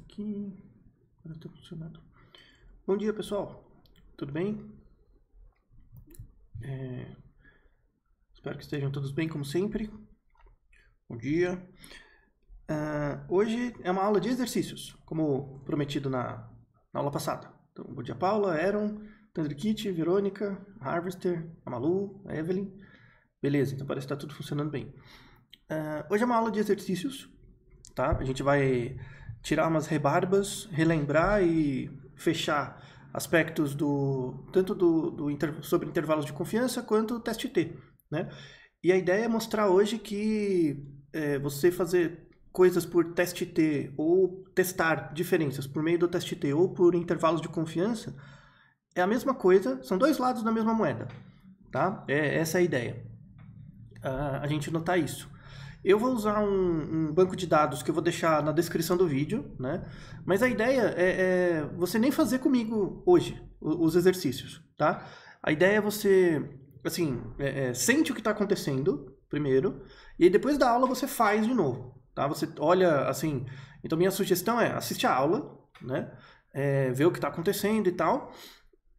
aqui. Agora está funcionando. Bom dia, pessoal. Tudo bem? É... Espero que estejam todos bem, como sempre. Bom dia. Uh, hoje é uma aula de exercícios, como prometido na, na aula passada. Então, bom dia, Paula, Aaron, Tandrikit, Verônica, Harvester, Amalu, Evelyn. Beleza, então parece que está tudo funcionando bem. Uh, hoje é uma aula de exercícios, tá? A gente vai tirar umas rebarbas, relembrar e fechar aspectos do tanto do, do inter, sobre intervalos de confiança quanto o teste T, né? E a ideia é mostrar hoje que é, você fazer coisas por teste T ou testar diferenças por meio do teste T ou por intervalos de confiança é a mesma coisa, são dois lados da mesma moeda, tá? É, essa é a ideia. Uh, a gente notar isso. Eu vou usar um, um, banco de dados que eu vou deixar na descrição do vídeo, né? Mas a ideia é, é você nem fazer comigo hoje os exercícios, tá? A ideia é você, assim, é, é, sente o que está acontecendo primeiro, e aí depois da aula você faz de novo, tá? Você olha, assim... Então minha sugestão é assistir a aula, né? É, ver o que está acontecendo e tal.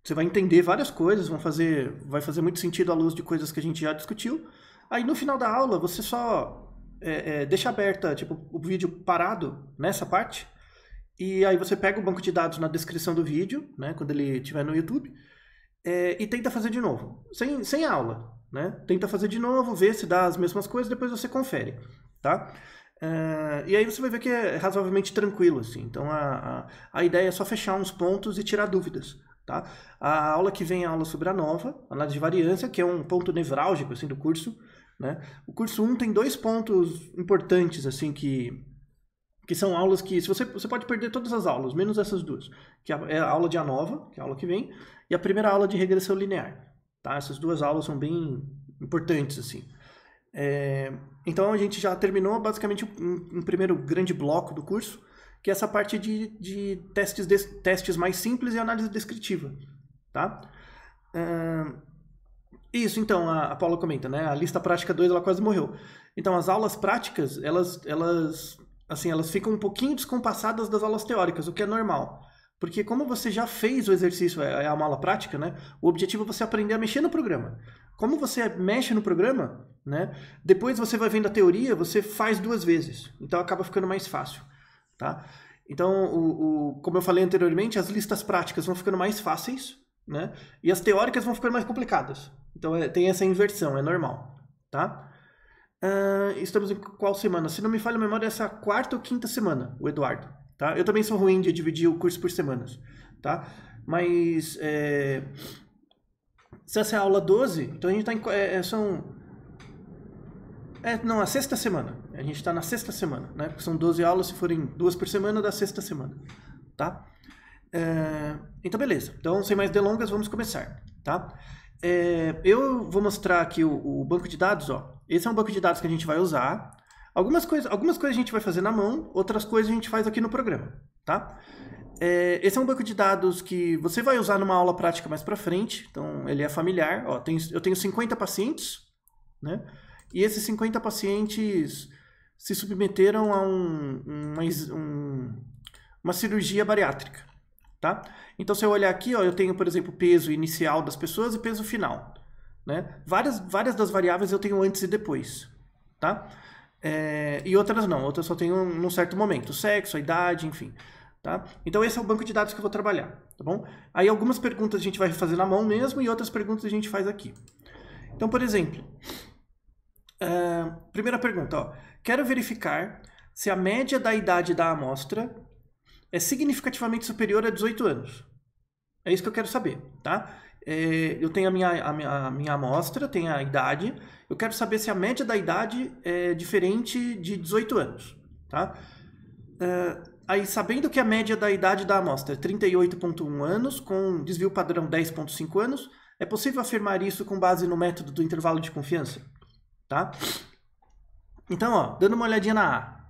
Você vai entender várias coisas, vão fazer, vai fazer muito sentido à luz de coisas que a gente já discutiu. Aí no final da aula você só é, é, deixa aberta, tipo, o vídeo parado nessa parte. E aí você pega o banco de dados na descrição do vídeo, né? Quando ele estiver no YouTube. É, e tenta fazer de novo, sem, sem aula, né? Tenta fazer de novo, ver se dá as mesmas coisas, depois você confere, tá? É, e aí você vai ver que é razoavelmente tranquilo, assim. Então a, a, a, ideia é só fechar uns pontos e tirar dúvidas, tá? A aula que vem é a aula sobre a nova, análise de variância, que é um ponto nevrálgico, assim, do curso, né? O curso 1 um tem dois pontos importantes, assim, que, que são aulas que se você, você pode perder todas as aulas, menos essas duas, que é, é a aula de ANOVA, que é a aula que vem, e a primeira aula de regressão linear. Tá? Essas duas aulas são bem importantes, assim. É, então a gente já terminou basicamente um, um, primeiro grande bloco do curso, que é essa parte de, de testes, testes mais simples e análise descritiva. Tá? Uh, isso, então, a, a Paula comenta, né? A lista prática 2, ela quase morreu. Então, as aulas práticas, elas, elas, assim, elas ficam um pouquinho descompassadas das aulas teóricas, o que é normal. Porque como você já fez o exercício, é, é a aula prática, né? O objetivo é você aprender a mexer no programa. Como você mexe no programa, né? Depois você vai vendo a teoria, você faz duas vezes. Então acaba ficando mais fácil, tá? Então, o, o como eu falei anteriormente, as listas práticas vão ficando mais fáceis, né? E as teóricas vão ficando mais complicadas. Então é, tem essa inversão, é normal, tá? Uh, estamos em qual semana? Se não me falha a memória, é essa quarta ou quinta semana, o Eduardo, tá? Eu também sou ruim de dividir o curso por semanas, tá? Mas é, se essa é a aula 12, então a gente está em... É, é, são... É, não, a sexta semana. A gente está na sexta semana, né? Porque são 12 aulas, se forem duas por semana, da sexta semana, Tá? É, então, beleza. Então, sem mais delongas, vamos começar, tá? É, eu vou mostrar aqui o, o, banco de dados, ó. Esse é um banco de dados que a gente vai usar. Algumas, coisa, algumas coisas a gente vai fazer na mão, outras coisas a gente faz aqui no programa, tá? É, esse é um banco de dados que você vai usar numa aula prática mais para frente, então ele é familiar. Ó, tem, eu tenho 50 pacientes, né? E esses 50 pacientes se submeteram a um, um, uma cirurgia bariátrica, tá? Então, se eu olhar aqui, ó, eu tenho, por exemplo, peso inicial das pessoas e peso final. Né? Várias, várias das variáveis eu tenho antes e depois, tá? É, e outras não, outras só tenho num certo momento, sexo, idade, enfim. Tá? Então esse é o banco de dados que eu vou trabalhar, tá bom? Aí algumas perguntas a gente vai fazer na mão mesmo e outras perguntas a gente faz aqui. Então, por exemplo, é, primeira pergunta, ó, quero verificar se a média da idade da amostra é significativamente superior a 18 anos. É isso que eu quero saber, tá? É, eu tenho a minha, a, minha, a minha amostra, tenho a idade. Eu quero saber se a média da idade é diferente de 18 anos, tá? É, aí, sabendo que a média da idade da amostra é 38,1 anos, com desvio padrão 10,5 anos, é possível afirmar isso com base no método do intervalo de confiança, tá? Então, ó, dando uma olhadinha na A,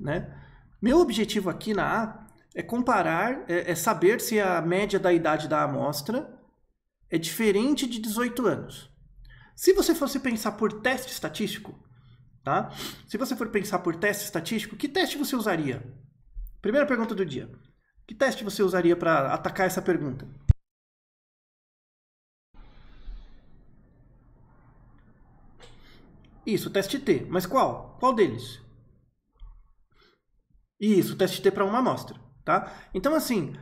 né? Meu objetivo aqui na A é comparar, é, é saber se a média da idade da amostra é diferente de 18 anos. Se você fosse pensar por teste estatístico, tá? Se você for pensar por teste estatístico, que teste você usaria? Primeira pergunta do dia. Que teste você usaria para atacar essa pergunta? Isso, teste T. Mas qual? Qual deles? Isso, teste T para uma amostra tá? Então, assim,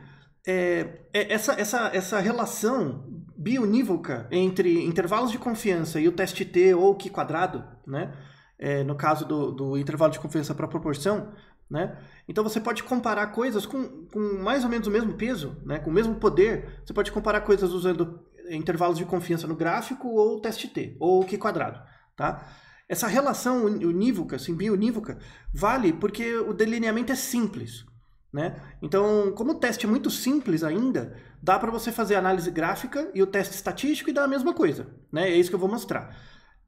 é, é, essa, essa, essa relação bionívoca entre intervalos de confiança e o teste T ou Q quadrado, né? É, no caso do, do intervalo de confiança para proporção, né? Então você pode comparar coisas com, com mais ou menos o mesmo peso, né? com o mesmo poder. Você pode comparar coisas usando intervalos de confiança no gráfico ou teste T, ou Q quadrado. Tá? Essa relação unívoca, assim, bionívoca, vale porque o delineamento é simples. Né? Então, como o teste é muito simples ainda, dá para você fazer análise gráfica e o teste estatístico e dá a mesma coisa. Né? É isso que eu vou mostrar.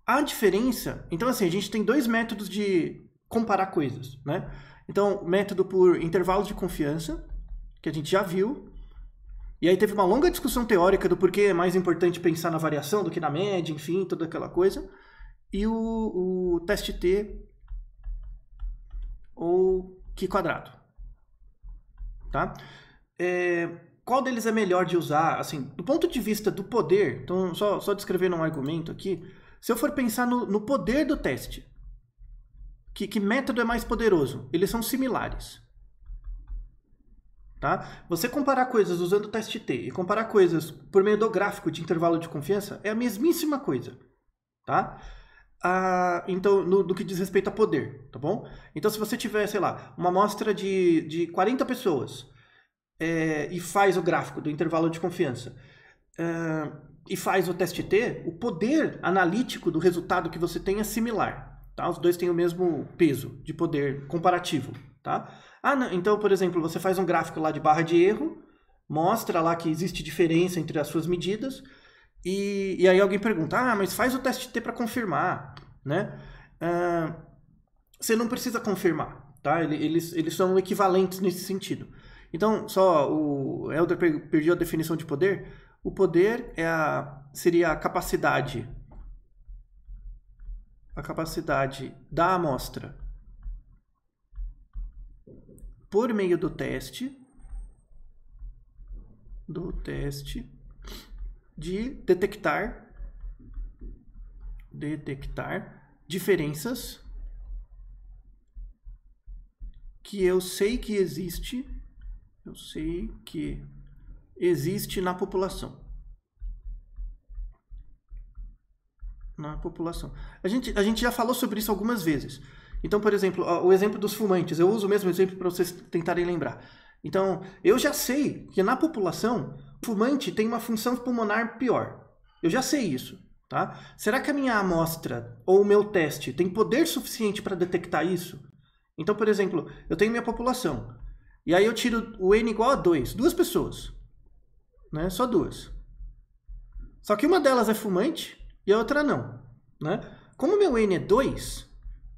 A diferença... Então, assim, a gente tem dois métodos de comparar coisas. Né? Então, método por intervalos de confiança, que a gente já viu. E aí teve uma longa discussão teórica do porquê é mais importante pensar na variação do que na média, enfim, toda aquela coisa. E o, o teste T ou Q quadrado tá? É, qual deles é melhor de usar? Assim, do ponto de vista do poder, então só, só descrevendo um argumento aqui, se eu for pensar no, no poder do teste, que, que método é mais poderoso? Eles são similares. Tá? Você comparar coisas usando o teste T e comparar coisas por meio do gráfico de intervalo de confiança é a mesmíssima coisa. Tá? a, então, no, que diz respeito a poder, tá bom? Então, se você tiver, sei lá, uma amostra de, de 40 pessoas é, e faz o gráfico do intervalo de confiança é, e faz o teste T, o poder analítico do resultado que você tem é similar, tá? Os dois têm o mesmo peso de poder comparativo, tá? Ah, não, então, por exemplo, você faz um gráfico lá de barra de erro, mostra lá que existe diferença entre as suas medidas e, e aí alguém pergunta, ah, mas faz o teste T para confirmar, né? você não precisa confirmar, tá? Eles, eles são equivalentes nesse sentido. Então, só o Helder perdeu a definição de poder. O poder é a, seria a capacidade, a capacidade da amostra por meio do teste, do teste de detectar detectar diferenças que eu sei que existe, eu sei que existe na população. Na população. A gente, a gente já falou sobre isso algumas vezes. Então, por exemplo, o exemplo dos fumantes. Eu uso o mesmo exemplo para vocês tentarem lembrar. Então, eu já sei que na população fumante tem uma função pulmonar pior. Eu já sei isso, tá? Será que a minha amostra ou o meu teste tem poder suficiente para detectar isso? Então, por exemplo, eu tenho minha população. E aí eu tiro o N igual a 2, duas pessoas. Né? Só duas. Só que uma delas é fumante e a outra não. Né? Como meu N é 2,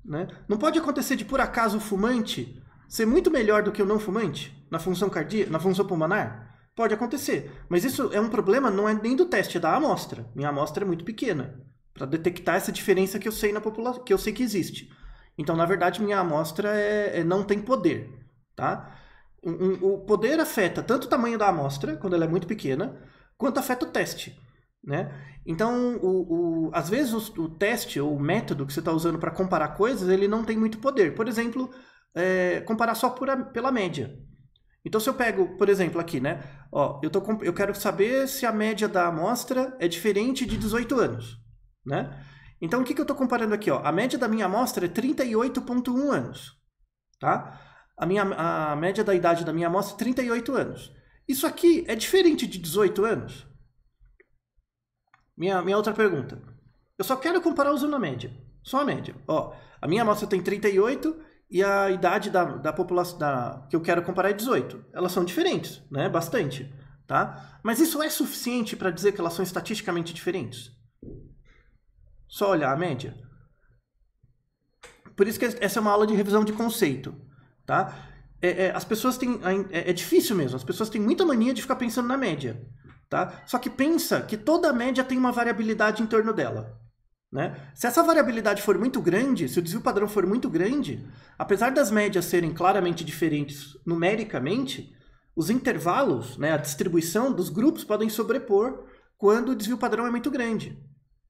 né? não pode acontecer de por acaso o fumante ser muito melhor do que o não fumante na função cardíaca, na função pulmonar? Pode acontecer. Mas isso é um problema, não é nem do teste, é da amostra. Minha amostra é muito pequena para detectar essa diferença que eu sei na população, que eu sei que existe. Então, na verdade, minha amostra é, é não tem poder, tá? Um, um, o poder afeta tanto o tamanho da amostra, quando ela é muito pequena, quanto afeta o teste, né? Então, o, o às vezes o, o, teste ou o método que você está usando para comparar coisas, ele não tem muito poder. Por exemplo, é, comparar só por a, pela média. Então, se eu pego, por exemplo, aqui, né? ó, eu, tô comp... eu quero saber se a média da amostra é diferente de 18 anos, né? Então, o que, que eu estou comparando aqui? Ó? A média da minha amostra é 38,1 anos, tá? A, minha, a média da idade da minha amostra é 38 anos. Isso aqui é diferente de 18 anos? Minha, minha outra pergunta. Eu só quero comparar usando a média. Só a média. Ó, a minha amostra tem 38, e a idade da, da população da, que eu quero comparar é 18. Elas são diferentes, né? Bastante, tá? Mas isso é suficiente para dizer que elas são estatisticamente diferentes? Só olhar a média. Por isso que essa é uma aula de revisão de conceito, tá? É, é, as pessoas têm... É, é difícil mesmo. As pessoas têm muita mania de ficar pensando na média, tá? Só que pensa que toda média tem uma variabilidade em torno dela. Né? Se essa variabilidade for muito grande, se o desvio padrão for muito grande, apesar das médias serem claramente diferentes numericamente, os intervalos, né, a distribuição dos grupos podem sobrepor quando o desvio padrão é muito grande.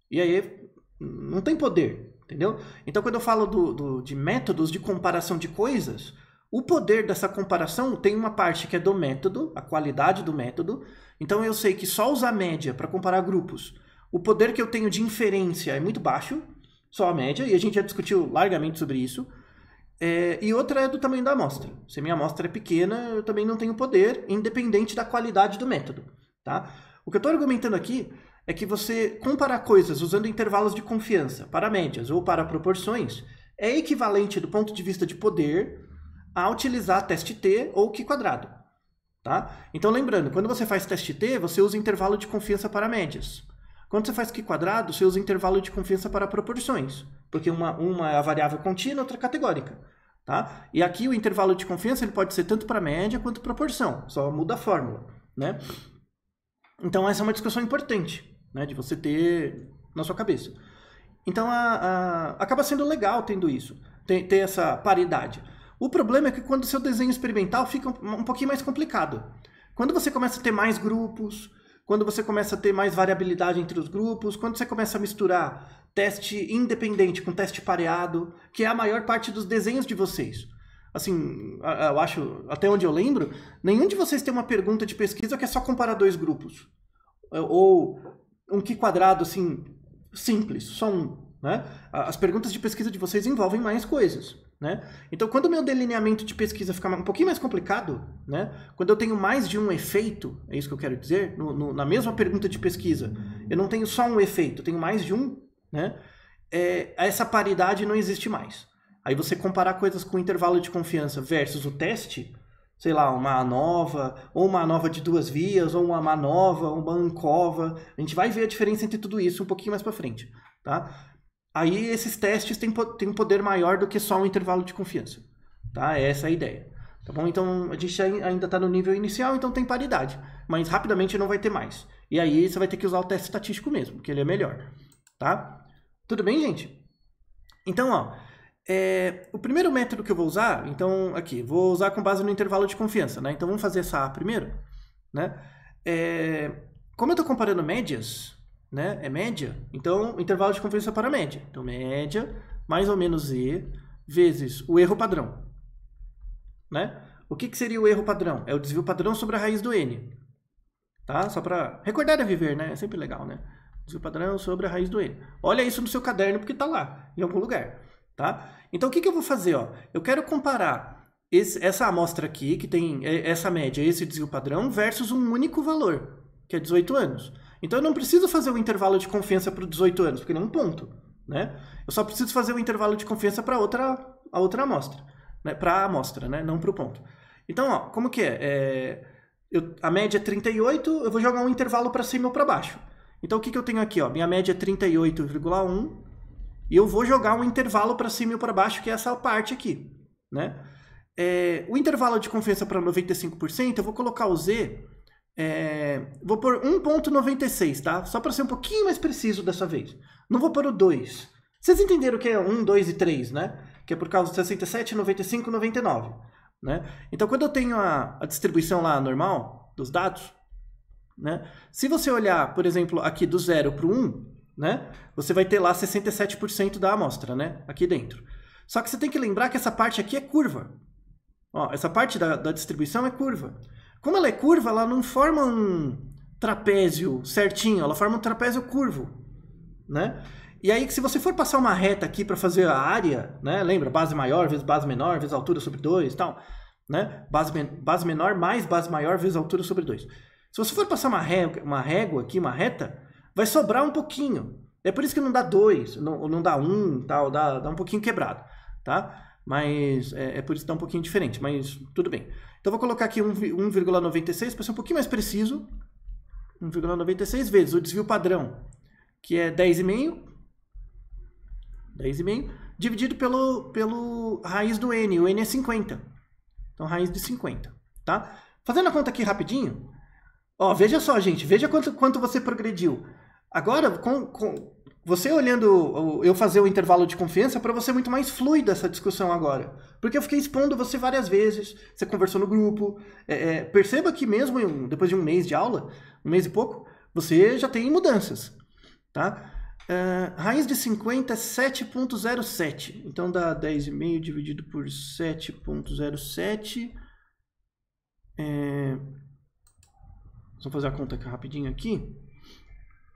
E aí não tem poder, entendeu? Então, quando eu falo do, do, de métodos de comparação de coisas, o poder dessa comparação tem uma parte que é do método, a qualidade do método. Então, eu sei que só usar média para comparar grupos o poder que eu tenho de inferência é muito baixo, só a média, e a gente já discutiu largamente sobre isso. É, e outra é do tamanho da amostra. Se minha amostra é pequena, eu também não tenho poder, independente da qualidade do método. Tá? O que eu estou argumentando aqui é que você comparar coisas usando intervalos de confiança para médias ou para proporções é equivalente do ponto de vista de poder a utilizar teste T ou Q quadrado. Tá? Então lembrando, quando você faz teste T, você usa intervalo de confiança para médias. Quando você faz Q quadrado, você usa intervalo de confiança para proporções, porque uma, uma é a variável contínua, outra é categórica. Tá? E aqui o intervalo de confiança ele pode ser tanto para média quanto proporção, só muda a fórmula. Né? Então essa é uma discussão importante né, de você ter na sua cabeça. Então a, a, acaba sendo legal tendo isso, ter, ter essa paridade. O problema é que quando o seu desenho experimental fica um, um pouquinho mais complicado. Quando você começa a ter mais grupos, quando você começa a ter mais variabilidade entre os grupos, quando você começa a misturar teste independente com teste pareado, que é a maior parte dos desenhos de vocês. Assim, eu acho, até onde eu lembro, nenhum de vocês tem uma pergunta de pesquisa que é só comparar dois grupos. É, ou um que quadrado, assim, simples, só um. Né? As perguntas de pesquisa de vocês envolvem mais coisas. Né? Então, quando o meu delineamento de pesquisa ficar um pouquinho mais complicado, né? quando eu tenho mais de um efeito, é isso que eu quero dizer, no, no, na mesma pergunta de pesquisa, eu não tenho só um efeito, eu tenho mais de um, né? é, essa paridade não existe mais. Aí você comparar coisas com intervalo de confiança versus o teste, sei lá, uma nova, ou uma nova de duas vias, ou uma manova, uma ancova. A gente vai ver a diferença entre tudo isso um pouquinho mais para frente, tá? aí esses testes têm, têm um poder maior do que só um intervalo de confiança. Tá? É essa é a ideia. Tá bom? Então a gente ainda está no nível inicial, então tem paridade. Mas rapidamente não vai ter mais. E aí você vai ter que usar o teste estatístico mesmo, que ele é melhor. Tá? Tudo bem, gente? Então, ó, é, o primeiro método que eu vou usar, então aqui, vou usar com base no intervalo de confiança, né? Então vamos fazer essa A primeiro, né? É, como eu estou comparando médias, né? É média. Então, intervalo de confiança é para média. Então, média mais ou menos E vezes o erro padrão, né? O que, que seria o erro padrão? É o desvio padrão sobre a raiz do N, tá? Só para recordar e é viver, né? É sempre legal, né? Desvio padrão sobre a raiz do N. Olha isso no seu caderno porque está lá, em algum lugar, tá? Então, o que, que eu vou fazer, ó? Eu quero comparar esse, essa amostra aqui, que tem é, essa média, esse desvio padrão, versus um único valor, que é 18 anos. Então eu não preciso fazer o um intervalo de confiança para os 18 anos, porque não um ponto, né? Eu só preciso fazer o um intervalo de confiança para outra a outra amostra, né? Para a amostra, né? Não para o ponto. Então, ó, como que é? é eu, a média é 38, eu vou jogar um intervalo para cima ou para baixo. Então o que, que eu tenho aqui? Ó? Minha média é 38,1 e eu vou jogar um intervalo para cima ou para baixo, que é essa parte aqui. Né? É, o intervalo de confiança para 95%, eu vou colocar o Z é, vou pôr 1.96, tá? Só para ser um pouquinho mais preciso dessa vez. Não vou pôr o 2. Vocês entenderam o que é 1, 2 e 3, né? Que é por causa de 67, 95 99. Né? Então, quando eu tenho a, a distribuição lá normal dos dados, né? se você olhar, por exemplo, aqui do 0 para o 1, né? você vai ter lá 67% da amostra né? aqui dentro. Só que você tem que lembrar que essa parte aqui é curva. Ó, essa parte da, da distribuição é curva. Como ela é curva, ela não forma um trapézio certinho, ela forma um trapézio curvo, né? E aí, se você for passar uma reta aqui para fazer a área, né? Lembra, base maior vezes base menor vezes altura sobre 2 e tal, né? Base, base menor mais base maior vezes altura sobre 2. Se você for passar uma, ré, uma régua aqui, uma reta, vai sobrar um pouquinho. É por isso que não dá 2, não, não dá 1 um, tal, dá, dá um pouquinho quebrado, tá? Mas é, é por isso que dá um pouquinho diferente, mas tudo bem. Então vou colocar aqui 1,96 para ser um pouquinho mais preciso. 1,96 vezes o desvio padrão, que é 10,5. 10,5 dividido pelo, pelo raiz do n. O n é 50. Então raiz de 50, tá? Fazendo a conta aqui rapidinho. Ó, veja só, gente. Veja quanto, quanto você progrediu. Agora, com, com você olhando eu fazer o intervalo de confiança, para você é muito mais fluida essa discussão agora. Porque eu fiquei expondo você várias vezes, você conversou no grupo. É, é, perceba que mesmo em, depois de um mês de aula, um mês e pouco, você já tem mudanças. Tá? É, raiz de 50 é 7.07. Então dá 10,5 dividido por 7.07. É... Vamos fazer a conta aqui, rapidinho aqui.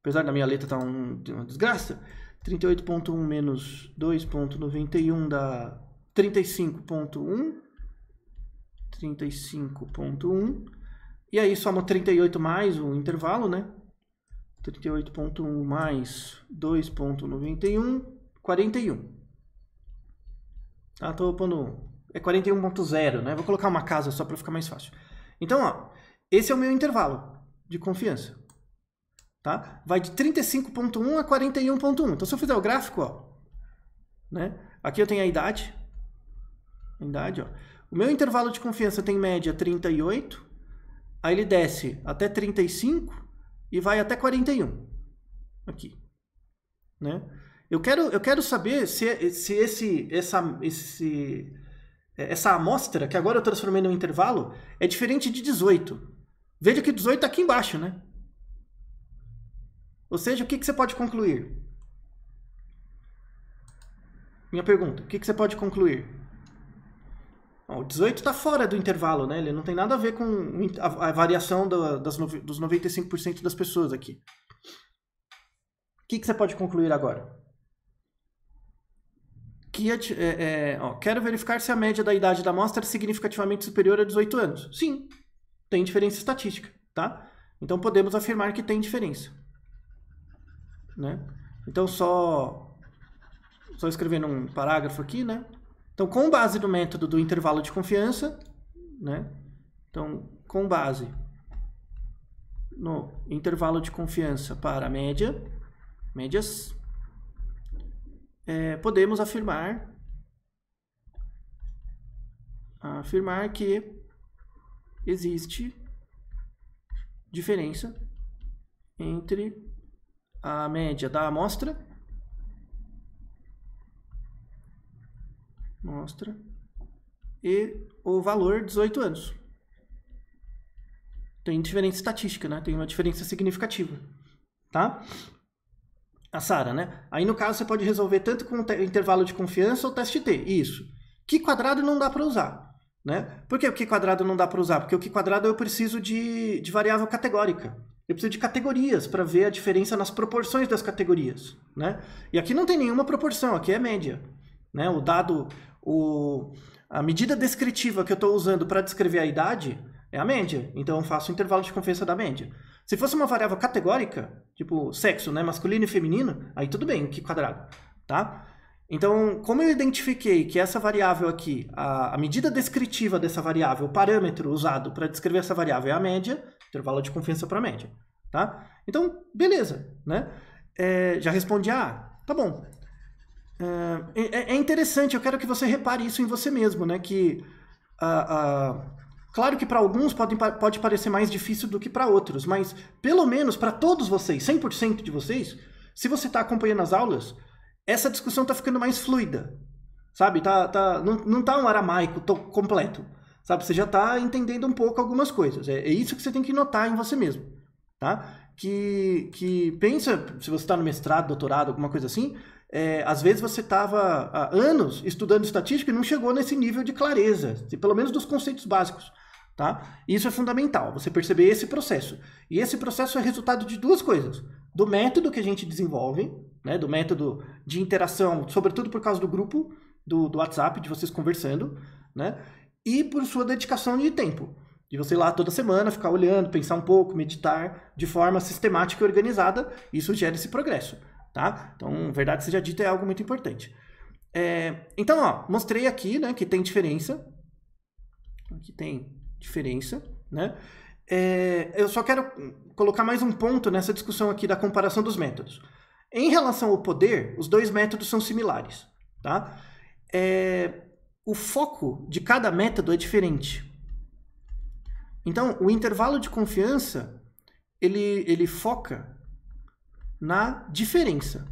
apesar da minha letra estar tá um, uma desgraça, 38.1 menos 2.91 dá 35.1, 35.1, e aí soma 38 mais o intervalo, né? 38.1 mais 2.91, 41. Tá, tô pondo... É 41.0, né? Vou colocar uma casa só para ficar mais fácil. Então, ó, esse é o meu intervalo de confiança. Tá? Vai de 35.1 a 41.1. Então, se eu fizer o gráfico, ó, né? aqui eu tenho a idade. A idade ó. O meu intervalo de confiança tem média 38, aí ele desce até 35 e vai até 41. Aqui. Né? Eu quero, eu quero saber se, se esse, essa, esse, essa amostra, que agora eu transformei num intervalo, é diferente de 18. Veja que 18 está aqui embaixo, né? Ou seja, o que, que você pode concluir? Minha pergunta, o que, que você pode concluir? Bom, o 18 está fora do intervalo, né? Ele não tem nada a ver com a, variação do, das, dos 95% das pessoas aqui. O que, que você pode concluir agora? Que, é, é, ó, quero verificar se a média da idade da amostra é significativamente superior a 18 anos. Sim, tem diferença estatística, tá? Então podemos afirmar que tem diferença. Né? Então, só, só escrevendo um parágrafo aqui, né? Então, com base no método do intervalo de confiança, né? Então, com base no intervalo de confiança para média, médias, é, podemos afirmar afirmar que existe diferença entre a média da amostra. Amostra. E o valor 18 anos. Tem diferença estatística, né? Tem uma diferença significativa, tá? A Sara, né? Aí no caso você pode resolver tanto com o intervalo de confiança ou teste T. Isso. Que quadrado não dá para usar, né? Por que o que quadrado não dá para usar? Porque o que quadrado eu preciso de, de variável categórica. Eu preciso de categorias para ver a diferença nas proporções das categorias, né? E aqui não tem nenhuma proporção, aqui é média, né? O dado, o, a medida descritiva que eu estou usando para descrever a idade é a média, então eu faço o intervalo de confiança da média. Se fosse uma variável categórica, tipo sexo, né, masculino e feminino, aí tudo bem, que quadrado, tá? Então, como eu identifiquei que essa variável aqui, a, a medida descritiva dessa variável, o parâmetro usado para descrever essa variável é a média, Intervalo de confiança para média, tá? Então, beleza, né? É, já respondi, ah, tá bom. É, é, é, interessante, eu quero que você repare isso em você mesmo, né? Que, claro que para alguns pode, pode parecer mais difícil do que para outros, mas pelo menos para todos vocês, 100% de vocês, se você está acompanhando as aulas, essa discussão está ficando mais fluida, sabe? Tá, tá, não, não tá um aramaico completo. Sabe, você já está entendendo um pouco algumas coisas. É, é isso que você tem que notar em você mesmo, tá? Que, que pensa, se você está no mestrado, doutorado, alguma coisa assim, é, às vezes você estava há anos estudando estatística e não chegou nesse nível de clareza, pelo menos dos conceitos básicos. Tá? Isso é fundamental, você perceber esse processo. E esse processo é resultado de duas coisas: do método que a gente desenvolve, né, do método de interação, sobretudo por causa do grupo do, do WhatsApp, de vocês conversando, né, e por sua dedicação de tempo. De você ir lá toda semana, ficar olhando, pensar um pouco, meditar de forma sistemática e organizada, isso gera esse progresso, tá? Então, verdade seja dita, é algo muito importante. É, então, ó, mostrei aqui, né, que tem diferença. Aqui tem diferença, né? É, eu só quero colocar mais um ponto nessa discussão aqui da comparação dos métodos. Em relação ao poder, os dois métodos são similares, tá? É, o foco de cada método é diferente. Então, o intervalo de confiança ele, ele foca na diferença.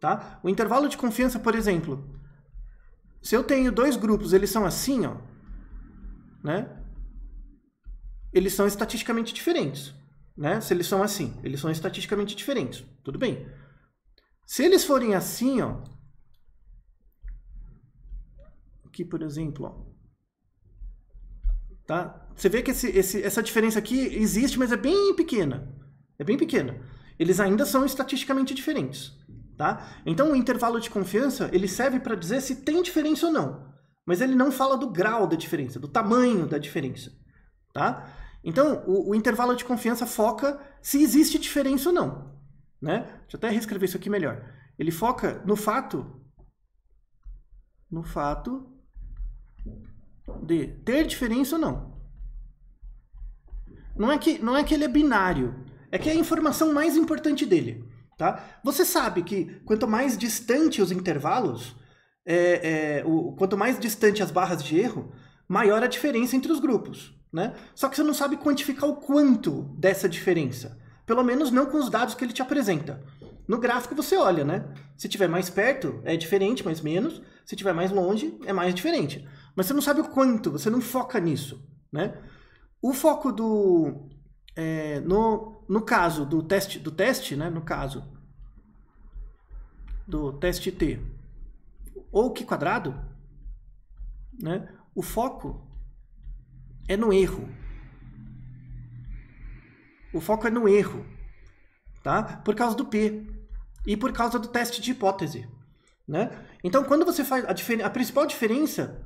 Tá? O intervalo de confiança, por exemplo, se eu tenho dois grupos, eles são assim, ó, né? Eles são estatisticamente diferentes, né? Se eles são assim, eles são estatisticamente diferentes. Tudo bem. Se eles forem assim, ó, por exemplo. Ó. Tá? Você vê que esse, esse, essa diferença aqui existe, mas é bem pequena. É bem pequena. Eles ainda são estatisticamente diferentes. Tá? Então, o intervalo de confiança ele serve para dizer se tem diferença ou não. Mas ele não fala do grau da diferença, do tamanho da diferença. Tá? Então, o, o intervalo de confiança foca se existe diferença ou não. Né? Deixa eu até reescrever isso aqui melhor. Ele foca no fato, no fato de ter diferença ou não. Não é que, não é que ele é binário, é que é a informação mais importante dele. Tá? Você sabe que quanto mais distante os intervalos, é, é, o, quanto mais distante as barras de erro, maior a diferença entre os grupos. Né? Só que você não sabe quantificar o quanto dessa diferença. Pelo menos não com os dados que ele te apresenta. No gráfico você olha, né? Se tiver mais perto, é diferente, mais menos. Se tiver mais longe, é mais diferente. Mas você não sabe o quanto, você não foca nisso, né? O foco do... É, no, no caso do teste, do teste, né? No caso do teste T ou Q quadrado, né? O foco é no erro. O foco é no erro, tá? Por causa do P e por causa do teste de hipótese, né? Então, quando você faz a, a principal diferença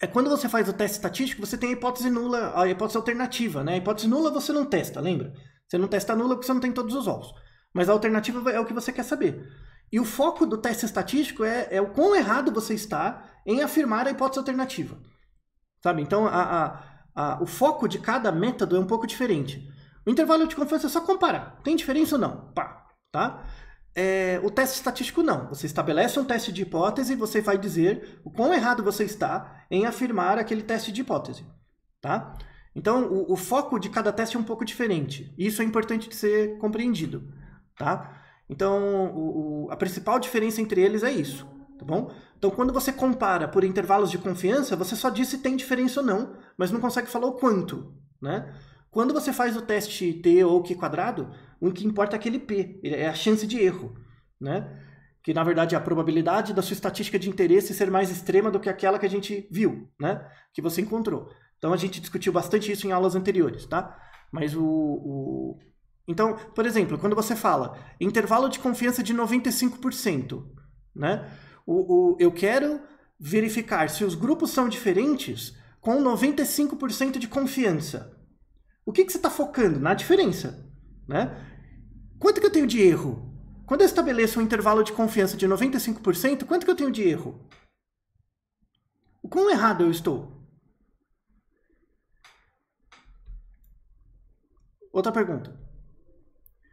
é quando você faz o teste estatístico, você tem a hipótese nula, a hipótese alternativa, né? A hipótese nula você não testa, lembra? Você não testa nula porque você não tem todos os ovos. Mas a alternativa é o que você quer saber. E o foco do teste estatístico é, é o quão errado você está em afirmar a hipótese alternativa. Sabe? Então, a, a, a, o foco de cada método é um pouco diferente. O intervalo de confiança é só comparar. Tem diferença ou não? Pá, tá? É, o teste estatístico não. Você estabelece um teste de hipótese e você vai dizer o quão errado você está em afirmar aquele teste de hipótese. Tá? Então, o, o foco de cada teste é um pouco diferente. Isso é importante de ser compreendido. Tá? Então, o, o, a principal diferença entre eles é isso. Tá bom? Então, quando você compara por intervalos de confiança, você só diz se tem diferença ou não, mas não consegue falar o quanto. Né? Quando você faz o teste T ou Q quadrado, o que importa é aquele P, é a chance de erro, né? Que na verdade é a probabilidade da sua estatística de interesse ser mais extrema do que aquela que a gente viu, né? Que você encontrou. Então a gente discutiu bastante isso em aulas anteriores, tá? Mas o, o... Então, por exemplo, quando você fala intervalo de confiança de 95%, né? O, o, eu quero verificar se os grupos são diferentes com 95% de confiança. O que, que você está focando? Na diferença. Né? Quanto que eu tenho de erro? Quando eu estabeleço um intervalo de confiança de 95%, quanto que eu tenho de erro? O quão errado eu estou? Outra pergunta.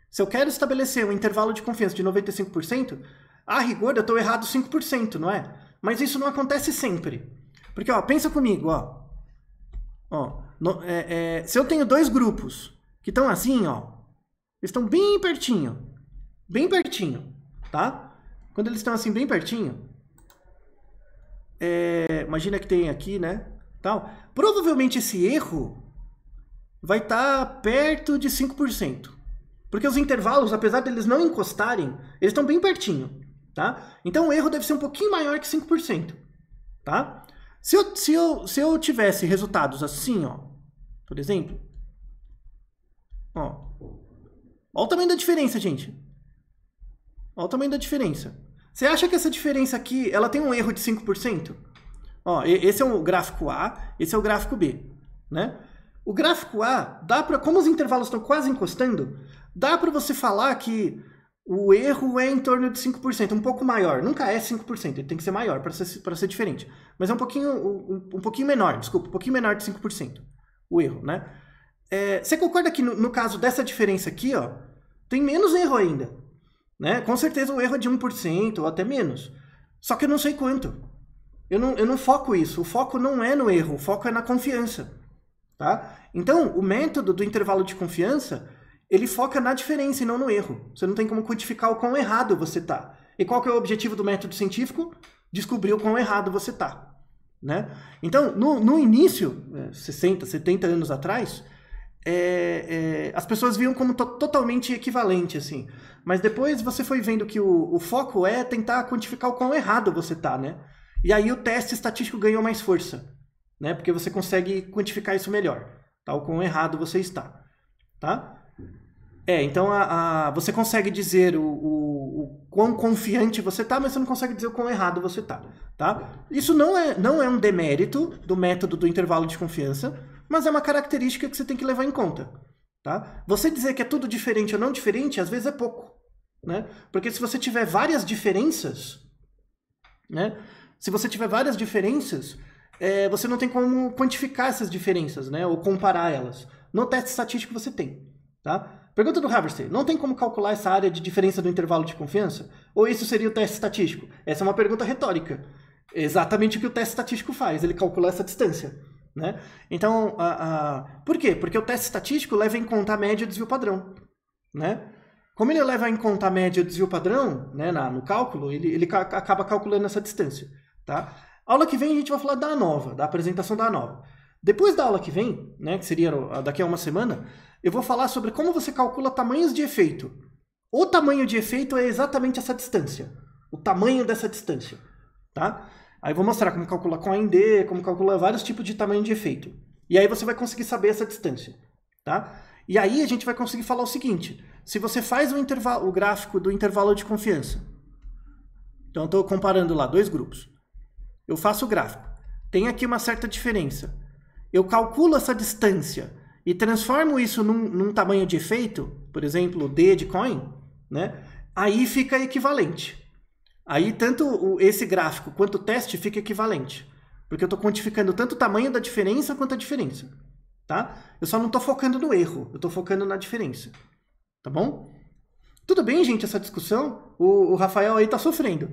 Se eu quero estabelecer um intervalo de confiança de 95%, a rigor eu estou errado 5%, não é? Mas isso não acontece sempre. Porque, ó, pensa comigo, ó. ó no, é, é, se eu tenho dois grupos que estão assim, ó, eles estão bem pertinho. Bem pertinho, tá? Quando eles estão assim bem pertinho, é, imagina que tem aqui, né? Tal. Provavelmente esse erro vai estar tá perto de 5%. Porque os intervalos, apesar de eles não encostarem, eles estão bem pertinho, tá? Então o erro deve ser um pouquinho maior que 5%, tá? Se eu, se eu, se eu tivesse resultados assim, ó, por exemplo, ó, Olha o tamanho da diferença, gente. Olha o tamanho da diferença. Você acha que essa diferença aqui, ela tem um erro de 5%? Ó, esse é o gráfico A, esse é o gráfico B, né? O gráfico A, dá para, como os intervalos estão quase encostando, dá para você falar que o erro é em torno de 5%, um pouco maior. Nunca é 5%, ele tem que ser maior para ser, ser diferente. Mas é um pouquinho, um, um pouquinho menor, desculpa, um pouquinho menor de 5% o erro, né? É, você concorda que no, no, caso dessa diferença aqui, ó, tem menos erro ainda? Né? Com certeza o erro é de 1% ou até menos. Só que eu não sei quanto. Eu não, eu não foco isso. O foco não é no erro, o foco é na confiança. Tá? Então, o método do intervalo de confiança, ele foca na diferença e não no erro. Você não tem como quantificar o quão errado você está. E qual que é o objetivo do método científico? Descobrir o quão errado você está. Né? Então, no, no início, 60, é, 70 anos atrás, é, é, as pessoas viam como totalmente equivalente, assim. Mas depois você foi vendo que o, o, foco é tentar quantificar o quão errado você tá, né? E aí o teste estatístico ganhou mais força, né? Porque você consegue quantificar isso melhor, tá? O quão errado você está, tá? É, então a, a, você consegue dizer o, o, o, quão confiante você tá, mas você não consegue dizer o quão errado você tá, tá? Isso não é, não é um demérito do método do intervalo de confiança, mas é uma característica que você tem que levar em conta. Tá? Você dizer que é tudo diferente ou não diferente, às vezes é pouco. Né? Porque se você tiver várias diferenças, né? se você tiver várias diferenças, é, você não tem como quantificar essas diferenças né? ou comparar elas. No teste estatístico você tem. Tá? Pergunta do Haverstein. Não tem como calcular essa área de diferença do intervalo de confiança? Ou isso seria o teste estatístico? Essa é uma pergunta retórica. exatamente o que o teste estatístico faz. Ele calcula essa distância. Né? Então, a, a... por quê? Porque o teste estatístico leva em conta a média e o desvio padrão. Né? Como ele leva em conta a média e o desvio padrão né, na, no cálculo, ele, ele ca acaba calculando essa distância. Tá? Aula que vem a gente vai falar da nova da apresentação da nova Depois da aula que vem, né, que seria daqui a uma semana, eu vou falar sobre como você calcula tamanhos de efeito. O tamanho de efeito é exatamente essa distância. O tamanho dessa distância. Tá? Aí vou mostrar como calcular com AMD, como calcular vários tipos de tamanho de efeito. E aí você vai conseguir saber essa distância, tá? E aí a gente vai conseguir falar o seguinte, se você faz o, intervalo, o gráfico do intervalo de confiança, então eu estou comparando lá dois grupos, eu faço o gráfico, tem aqui uma certa diferença, eu calculo essa distância e transformo isso num, num tamanho de efeito, por exemplo, D de coin, né? aí fica equivalente. Aí tanto esse gráfico quanto o teste fica equivalente. Porque eu estou quantificando tanto o tamanho da diferença quanto a diferença. Tá? Eu só não estou focando no erro, eu estou focando na diferença. Tá bom? Tudo bem, gente, essa discussão? O, o Rafael aí está sofrendo.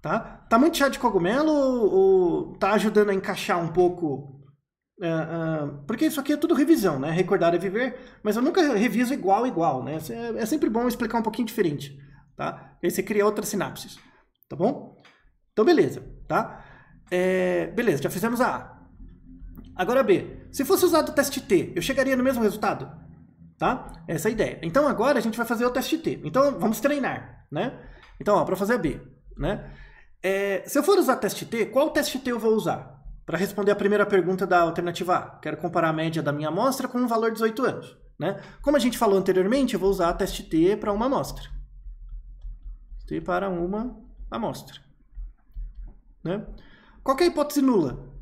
Tá? tá muito chá de cogumelo ou, está tá ajudando a encaixar um pouco? Uh, uh, porque isso aqui é tudo revisão, né? Recordar é viver, mas eu nunca reviso igual, igual, né? É, é sempre bom explicar um pouquinho diferente, tá? Aí você cria outras sinapses. Tá bom? Então, beleza, tá? É, beleza, já fizemos a A. Agora B. Se fosse usado o teste T, eu chegaria no mesmo resultado? Tá? Essa é a ideia. Então, agora a gente vai fazer o teste T. Então, vamos treinar, né? Então, para fazer a B, né? É, se eu for usar teste T, qual teste T eu vou usar? Para responder a primeira pergunta da alternativa A. Quero comparar a média da minha amostra com o um valor de 18 anos. Né? Como a gente falou anteriormente, eu vou usar teste T para uma amostra. T para uma amostra. Né? Qual é a hipótese nula?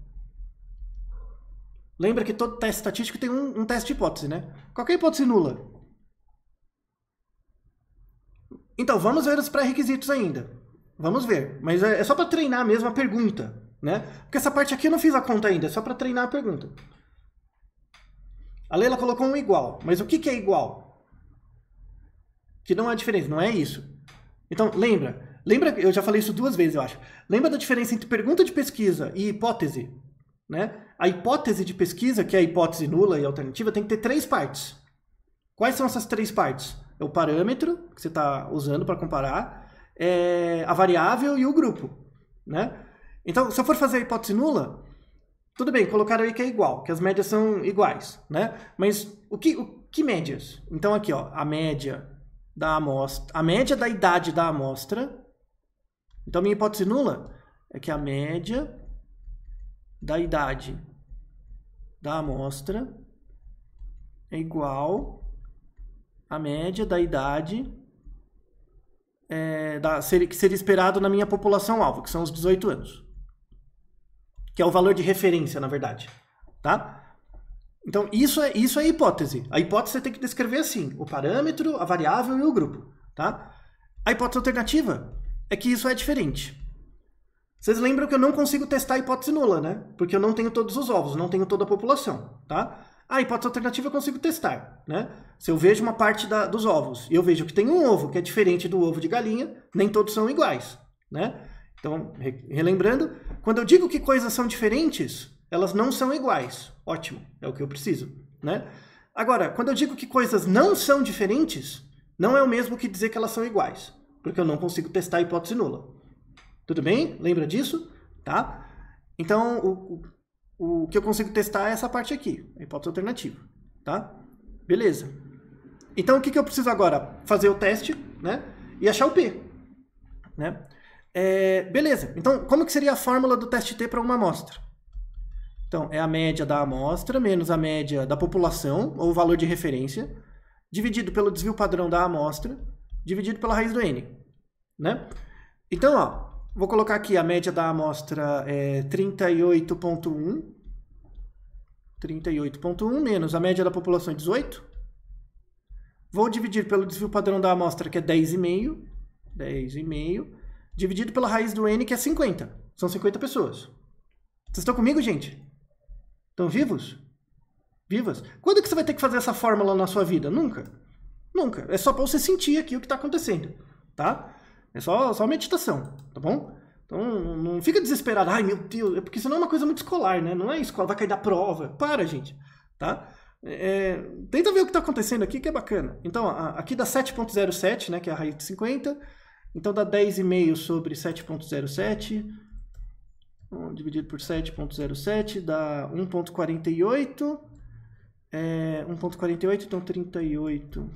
Lembra que todo teste estatístico tem um, um teste de hipótese, né? Qual é a hipótese nula? Então, vamos ver os pré-requisitos ainda. Vamos ver. Mas é, é só para treinar mesmo a pergunta, né? Porque essa parte aqui eu não fiz a conta ainda, é só para treinar a pergunta. A Leila colocou um igual, mas o que, que é igual? Que não é diferente, não é isso. Então, lembra, Lembra, eu já falei isso duas vezes, eu acho. Lembra da diferença entre pergunta de pesquisa e hipótese? Né? A hipótese de pesquisa, que é a hipótese nula e alternativa, tem que ter três partes. Quais são essas três partes? É o parâmetro que você está usando para comparar, é a variável e o grupo. Né? Então, se eu for fazer a hipótese nula, tudo bem, colocaram aí que é igual, que as médias são iguais, né? Mas o que, o, que médias? Então aqui, ó, a média da amostra, a média da idade da amostra então, minha hipótese nula é que a média da idade da amostra é igual à média da idade é, da, ser, que seria esperado na minha população-alvo, que são os 18 anos. Que é o valor de referência, na verdade. Tá? Então, isso é, isso é a hipótese. A hipótese você tem que descrever assim: o parâmetro, a variável e o grupo. Tá? A hipótese alternativa é que isso é diferente. Vocês lembram que eu não consigo testar a hipótese nula, né? Porque eu não tenho todos os ovos, não tenho toda a população, tá? A hipótese alternativa eu consigo testar, né? Se eu vejo uma parte da, dos ovos e eu vejo que tem um ovo que é diferente do ovo de galinha, nem todos são iguais, né? Então, re relembrando, quando eu digo que coisas são diferentes, elas não são iguais. Ótimo, é o que eu preciso, né? Agora, quando eu digo que coisas não são diferentes, não é o mesmo que dizer que elas são iguais porque eu não consigo testar a hipótese nula. Tudo bem? Lembra disso? Tá? Então, o, o, o que eu consigo testar é essa parte aqui, a hipótese alternativa. Tá? Beleza. Então, o que, que eu preciso agora? Fazer o teste né? e achar o P. Né? É, beleza. Então, como que seria a fórmula do teste T para uma amostra? Então, é a média da amostra menos a média da população, ou o valor de referência, dividido pelo desvio padrão da amostra, dividido pela raiz do n. Né? Então, ó, vou colocar aqui a média da amostra é 38.1. 38.1 menos a média da população é 18. Vou dividir pelo desvio padrão da amostra, que é 10,5. 10,5. Dividido pela raiz do n, que é 50. São 50 pessoas. Vocês estão comigo, gente? Estão vivos? Vivas? Quando que você vai ter que fazer essa fórmula na sua vida? Nunca. Nunca. É só para você sentir aqui o que está acontecendo, tá? É só, só meditação, tá bom? Então não fica desesperado, ai meu Deus, é porque senão é uma coisa muito escolar, né? Não é escola, vai cair da prova. Para, gente, tá? É, é tenta ver o que está acontecendo aqui, que é bacana. Então, aqui dá 7.07, né, que é a raiz de 50. Então dá 10,5 sobre 7.07, então, dividido por 7.07, dá 1.48. É, 1.48, então 38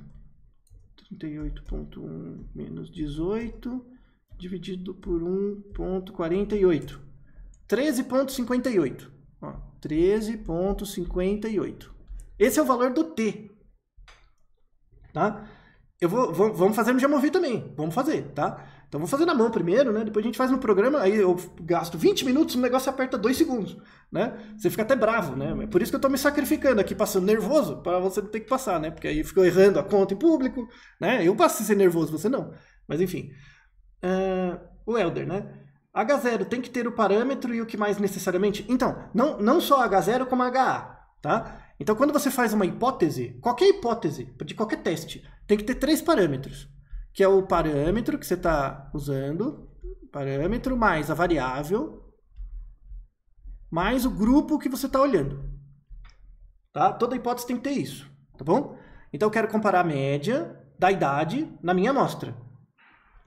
38.1 menos 18, dividido por 1.48. 13.58. 13.58. Esse é o valor do T. Tá? Eu vou, vamos fazer no Jamovi também. Vamos fazer, tá? Então vamos fazer na mão primeiro, né? Depois a gente faz no programa, aí eu gasto 20 minutos, o negócio aperta 2 segundos, né? Você fica até bravo, né? É por isso que eu tô me sacrificando aqui, passando nervoso, para você não ter que passar, né? Porque aí ficou errando a conta em público, né? Eu passo a ser nervoso, você não. Mas enfim. Uh, o Elder, né? H0 tem que ter o parâmetro e o que mais necessariamente? Então, não, não só H0 como HA, tá? Então, quando você faz uma hipótese, qualquer hipótese de qualquer teste, tem que ter três parâmetros que é o parâmetro que você está usando, parâmetro mais a variável, mais o grupo que você está olhando. Tá? Toda hipótese tem que ter isso, tá bom? Então eu quero comparar a média da idade na minha amostra,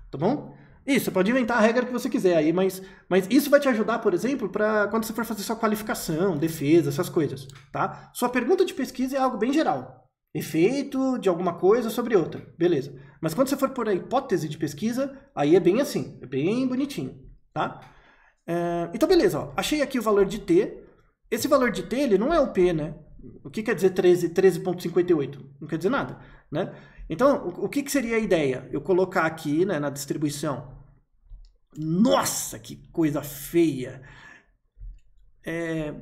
tá bom? Isso, você pode inventar a regra que você quiser aí, mas, mas isso vai te ajudar, por exemplo, para quando você for fazer sua qualificação, defesa, essas coisas, tá? Sua pergunta de pesquisa é algo bem geral. Efeito de alguma coisa sobre outra, beleza. Mas quando você for por a hipótese de pesquisa, aí é bem assim, é bem bonitinho, tá? É, então, beleza, ó, achei aqui o valor de T. Esse valor de T, ele não é o P, né? O que quer dizer 13, 13.58? Não quer dizer nada, né? Então, o, o que, que seria a ideia? Eu colocar aqui né, na distribuição. Nossa, que coisa feia! É,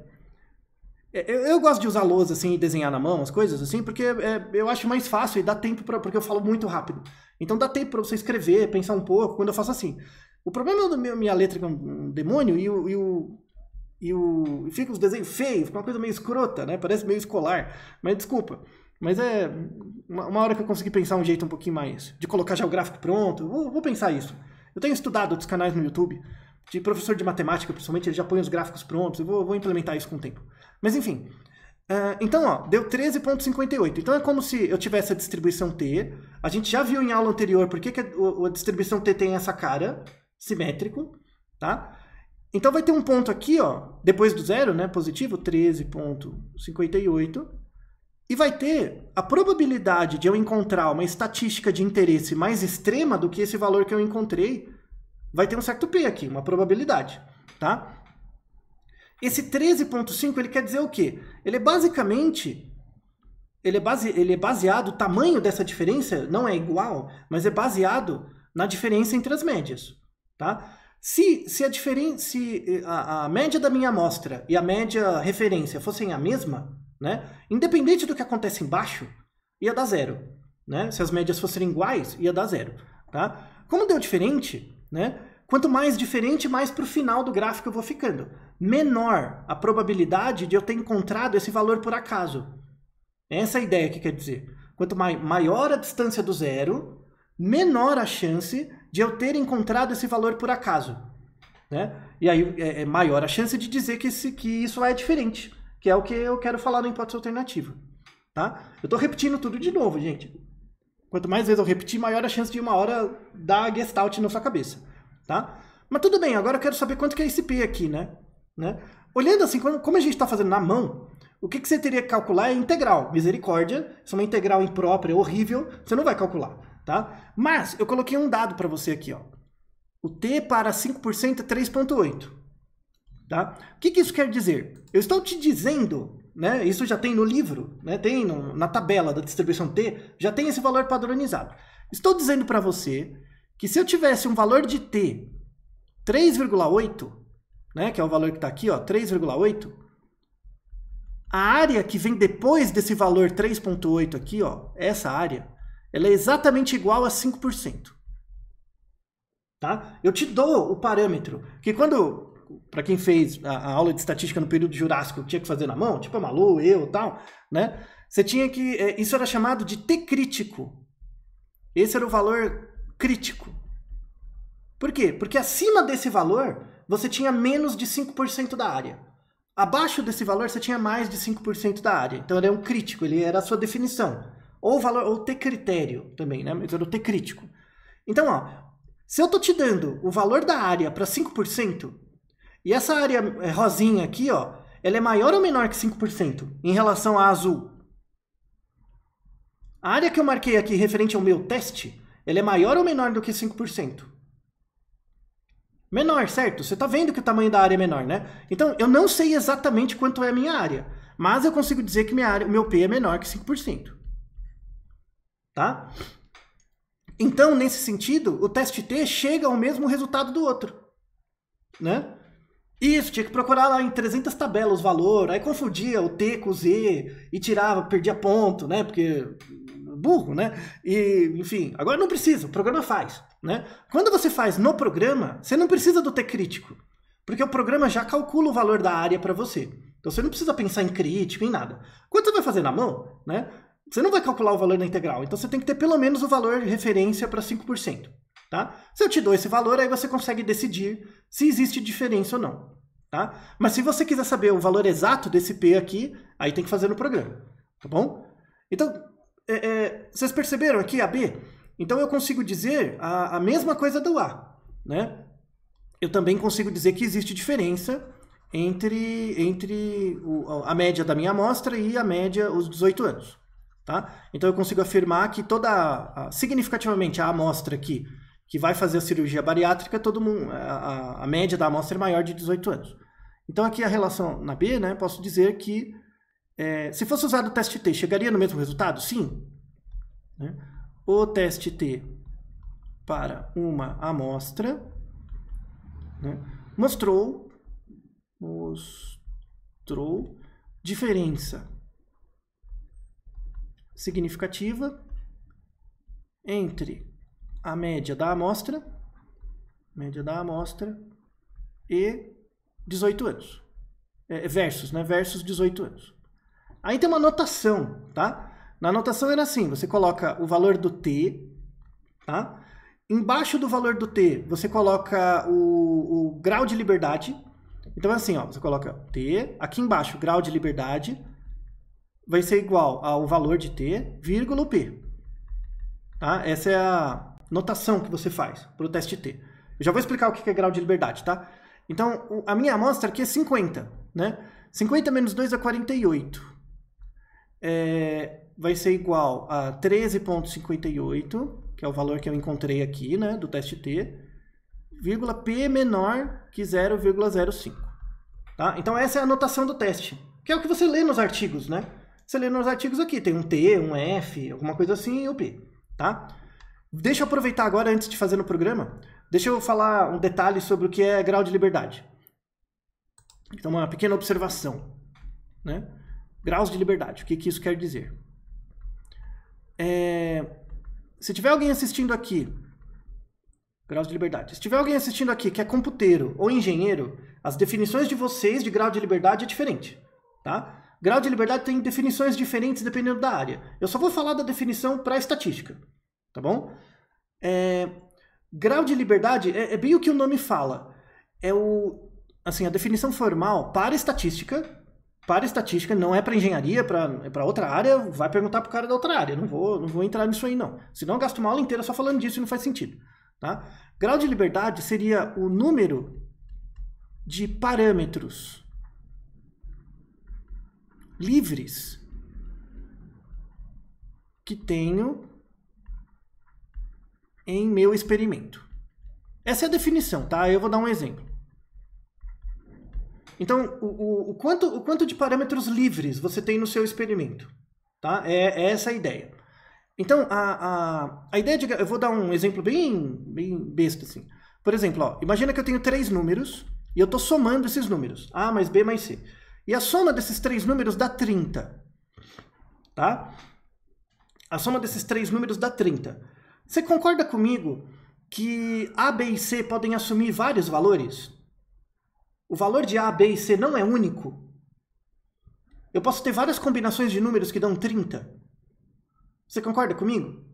é, eu, eu, gosto de usar lousa assim e desenhar na mão as coisas assim, porque é, eu acho mais fácil e dá tempo para porque eu falo muito rápido. Então dá tempo para você escrever, pensar um pouco quando eu faço assim. O problema é que minha letra é um demônio e o, e o e o fica os desenhos feios, fica uma coisa meio escrota, né? Parece meio escolar. Mas desculpa. Mas é uma, uma hora que eu consegui pensar um jeito um pouquinho mais de colocar já o gráfico pronto. Vou, vou pensar isso. Eu tenho estudado outros canais no YouTube de professor de matemática, principalmente, ele já põe os gráficos prontos. Eu vou, vou implementar isso com o tempo. Mas enfim. Uh, então, ó, deu 13,58. Então é como se eu tivesse a distribuição T. A gente já viu em aula anterior por que, que a, a distribuição T tem essa cara, simétrico, tá? Então vai ter um ponto aqui, ó, depois do zero, né, positivo, 13.58, e vai ter a probabilidade de eu encontrar uma estatística de interesse mais extrema do que esse valor que eu encontrei, vai ter um certo p aqui, uma probabilidade, tá? Esse 13.5 ele quer dizer o quê? Ele é basicamente ele é, base, ele é baseado, o tamanho dessa diferença não é igual, mas é baseado na diferença entre as médias. Tá? Se, se, a, diferença, se eh, a, a média da minha amostra e a média referência fossem a mesma, né, independente do que acontece embaixo, ia dar zero. Né? Se as médias fossem iguais, ia dar zero. Tá? Como deu diferente, né, Quanto mais diferente, mais para o final do gráfico eu vou ficando. Menor a probabilidade de eu ter encontrado esse valor por acaso. Essa é a ideia que quer dizer. Quanto maior a distância do zero, menor a chance de eu ter encontrado esse valor por acaso. Né? E aí é, é maior a chance de dizer que, esse, que isso é diferente, que é o que eu quero falar na hipótese alternativa. Tá? Eu estou repetindo tudo de novo, gente. Quanto mais vezes eu repetir, maior a chance de uma hora dar gestalt na sua cabeça tá? Mas tudo bem, agora eu quero saber quanto que é esse P aqui, né? né? Olhando assim, como a gente está fazendo na mão, o que, que você teria que calcular é integral. Misericórdia, isso é uma integral imprópria, horrível, você não vai calcular, tá? Mas eu coloquei um dado para você aqui, ó. O T para 5% é 3.8, tá? O que, que isso quer dizer? Eu estou te dizendo né? Isso já tem no livro, né? Tem no, na tabela da distribuição T, já tem esse valor padronizado. Estou dizendo para você que se eu tivesse um valor de t 3,8, né, que é o valor que está aqui, ó, 3,8, a área que vem depois desse valor 3,8 aqui, ó, essa área, ela é exatamente igual a 5%. Tá? Eu te dou o parâmetro, que quando, para quem fez a, a, aula de estatística no período jurássico, tinha que fazer na mão, tipo a Malu, eu tal, né? Você tinha que, é, isso era chamado de T crítico. Esse era o valor crítico. Por quê? Porque acima desse valor você tinha menos de 5% da área. Abaixo desse valor você tinha mais de 5% da área. Então ele é um crítico, ele era a sua definição. Ou valor, ou ter critério também, né? Mas era o ter crítico. Então, ó, se eu tô te dando o valor da área para 5%, e essa área eh, rosinha aqui, ó, ela é maior ou menor que 5% em relação à azul? A área que eu marquei aqui referente ao meu teste ele é maior ou menor do que 5%? Menor, certo? Você está vendo que o tamanho da área é menor, né? Então, eu não sei exatamente quanto é a minha área, mas eu consigo dizer que minha área, meu P é menor que 5%. Tá? Então, nesse sentido, o teste T chega ao mesmo resultado do outro. Né? Isso, tinha que procurar lá em 300 tabelas o valor, aí confundia o T com o Z e tirava, perdia ponto, né? Porque burro, né? E, enfim, agora não precisa, o programa faz. Né? Quando você faz no programa, você não precisa do ter crítico, porque o programa já calcula o valor da área para você. Então você não precisa pensar em crítico, em nada. Quando você vai fazer na mão, né? Você não vai calcular o valor da integral, então você tem que ter pelo menos o valor de referência para 5%. Tá? Se eu te dou esse valor, aí você consegue decidir se existe diferença ou não. Tá? Mas se você quiser saber o valor exato desse P aqui, aí tem que fazer no programa, tá bom? Então, é, é, vocês perceberam aqui a B? Então eu consigo dizer a, a mesma coisa do A, né? Eu também consigo dizer que existe diferença entre, entre o, a média da minha amostra e a média os 18 anos. Tá? Então eu consigo afirmar que toda a, significativamente a amostra aqui que vai fazer a cirurgia bariátrica, todo mundo, a, a, média da amostra é maior de 18 anos. Então aqui a relação na B, né, posso dizer que é, se fosse usado o teste T, chegaria no mesmo resultado? Sim. Né? O teste T para uma amostra né? mostrou, mostrou diferença significativa entre a média da amostra, média da amostra e 18 anos. É, versus, né? Versus 18 anos. Aí tem uma notação, tá? Na notação era assim, você coloca o valor do t, tá? Embaixo do valor do t, você coloca o, o grau de liberdade. Então é assim, ó, você coloca t, aqui embaixo, grau de liberdade, vai ser igual ao valor de t, vírgula p. Tá? Essa é a notação que você faz para o teste t. Eu já vou explicar o que é grau de liberdade, tá? Então, a minha amostra aqui é 50, né? 50 menos 2 é 48 é, vai ser igual a 13,58, que é o valor que eu encontrei aqui, né, do teste T, vírgula P menor que 0,05. Tá? Então essa é a anotação do teste, que é o que você lê nos artigos, né? Você lê nos artigos aqui, tem um T, um F, alguma coisa assim e o P, tá? Deixa eu aproveitar agora, antes de fazer no programa, deixa eu falar um detalhe sobre o que é grau de liberdade. Então, uma pequena observação, né? Graus de liberdade. O que, que isso quer dizer? É, se tiver alguém assistindo aqui, graus de liberdade. Se tiver alguém assistindo aqui que é computeiro ou engenheiro, as definições de vocês de grau de liberdade é diferente, tá? Grau de liberdade tem definições diferentes dependendo da área. Eu só vou falar da definição para estatística, tá bom? É, grau de liberdade é, é bem o que o nome fala. É o assim a definição formal para estatística para estatística, não é para engenharia, para é outra área, vai perguntar para o cara da outra área. Não vou, não vou entrar nisso aí, não. Senão eu gasto uma aula inteira só falando disso e não faz sentido. Tá? Grau de liberdade seria o número de parâmetros livres que tenho em meu experimento. Essa é a definição, tá? Eu vou dar um exemplo. Então, o, o, o, quanto, o quanto de parâmetros livres você tem no seu experimento, tá? É, é essa a ideia. Então, a, a, a, ideia de... Eu vou dar um exemplo bem, bem besta, assim. Por exemplo, ó, imagina que eu tenho três números e eu estou somando esses números. A mais B mais C. E a soma desses três números dá 30, tá? A soma desses três números dá 30. Você concorda comigo que A, B e C podem assumir vários valores? o valor de A, B e C não é único, eu posso ter várias combinações de números que dão 30. Você concorda comigo?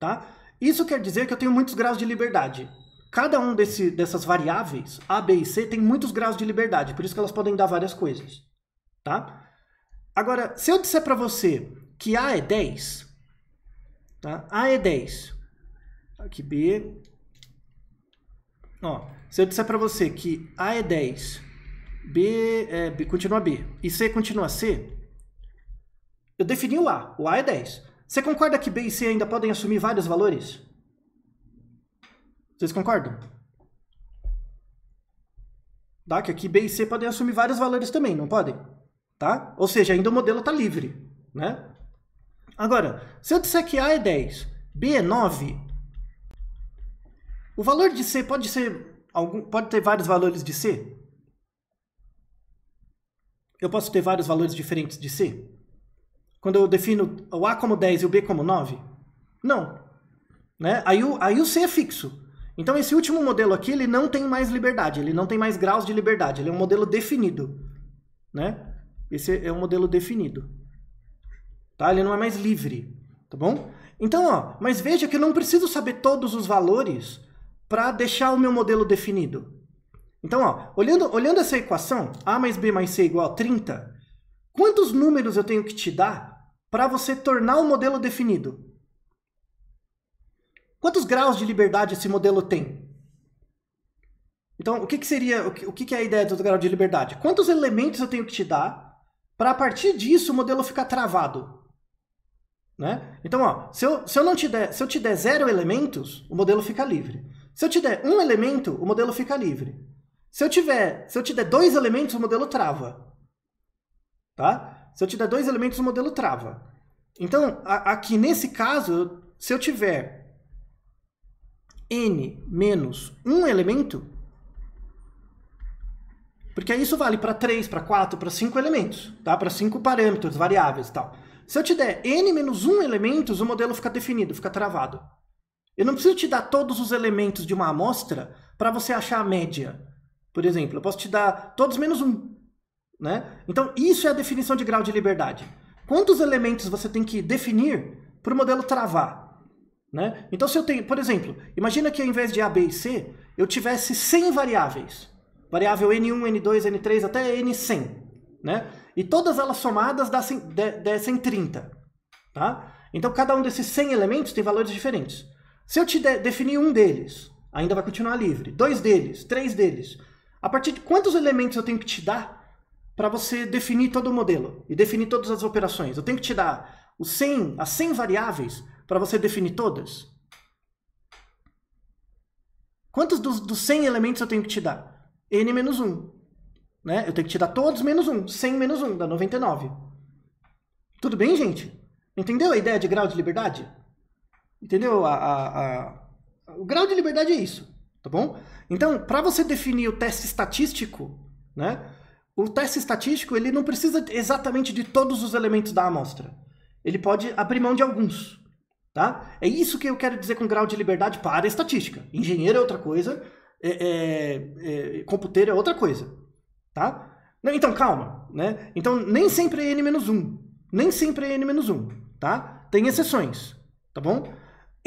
Tá? Isso quer dizer que eu tenho muitos graus de liberdade. Cada um desse, dessas variáveis, A, B e C, tem muitos graus de liberdade, por isso que elas podem dar várias coisas. Tá? Agora, se eu disser para você que A é 10, tá? A é 10. Aqui B. Ó, se eu disser para você que A é 10, B, é, B continua B e C continua C, eu defini o A, o A é 10. Você concorda que B e C ainda podem assumir vários valores? Vocês concordam? Tá? Que aqui B e C podem assumir vários valores também, não podem? Tá? Ou seja, ainda o modelo está livre. Né? Agora, se eu disser que A é 10, B é 9, o valor de C pode ser algum, pode ter vários valores de C? Eu posso ter vários valores diferentes de C? Quando eu defino o A como 10 e o B como 9? Não. Né? Aí, o, aí o C é fixo. Então esse último modelo aqui, ele não tem mais liberdade, ele não tem mais graus de liberdade, ele é um modelo definido. Né? Esse é um modelo definido. Tá? Ele não é mais livre, tá bom? Então, ó, mas veja que eu não preciso saber todos os valores para deixar o meu modelo definido. Então, ó, olhando, olhando essa equação, A mais B mais C é igual a 30, quantos números eu tenho que te dar para você tornar o modelo definido? Quantos graus de liberdade esse modelo tem? Então, o que, que seria, o que, o que é a ideia do grau de liberdade? Quantos elementos eu tenho que te dar para a partir disso o modelo ficar travado? Né? Então, ó, se, eu, se, eu não te der, se eu te der zero elementos, o modelo fica livre. Se eu te der um elemento, o modelo fica livre. Se eu tiver, se eu te der dois elementos, o modelo trava. Tá? Se eu te der dois elementos, o modelo trava. Então, a, aqui nesse caso, se eu tiver n menos um elemento, porque isso vale para 3, para 4, para 5 elementos, tá? para 5 parâmetros, variáveis e tal. Se eu te der n menos um elementos, o modelo fica definido, fica travado. Eu não preciso te dar todos os elementos de uma amostra para você achar a média. Por exemplo, eu posso te dar todos menos um. Né? Então, isso é a definição de grau de liberdade. Quantos elementos você tem que definir para o modelo travar? Né? Então, se eu tenho, por exemplo, imagina que ao invés de A, B e C, eu tivesse 100 variáveis. Variável N1, N2, N3 até N100. Né? E todas elas somadas dá 130. Tá? Então, cada um desses 100 elementos tem valores diferentes. Se eu te de definir um deles, ainda vai continuar livre. Dois deles, três deles. A partir de quantos elementos eu tenho que te dar para você definir todo o modelo e definir todas as operações? Eu tenho que te dar os 100, as 100 variáveis para você definir todas? Quantos dos, dos 100 elementos eu tenho que te dar? N menos 1. Né? Eu tenho que te dar todos menos 1. 100 menos 1, dá 99. Tudo bem, gente? Entendeu a ideia de grau de liberdade? Entendeu? A, a, a... O grau de liberdade é isso, tá bom? Então, para você definir o teste estatístico, né? O teste estatístico, ele não precisa exatamente de todos os elementos da amostra. Ele pode abrir mão de alguns, tá? É isso que eu quero dizer com grau de liberdade para a estatística. Engenheiro é outra coisa, é, é, é computeiro é outra coisa, tá? Então, calma, né? Então, nem sempre é n-1, nem sempre é n-1, tá? Tem exceções, tá bom?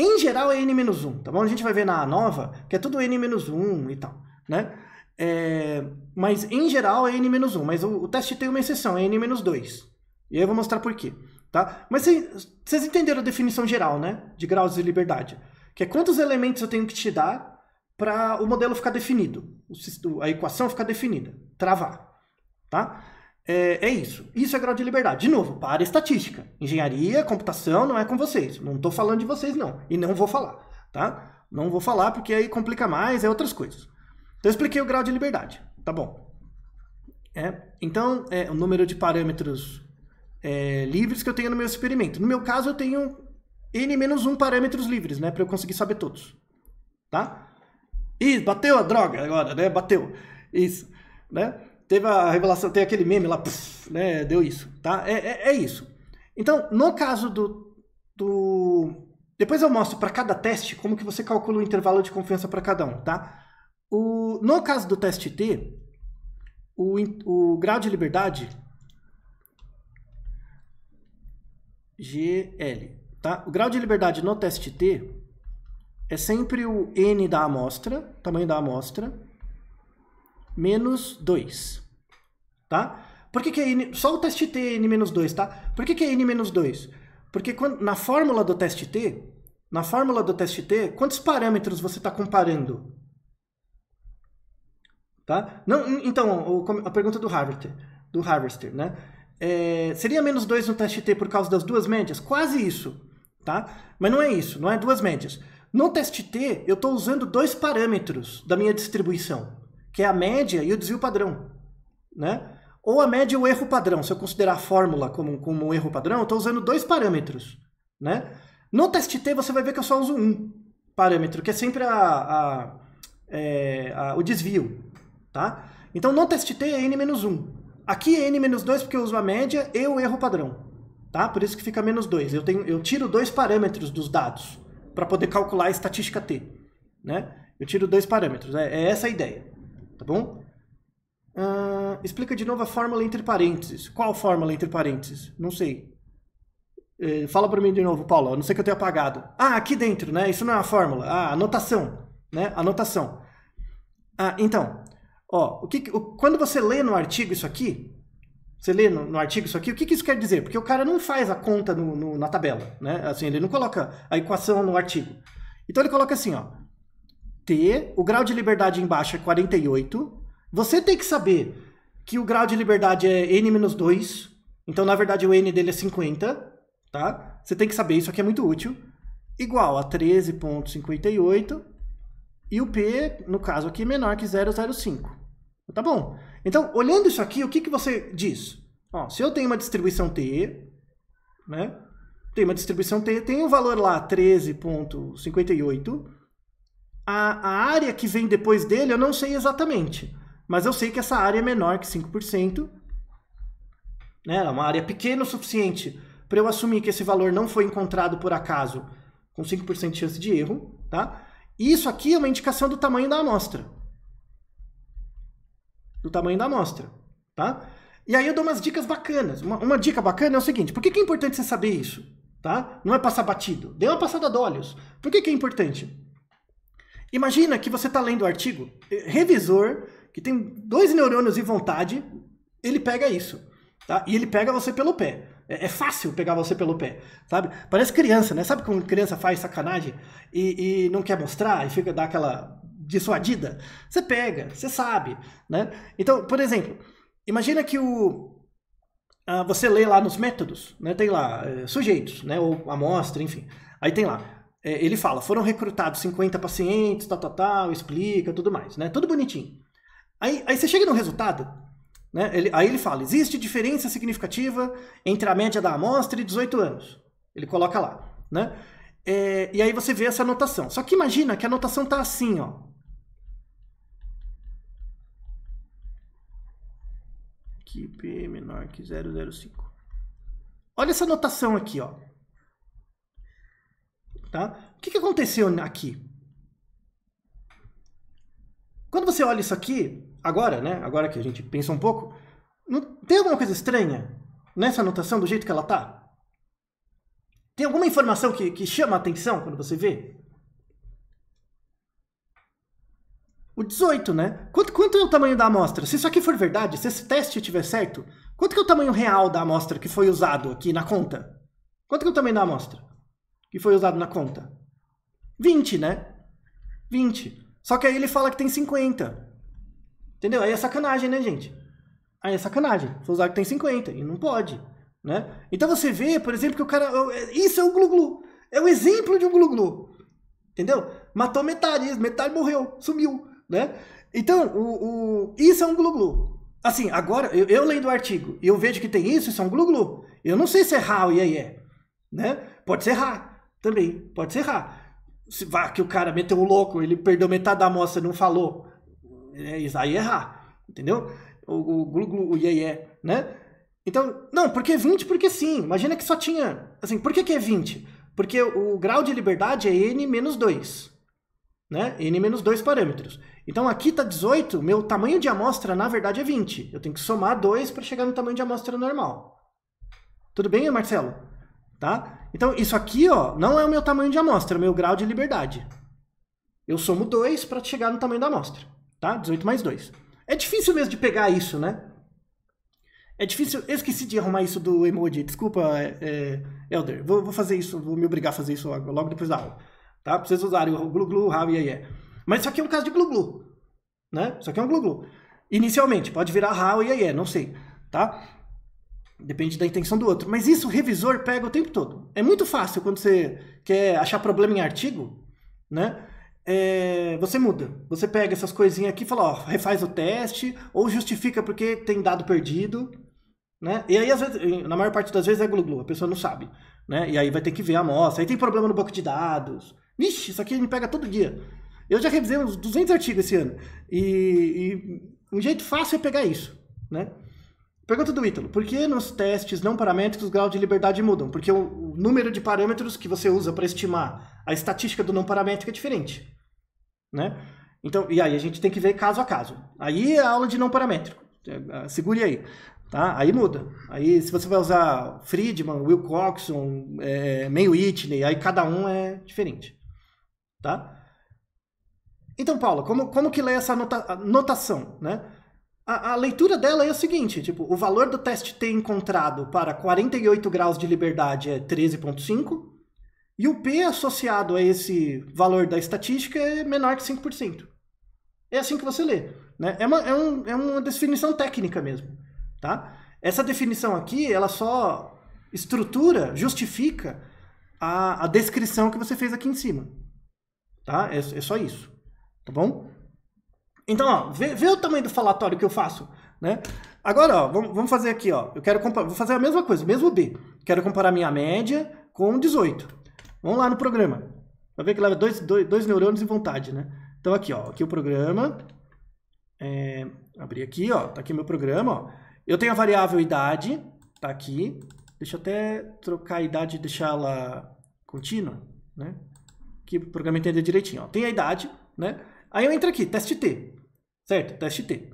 Em geral é N-1, tá bom? A gente vai ver na nova que é tudo N-1 e tal, né? É, mas em geral é N-1, mas o, o, teste tem uma exceção, é N-2. E aí eu vou mostrar por quê, tá? Mas vocês entenderam a definição geral, né? De graus de liberdade. Que é quantos elementos eu tenho que te dar para o modelo ficar definido, a equação ficar definida, travar, tá? É, é, isso. Isso é grau de liberdade. De novo, para estatística. Engenharia, computação não é com vocês. Não estou falando de vocês, não. E não vou falar, tá? Não vou falar porque aí complica mais, é outras coisas. Então, eu expliquei o grau de liberdade, tá bom? É, então, é o número de parâmetros é, livres que eu tenho no meu experimento. No meu caso, eu tenho n-1 parâmetros livres, né? Para eu conseguir saber todos, tá? Ih, bateu a droga agora, né? Bateu. Isso, né? teve a revelação, tem aquele meme lá, né, deu isso, tá? É, é, é, isso. Então, no caso do, do... Depois eu mostro para cada teste como que você calcula o intervalo de confiança para cada um, tá? O, no caso do teste T, o, o grau de liberdade GL, tá? O grau de liberdade no teste T é sempre o N da amostra, tamanho da amostra, menos 2 tá? Por que, que é N... Só o teste T é N-2, tá? Por que, que é N-2? Porque quando, na fórmula do teste T, na fórmula do teste T, quantos parâmetros você está comparando? Tá? Não, então, a pergunta do Harvester, do Harvester, né? É, seria menos 2 no teste T por causa das duas médias? Quase isso, tá? Mas não é isso, não é duas médias. No teste T, eu estou usando dois parâmetros da minha distribuição, que é a média e o desvio padrão, né? ou a média ou o erro padrão. Se eu considerar a fórmula como, como um erro padrão, eu estou usando dois parâmetros. Né? No teste T você vai ver que eu só uso um parâmetro, que é sempre a, a, é, a, o desvio. Tá? Então no teste T é n-1. Aqui é n-2 porque eu uso a média e o erro padrão. Tá? Por isso que fica menos 2. Eu, tenho, eu tiro dois parâmetros dos dados para poder calcular a estatística T. Né? Eu tiro dois parâmetros. É, é essa a ideia. Tá bom? Uh, explica de novo a fórmula entre parênteses. Qual fórmula entre parênteses? Não sei. Uh, fala para mim de novo, Paulo. A não sei que eu tenha apagado. Ah, aqui dentro, né? Isso não é uma fórmula. Ah, anotação, né? Anotação. Ah, então, ó, o que, o, quando você lê no artigo isso aqui, você lê no, no artigo isso aqui, o que, que, isso quer dizer? Porque o cara não faz a conta no, no, na tabela, né? Assim, ele não coloca a equação no artigo. Então ele coloca assim, ó. T, o grau de liberdade embaixo é 48, você tem que saber que o grau de liberdade é n-2, então na verdade o n dele é 50, tá? Você tem que saber, isso aqui é muito útil, igual a 13.58 e o p, no caso aqui, menor que 0,05. Tá bom? Então, olhando isso aqui, o que, que você diz? Ó, se eu tenho uma distribuição t, né? Tem uma distribuição t, tem um valor lá 13.58, a, a área que vem depois dele eu não sei exatamente. Mas eu sei que essa área é menor que 5%. Né? Ela é uma área pequena o suficiente para eu assumir que esse valor não foi encontrado por acaso com 5% de chance de erro. Tá? E isso aqui é uma indicação do tamanho da amostra. Do tamanho da amostra. Tá? E aí eu dou umas dicas bacanas. Uma, uma dica bacana é o seguinte: por que, que é importante você saber isso? Tá? Não é passar batido. Dê uma passada de olhos. Por que, que é importante? Imagina que você está lendo o artigo, eh, revisor que tem dois neurônios em vontade, ele pega isso. Tá? E ele pega você pelo pé. É, é fácil pegar você pelo pé, sabe? Parece criança, né? Sabe como criança faz sacanagem e, e não quer mostrar e fica dá aquela dissuadida? Você pega, você sabe, né? Então, por exemplo, imagina que o ah, você lê lá nos métodos, né? Tem lá é, sujeitos, né? Ou amostra, enfim. Aí tem lá eh, ele fala, foram recrutados 50 pacientes, tal, tal, tal, explica, tudo mais, né? Tudo bonitinho. Aí, aí você chega no resultado, né? Ele, aí ele fala: existe diferença significativa entre a média da amostra e 18 anos. Ele coloca lá, né? É, e aí você vê essa anotação. Só que imagina que a anotação tá assim, ó. Que P menor que 005. Olha essa anotação aqui, ó. Tá? O que, que aconteceu aqui? Quando você olha isso aqui, agora, né? Agora que a gente pensa um pouco, não, tem alguma coisa estranha nessa anotação do jeito que ela tá? Tem alguma informação que, que chama a atenção quando você vê? O 18, né? Quanto, quanto é o tamanho da amostra? Se isso aqui for verdade, se esse teste estiver certo, quanto que é o tamanho real da amostra que foi usado aqui na conta? Quanto que é o tamanho da amostra que foi usado na conta? 20, né? 20. Só que aí ele fala que tem 50. Entendeu? Aí é sacanagem, né, gente? Aí é sacanagem. Seu que tem 50 e não pode, né? Então você vê, por exemplo, que o cara... É, isso é um gluglu. É um exemplo de um gluglu. Entendeu? Matou metade, metade morreu, sumiu, né? Então, o, o... isso é um gluglu. Assim, agora, eu, eu leio do artigo e eu vejo que tem isso, isso é um gluglu. Eu não sei se é e aí é, né? Pode ser ra também, pode ser ra. Se vá que o cara meteu o louco, ele perdeu metade da amostra e não falou, é, aí é errar, entendeu? O, glu glu, o iê, iê, né? Então, não, porque 20, porque sim. Imagina que só tinha. Assim, por que, que é 20? Porque o grau de liberdade é n menos 2. Né? n menos 2 parâmetros. Então aqui está 18, meu tamanho de amostra na verdade é 20. Eu tenho que somar 2 para chegar no tamanho de amostra normal. Tudo bem, Marcelo? Tá? Então isso aqui ó, não é o meu tamanho de amostra, é o meu grau de liberdade. Eu somo 2 para chegar no tamanho da amostra tá? 18 mais 2. É difícil mesmo de pegar isso, né? É difícil. Eu esqueci de arrumar isso do emoji. Desculpa, é, é, Elder. Vou, vou, fazer isso, vou me obrigar a fazer isso logo, logo depois da aula. Tá? Pra vocês usarem o glu-glu, o e aí Mas isso aqui é um caso de glu-glu. Né? Isso aqui é um glu-glu. Inicialmente, pode virar how e aí é não sei. Tá? Depende da intenção do outro. Mas isso o revisor pega o tempo todo. É muito fácil quando você quer achar problema em artigo, né? é, você muda. Você pega essas coisinhas aqui e fala, ó, refaz o teste, ou justifica porque tem dado perdido. Né? E aí, às vezes, na maior parte das vezes é glu-glu, a pessoa não sabe. Né? E aí vai ter que ver a amostra. Aí tem problema no banco de dados. Ixi, isso aqui me pega todo dia. Eu já revisei uns 200 artigos esse ano. E, e um jeito fácil é pegar isso. Né? Pergunta do Ítalo: por que nos testes não paramétricos os graus de liberdade mudam? Porque o, o número de parâmetros que você usa para estimar a estatística do não paramétrico é diferente. Né? Então, e aí a gente tem que ver caso a caso. Aí é a aula de não paramétrico. É, é, segure aí. Tá? Aí muda. Aí se você vai usar Friedman, Wilcoxon, é, May Whitney, aí cada um é diferente. Tá? Então, Paula, como, como que lê essa nota, notação? Né? a, a, leitura dela é o seguinte, tipo, o valor do teste T encontrado para 48 graus de liberdade é 13.5, e o P associado a esse valor da estatística é menor que 5%. É assim que você lê. Né? É, uma, é, um, é uma definição técnica mesmo. Tá? Essa definição aqui, ela só estrutura, justifica a, a descrição que você fez aqui em cima. Tá? É, é só isso. Tá bom? Então, ó, vê, vê, o tamanho do falatório que eu faço, né? Agora, ó, vamos, vamos fazer aqui, ó. Eu quero comparar, vou fazer a mesma coisa, mesmo B. Quero comparar minha média com 18. Vamos lá no programa. Vai ver que leva dois, dois, dois neurônios em vontade, né? Então aqui, ó, aqui o programa. É, abri aqui, ó, tá aqui meu programa, ó. Eu tenho a variável idade, tá aqui. Deixa eu até trocar a idade e deixá-la contínua, né? Que o programa entender direitinho, ó. Tem a idade, né? Aí eu entro aqui, teste T certo? Teste T.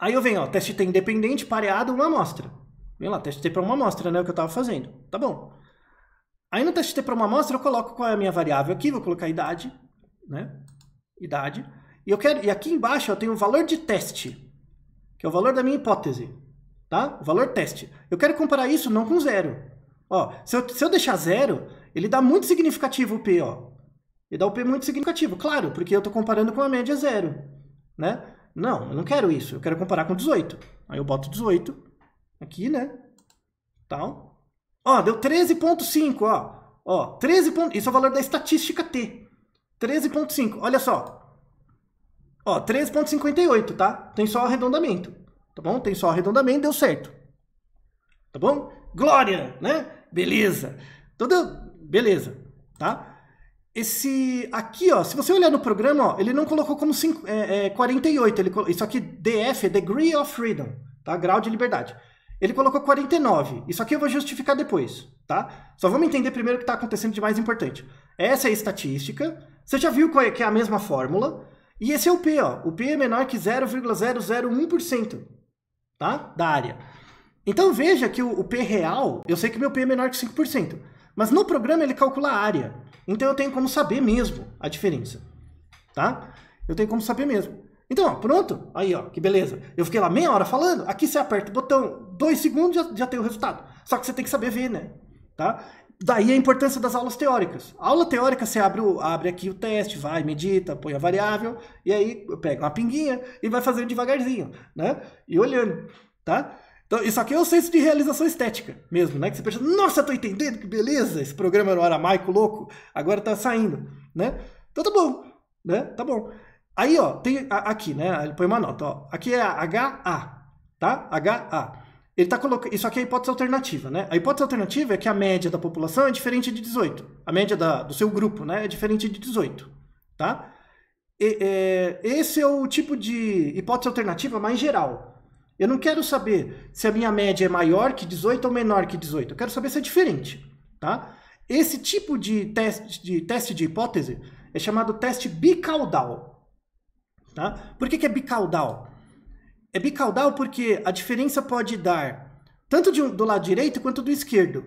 Aí eu venho, ó, teste T independente, pareado, uma amostra. Vem lá, teste T para uma amostra, né? O que eu estava fazendo. Tá bom. Aí no teste T para uma amostra, eu coloco qual é a minha variável aqui, vou colocar idade, né? Idade. E, eu quero, e aqui embaixo eu tenho o valor de teste, que é o valor da minha hipótese, tá? O valor teste. Eu quero comparar isso não com zero. Ó, se eu, se eu deixar zero, ele dá muito significativo o P, ó. Ele dá o P muito significativo, claro, porque eu estou comparando com a média zero né? Não, eu não quero isso, eu quero comparar com 18. Aí eu boto 18 aqui, né? Tal. Ó, deu 13.5, ó. Ó, 13. Ponto... Isso é o valor da estatística T. 13.5, olha só. Ó, 13.58, tá? Tem só arredondamento, tá bom? Tem só arredondamento, deu certo. Tá bom? Glória, né? Beleza. Então Beleza, tá? Esse aqui, ó, se você olhar no programa, ó, ele não colocou como cinco, é, é, 48, ele, isso aqui DF é Degree of Freedom, tá? grau de liberdade. Ele colocou 49, isso aqui eu vou justificar depois, tá? Só vamos entender primeiro o que está acontecendo de mais importante. Essa é a estatística, você já viu é, que é a mesma fórmula, e esse é o P, ó. O P é menor que 0,001%, tá? Da área. Então veja que o, o P real, eu sei que meu P é menor que 5%. Mas no programa ele calcula a área. Então eu tenho como saber mesmo a diferença. Tá? Eu tenho como saber mesmo. Então, ó, pronto. Aí, ó, que beleza. Eu fiquei lá meia hora falando. Aqui você aperta o botão, dois segundos já, já tem o resultado. Só que você tem que saber ver, né? Tá? Daí a importância das aulas teóricas. aula teórica, você abre, o, abre aqui o teste, vai, medita, põe a variável, e aí pega uma pinguinha e vai fazendo devagarzinho, né? E olhando, tá? Então, isso aqui é o senso de realização estética mesmo, né? Que você pensa, nossa, tô entendendo, que beleza, esse programa era o aramaico louco, agora tá saindo, né? Então tá bom, né? Tá bom. Aí, ó, tem a, aqui, né? Ele põe uma nota, ó. Aqui é a HA, tá? HA. Ele tá colocando, isso aqui é a hipótese alternativa, né? A hipótese alternativa é que a média da população é diferente de 18. A média da, do seu grupo, né, é diferente de 18, tá? E, é, esse é o tipo de hipótese alternativa mais geral, eu não quero saber se a minha média é maior que 18 ou menor que 18. Eu quero saber se é diferente, tá? Esse tipo de teste de, teste de hipótese é chamado teste bicaudal. Tá? Por que, que é bicaudal? É bicaudal porque a diferença pode dar tanto de, do lado direito quanto do esquerdo.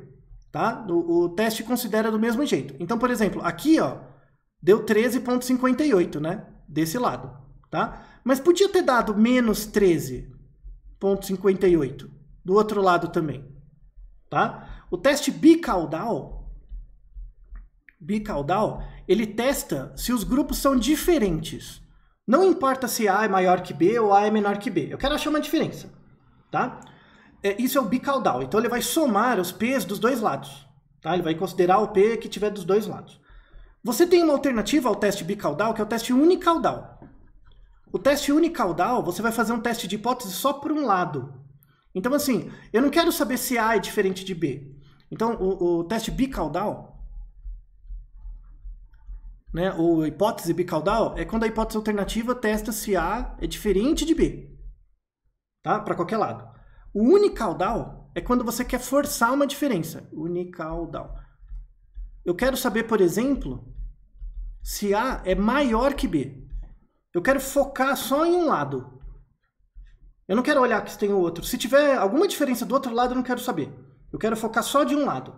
Tá? O, o teste considera do mesmo jeito. Então, por exemplo, aqui ó, deu 13,58 né? desse lado. Tá? Mas podia ter dado menos 13 0,58. Do outro lado também. Tá? O teste bicaudal, bicaudal, ele testa se os grupos são diferentes. Não importa se A é maior que B ou A é menor que B. Eu quero achar uma diferença. Tá? É, isso é o bicaudal. Então ele vai somar os P's dos dois lados. Tá? Ele vai considerar o P que tiver dos dois lados. Você tem uma alternativa ao teste bicaudal, que é o teste unicaudal. O teste unicaudal, você vai fazer um teste de hipótese só por um lado. Então, assim, eu não quero saber se A é diferente de B. Então, o, o teste bicaudal, né, ou hipótese bicaudal, é quando a hipótese alternativa testa se A é diferente de B. Tá? Para qualquer lado. O unicaudal é quando você quer forçar uma diferença. Unicaudal. Eu quero saber, por exemplo, se A é maior que B. Eu quero focar só em um lado. Eu não quero olhar que tem o outro. Se tiver alguma diferença do outro lado, eu não quero saber. Eu quero focar só de um lado,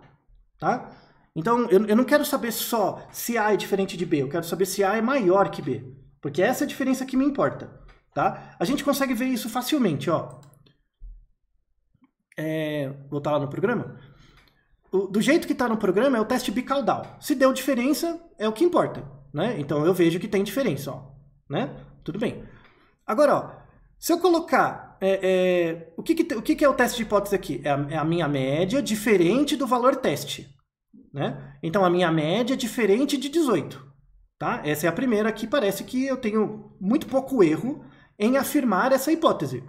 tá? Então, eu, eu não quero saber só se A é diferente de B. Eu quero saber se A é maior que B. Porque é essa é a diferença que me importa, tá? A gente consegue ver isso facilmente, ó. É, voltar lá no programa. O, do jeito que está no programa, é o teste bicaudal. Se deu diferença, é o que importa, né? Então, eu vejo que tem diferença, ó né? Tudo bem. Agora, ó, se eu colocar... É, é, o que, que o que, que, é o teste de hipótese aqui? É a, é a, minha média diferente do valor teste. Né? Então, a minha média é diferente de 18. Tá? Essa é a primeira que parece que eu tenho muito pouco erro em afirmar essa hipótese.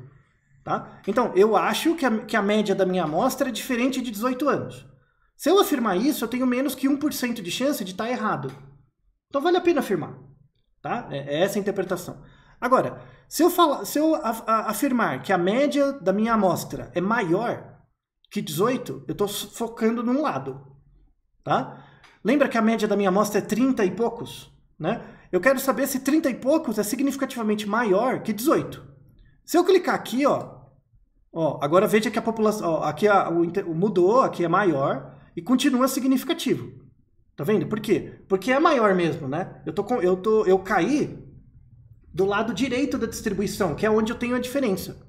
Tá? Então, eu acho que a, que a média da minha amostra é diferente de 18 anos. Se eu afirmar isso, eu tenho menos que 1% de chance de estar tá errado. Então vale a pena afirmar. Tá? É, é essa a interpretação. Agora, se eu, falar, se eu afirmar que a média da minha amostra é maior que 18, eu estou focando num lado. Tá? Lembra que a média da minha amostra é 30 e poucos? Né? Eu quero saber se 30 e poucos é significativamente maior que 18. Se eu clicar aqui, ó, ó agora veja que a população, ó, aqui a, o, mudou, aqui é maior e continua significativo. Tá vendo? Por quê? Porque é maior mesmo, né? Eu, tô com, eu, tô, eu caí do lado direito da distribuição, que é onde eu tenho a diferença.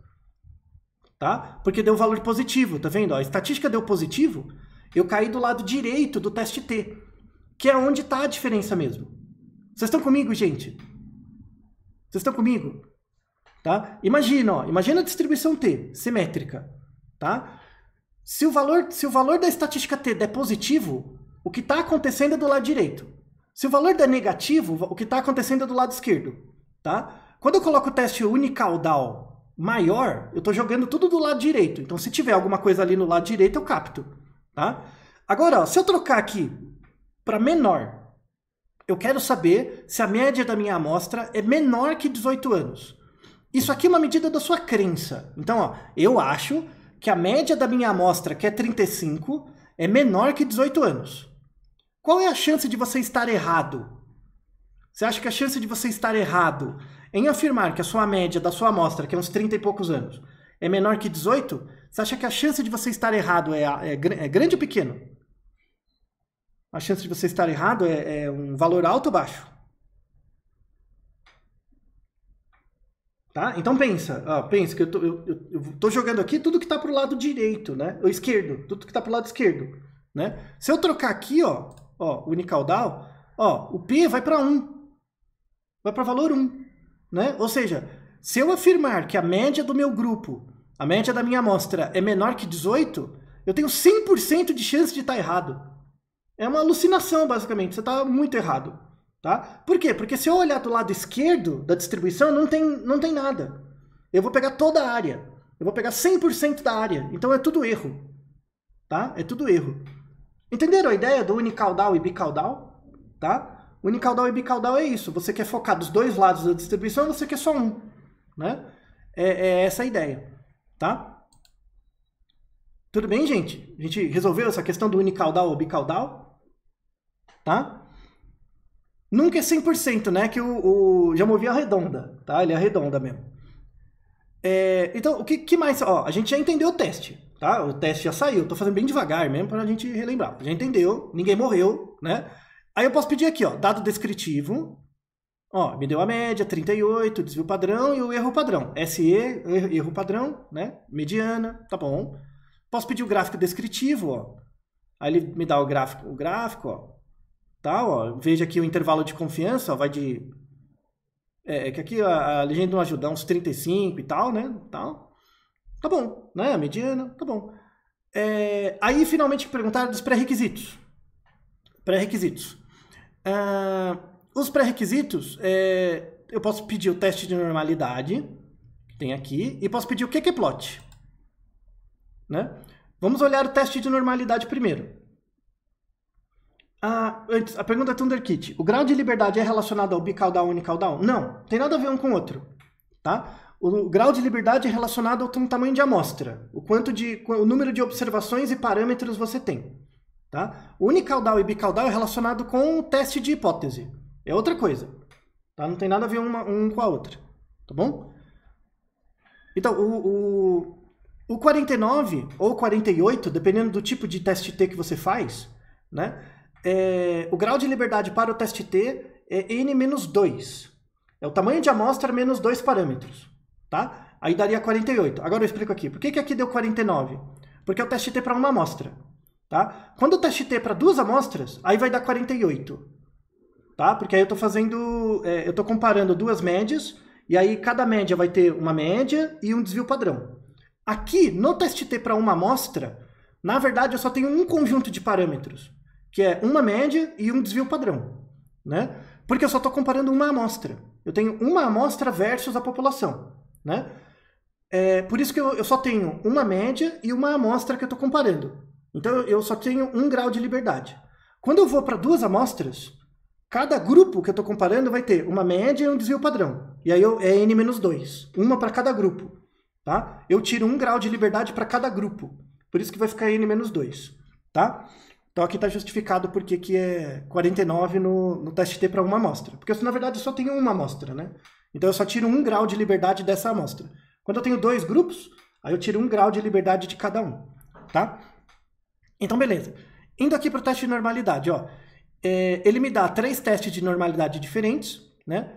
Tá? Porque deu valor positivo, tá vendo? a estatística deu positivo, eu caí do lado direito do teste T, que é onde está a diferença mesmo. Vocês estão comigo, gente? Vocês estão comigo? Tá? Imagina, ó, imagina a distribuição T, simétrica, tá? Se o valor, se o valor da estatística T der positivo, o que está acontecendo é do lado direito. Se o valor der negativo, o que está acontecendo é do lado esquerdo, tá? Quando eu coloco o teste unicaudal maior, eu estou jogando tudo do lado direito. Então, se tiver alguma coisa ali no lado direito, eu capto, tá? Agora, ó, se eu trocar aqui para menor, eu quero saber se a média da minha amostra é menor que 18 anos. Isso aqui é uma medida da sua crença. Então, ó, eu acho que a média da minha amostra, que é 35, é menor que 18 anos. Qual é a chance de você estar errado? Você acha que a chance de você estar errado em afirmar que a sua média da sua amostra, que é uns 30 e poucos anos, é menor que 18? Você acha que a chance de você estar errado é, é, é grande ou pequeno? A chance de você estar errado é, é um valor alto ou baixo? Tá? Então pensa, ó, pensa que eu tô, jogando aqui tudo que está para o lado direito, né? O esquerdo, tudo que está o lado esquerdo, né? Se eu trocar aqui, ó, ó, unicaudal, ó, o p vai para 1. Vai para valor 1. Né? Ou seja, se eu afirmar que a média do meu grupo, a média da minha amostra é menor que 18, eu tenho 100% de chance de estar tá errado. É uma alucinação, basicamente. Você está muito errado. Tá? Por quê? Porque se eu olhar do lado esquerdo da distribuição, não tem, não tem nada. Eu vou pegar toda a área. Eu vou pegar 100% da área. Então é tudo erro. Tá? É tudo erro. Entenderam a ideia do unicaudal e bicaudal? Tá? Unicaudal e bicaudal é isso. Você quer focar dos dois lados da distribuição, você quer só um. Né? É, é essa a ideia. Tá? Tudo bem, gente? A gente resolveu essa questão do unicaudal ou bicaudal? Tá? Nunca é 100%, né? Que o, o Jamovi redonda, tá? Ele redonda mesmo. É, então, o que, que mais? Ó, a gente já entendeu o teste tá? O teste já saiu, estou fazendo bem devagar mesmo para a gente relembrar. Já entendeu, ninguém morreu, né? Aí eu posso pedir aqui, ó, dado descritivo, ó, me deu a média, 38, desvio padrão e o erro padrão. SE, erro padrão, né? Mediana, tá bom. Posso pedir o gráfico descritivo, ó. Aí ele me dá o gráfico, o gráfico, ó. Tá, ó, veja aqui o intervalo de confiança, ó, vai de é, é que aqui a, a legenda não ajuda, uns 35 e tal, né? Tal. Tá bom, né? Mediana, tá bom. É, aí finalmente perguntaram dos pré-requisitos. Pré-requisitos. É, os pré-requisitos, é, eu posso pedir o teste de normalidade, que tem aqui, e posso pedir o QQplot. Né? Vamos olhar o teste de normalidade primeiro. Ah, antes, a pergunta é Thunderkit. O grau de liberdade é relacionado ao bicaudal unicaudal? Não, tem nada a ver um com o outro. Tá? O grau de liberdade é relacionado ao tamanho de amostra, o quanto de o número de observações e parâmetros você tem. Tá? Unicaudal e bicaudal é relacionado com o teste de hipótese. É outra coisa. Tá? Não tem nada a ver uma, um com a outra. Tá bom? Então, o, o, o 49 ou 48, dependendo do tipo de teste T que você faz, né? É, o grau de liberdade para o teste T é N menos 2. É o tamanho de amostra menos dois parâmetros tá? Aí daria 48. Agora eu explico aqui. Por que, que aqui deu 49? Porque eu é teste T para uma amostra, tá? Quando eu teste T é para duas amostras, aí vai dar 48, tá? Porque aí eu estou fazendo, é, eu estou comparando duas médias, e aí cada média vai ter uma média e um desvio padrão. Aqui, no teste T para uma amostra, na verdade eu só tenho um conjunto de parâmetros, que é uma média e um desvio padrão, né? Porque eu só estou comparando uma amostra. Eu tenho uma amostra versus a população. Né? É, por isso que eu, eu só tenho uma média e uma amostra que eu estou comparando. Então eu só tenho um grau de liberdade. Quando eu vou para duas amostras, cada grupo que eu estou comparando vai ter uma média e um desvio padrão. E aí eu, é N-2, uma para cada grupo. Tá? Eu tiro um grau de liberdade para cada grupo. Por isso que vai ficar N-2. Tá? Então aqui está justificado porque que é 49 no, no teste T para uma amostra. Porque na verdade eu só tenho uma amostra, né? Então eu só tiro um grau de liberdade dessa amostra. Quando eu tenho dois grupos, aí eu tiro um grau de liberdade de cada um, tá? Então beleza. Indo aqui para o teste de normalidade, ó. É, ele me dá três testes de normalidade diferentes, né?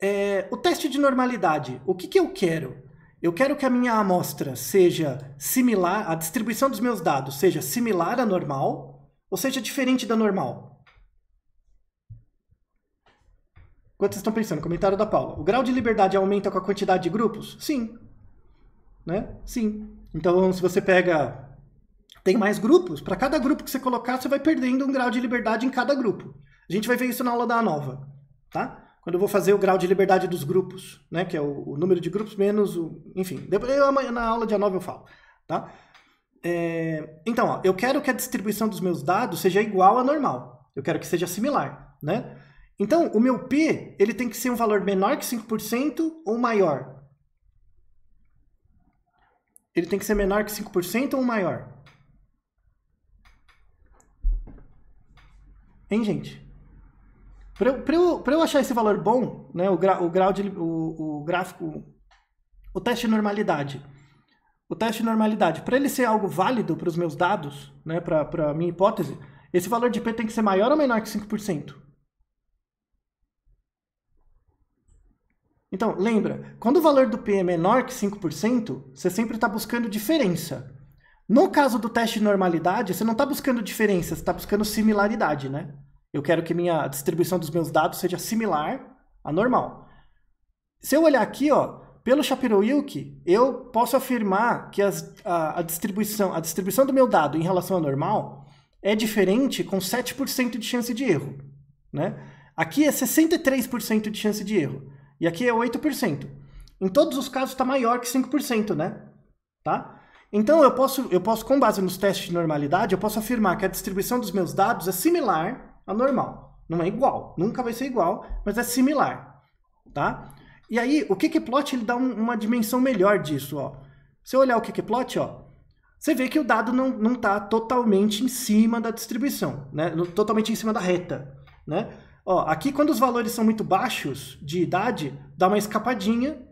É, o teste de normalidade, o que, que eu quero? Eu quero que a minha amostra seja similar, a distribuição dos meus dados seja similar à normal, ou seja, diferente da normal. que vocês estão pensando, comentário da Paula. O grau de liberdade aumenta com a quantidade de grupos? Sim. Né? Sim. Então, se você pega. Tem mais grupos, para cada grupo que você colocar, você vai perdendo um grau de liberdade em cada grupo. A gente vai ver isso na aula da nova, tá? Quando eu vou fazer o grau de liberdade dos grupos, né? Que é o, o número de grupos menos o. Enfim, depois, eu, na aula de A9 eu falo, tá? É, então, ó, eu quero que a distribuição dos meus dados seja igual à normal. Eu quero que seja similar, né? Então, o meu P ele tem que ser um valor menor que 5% ou maior. Ele tem que ser menor que 5% ou maior. Hein, gente? Para eu, eu, eu achar esse valor bom, né, o, gra, o grau de. O, o gráfico. O teste de normalidade. O teste de normalidade, para ele ser algo válido para os meus dados, né, para a minha hipótese, esse valor de P tem que ser maior ou menor que 5%? Então, lembra, quando o valor do P é menor que 5%, você sempre está buscando diferença. No caso do teste de normalidade, você não está buscando diferença, você está buscando similaridade, né? Eu quero que minha distribuição dos meus dados seja similar à normal. Se eu olhar aqui, ó, pelo Shapiro-Wilk, eu posso afirmar que as, a, a, distribuição, a distribuição do meu dado em relação à normal é diferente com 7% de chance de erro. Né? Aqui é 63% de chance de erro. E aqui é 8%. Em todos os casos está maior que 5%, né? Tá? Então eu posso, eu posso, com base nos testes de normalidade, eu posso afirmar que a distribuição dos meus dados é similar à normal. Não é igual, nunca vai ser igual, mas é similar, tá? E aí, o kickplot ele dá um, uma dimensão melhor disso, ó. Se eu olhar o kickplot, ó, você vê que o dado não, não tá totalmente em cima da distribuição, né? Totalmente em cima da reta, né? Ó, aqui quando os valores são muito baixos de idade, dá uma escapadinha,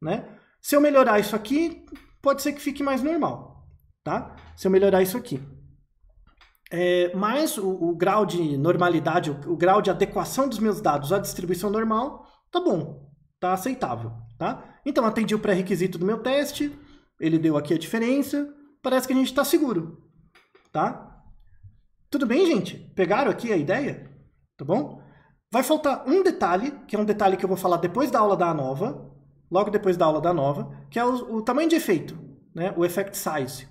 né? Se eu melhorar isso aqui, pode ser que fique mais normal, tá? Se eu melhorar isso aqui. É, mas o, o, grau de normalidade, o, o, grau de adequação dos meus dados à distribuição normal, tá bom, tá aceitável, tá? Então, atendi o pré-requisito do meu teste, ele deu aqui a diferença, parece que a gente está seguro, tá? Tudo bem, gente? Pegaram aqui a ideia? Tá bom? Vai faltar um detalhe, que é um detalhe que eu vou falar depois da aula da nova, logo depois da aula da nova, que é o, o tamanho de efeito, né? o effect size.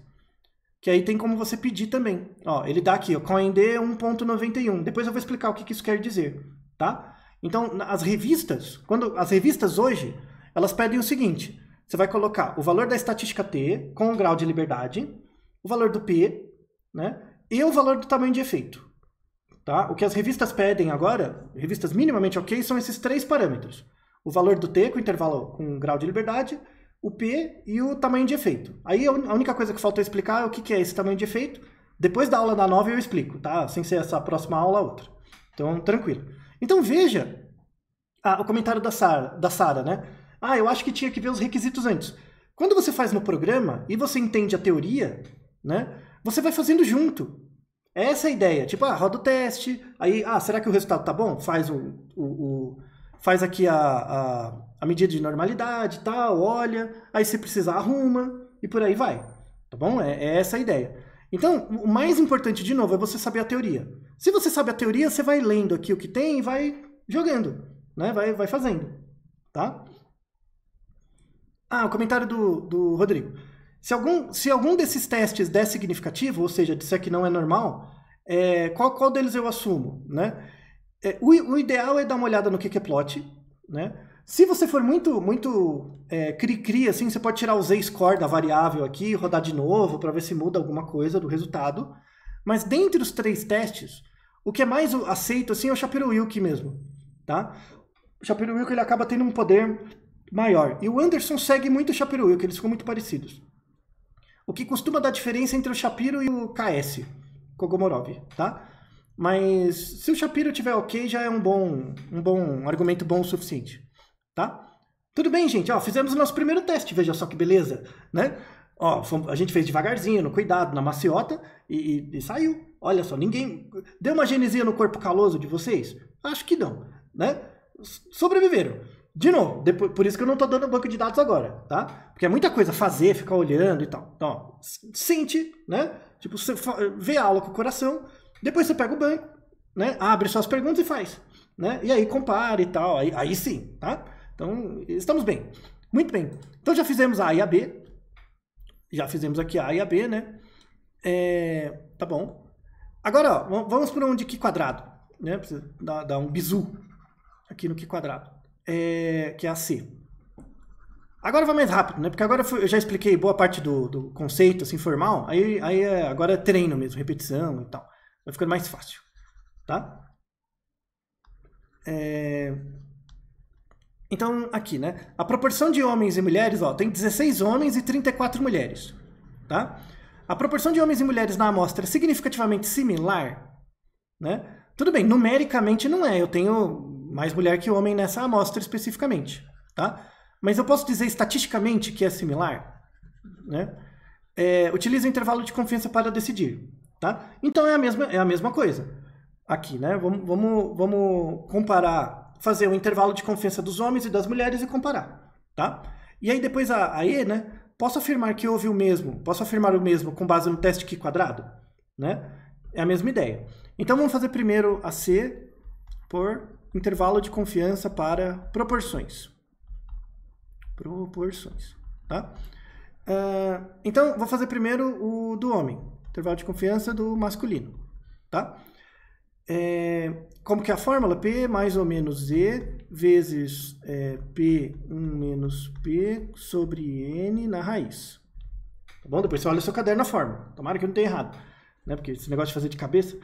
Que aí tem como você pedir também. Ó, ele dá aqui, ó, coind 1.91. Depois eu vou explicar o que, que isso quer dizer, tá? Então, as revistas, quando as revistas hoje, elas pedem o seguinte: você vai colocar o valor da estatística T com o grau de liberdade, o valor do P, né? E o valor do tamanho de efeito. Tá? O que as revistas pedem agora, revistas minimamente ok, são esses três parâmetros. O valor do T, com intervalo com grau de liberdade, o P e o tamanho de efeito. Aí a única coisa que faltou explicar é o que é esse tamanho de efeito. Depois da aula da 9 eu explico, tá? Sem ser essa próxima aula ou outra. Então, tranquilo. Então veja ah, o comentário da Sara, da Sara né? Ah, eu acho que tinha que ver os requisitos antes. Quando você faz no programa e você entende a teoria, né? Você vai fazendo junto. Essa é a ideia. Tipo, ah, roda o teste, aí, ah, será que o resultado tá bom? Faz o, o, o faz aqui a, a, a, medida de normalidade e tal, olha, aí se precisar arruma e por aí vai. Tá bom? É, é, essa a ideia. Então, o mais importante, de novo, é você saber a teoria. Se você sabe a teoria, você vai lendo aqui o que tem e vai jogando, né? Vai, vai fazendo, tá? Ah, o comentário do, do Rodrigo. Se algum, se algum desses testes der significativo, ou seja, disser que não é normal, é, qual, qual deles eu assumo? Né? É, o, o, ideal é dar uma olhada no que, que é plot. Né? Se você for muito muito é, cri-cri, é, assim, você pode tirar o z-score da variável aqui, rodar de novo para ver se muda alguma coisa do resultado. Mas dentre os três testes, o que é mais aceito assim, é o Shapiro-Wilk mesmo. Tá? O Shapiro-Wilk acaba tendo um poder maior. E o Anderson segue muito o Shapiro-Wilk, eles ficam muito parecidos. O que costuma dar diferença entre o Shapiro e o KS, Kogomorov, tá? Mas se o Shapiro tiver ok, já é um bom, um bom um argumento bom o suficiente, tá? Tudo bem, gente, ó, fizemos o nosso primeiro teste, veja só que beleza, né? Ó, a gente fez devagarzinho, no cuidado, na maciota, e, e, e saiu. Olha só, ninguém... Deu uma genesia no corpo caloso de vocês? Acho que não, né? Sobreviveram. De novo, depois, por isso que eu não estou dando banco de dados agora, tá? Porque é muita coisa fazer, ficar olhando e tal. Então, sente, né? Tipo, você vê a aula com o coração, depois você pega o banco, né? Abre suas perguntas e faz, né? E aí compara e tal, aí, aí sim, tá? Então, estamos bem. Muito bem. Então já fizemos a A e a B. Já fizemos aqui a A e a B, né? É, tá bom. Agora, ó, vamos para um de que quadrado, né? Precisa dar, dar um bizu aqui no que quadrado é, que é a C. Agora vai mais rápido, né? Porque agora eu já expliquei boa parte do, do conceito, assim, formal. Aí, aí é, agora é treino mesmo, repetição e tal. Vai ficando mais fácil, tá? É... Então, aqui, né? A proporção de homens e mulheres, ó, tem 16 homens e 34 mulheres, tá? A proporção de homens e mulheres na amostra é significativamente similar, né? Tudo bem, numericamente não é. Eu tenho mais mulher que homem nessa amostra especificamente, tá? Mas eu posso dizer estatisticamente que é similar, né? É, utiliza o intervalo de confiança para decidir, tá? Então é a mesma, é a mesma coisa aqui, né? Vamos, vamos, vamos comparar, fazer o intervalo de confiança dos homens e das mulheres e comparar, tá? E aí depois a, a E, né? Posso afirmar que houve o mesmo, posso afirmar o mesmo com base no teste Q quadrado, né? É a mesma ideia. Então vamos fazer primeiro a C por intervalo de confiança para proporções. Proporções, tá? Uh, então, vou fazer primeiro o do homem. Intervalo de confiança do masculino, tá? É, como que é a fórmula? P mais ou menos E vezes é, P1 menos P sobre N na raiz. Tá bom? Depois você olha o seu caderno na fórmula. Tomara que eu não tenha errado, né? Porque esse negócio de fazer de cabeça...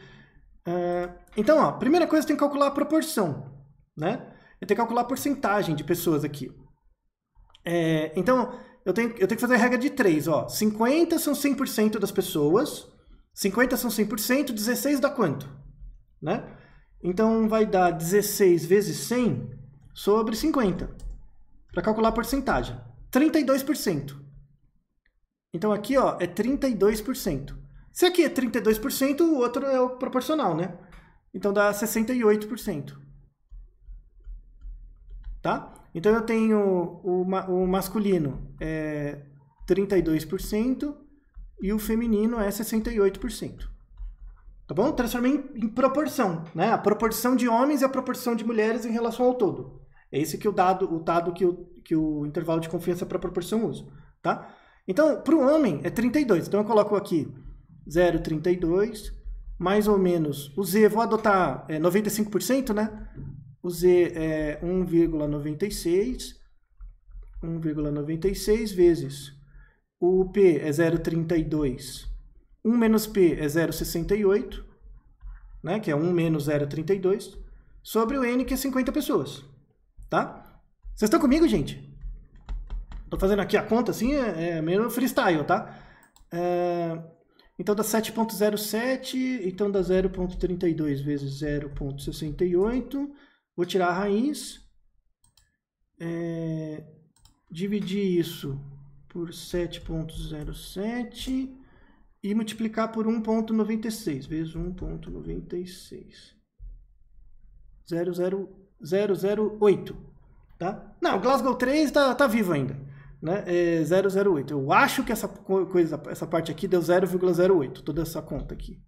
Uh, então, ó, primeira coisa, tem que calcular a proporção, né? Eu tenho que calcular a porcentagem de pessoas aqui. É, então, eu tenho, eu tenho que fazer a regra de 3, ó. 50 são 100% das pessoas, 50 são 100%, 16 dá quanto? Né? Então, vai dar 16 vezes 100 sobre 50, para calcular a porcentagem. 32%. Então, aqui ó, é 32%. Se aqui é 32%, o outro é o proporcional, né? Então dá 68%. Tá? Então eu tenho o, o masculino é 32% e o feminino é 68%. Tá bom? Transformei em, em, proporção, né? A proporção de homens e a proporção de mulheres em relação ao todo. É esse que o dado, o dado que o, que o intervalo de confiança para proporção usa, tá? Então, para o homem é 32. Então eu coloco aqui 0,32, mais ou menos. O Z, vou adotar é, 95%, né? O Z é 1,96, 1,96 vezes. O P é 0,32. 1 menos P é 0,68, né? Que é 1 menos 0,32, sobre o N, que é 50 pessoas, tá? Vocês estão comigo, gente? Estou fazendo aqui a conta, assim, é, é meio freestyle, tá? É... Então dá 7.07, então dá 0.32 vezes 0.68. Vou tirar a raiz. É, dividir isso por 7.07 e multiplicar por 1.96 vezes 1.96. 008, tá? Não, Glasgow 3 está tá vivo ainda né, é 008. Eu acho que essa, coisa, essa parte aqui deu 0,08, toda essa conta aqui.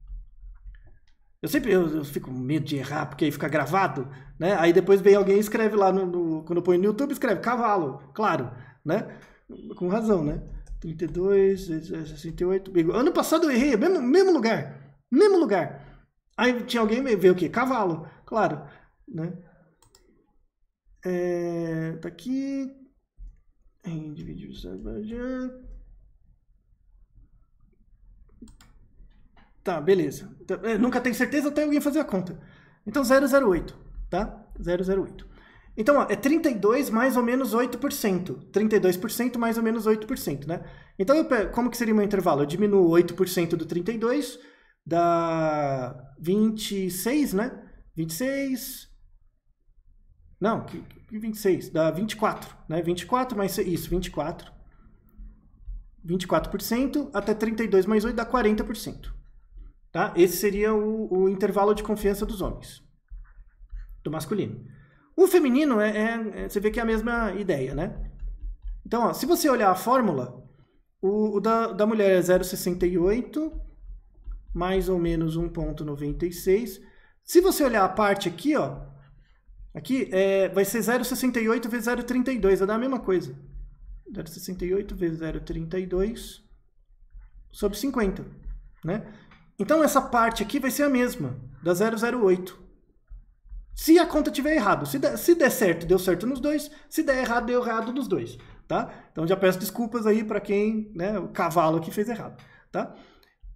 Eu sempre eu, eu fico com medo de errar, porque aí fica gravado, né? Aí depois vem alguém e escreve lá, no, no, quando eu ponho no YouTube, escreve cavalo, claro, né? Com razão, né? 32, 68, ano passado eu errei, mesmo, mesmo lugar, mesmo lugar. Aí tinha alguém veio o quê? Cavalo, claro, né? É, tá aqui, indivíduos Azerbaijão. Tá, beleza. Eu tá, é, nunca tem certeza até alguém fazer a conta. Então 008, tá? 008. Então, ó, é 32 mais ou menos 8%. 32% mais ou menos 8%, né? Então, eu pego, como que seria o meu intervalo? Eu diminuo 8% do 32, dá 26, né? 26... Não, que, 26, dá 24, né? 24 mais isso, 24. 24% até 32 mais 8 dá 40%. Tá? Esse seria o, o intervalo de confiança dos homens, do masculino. O feminino, é, é, é você vê que é a mesma ideia, né? Então, ó, se você olhar a fórmula, o, o da, da mulher é 0,68 mais ou menos 1,96. Se você olhar a parte aqui, ó, Aqui é, vai ser 0,68 vezes 0,32, vai dar a mesma coisa. 0,68 vezes 0,32 sobre 50. Né? Então essa parte aqui vai ser a mesma, da 008. Se a conta tiver errado, se der, se der certo, deu certo nos dois, se der errado, deu errado nos dois, tá? Então já peço desculpas aí para quem, né, o cavalo aqui fez errado, tá?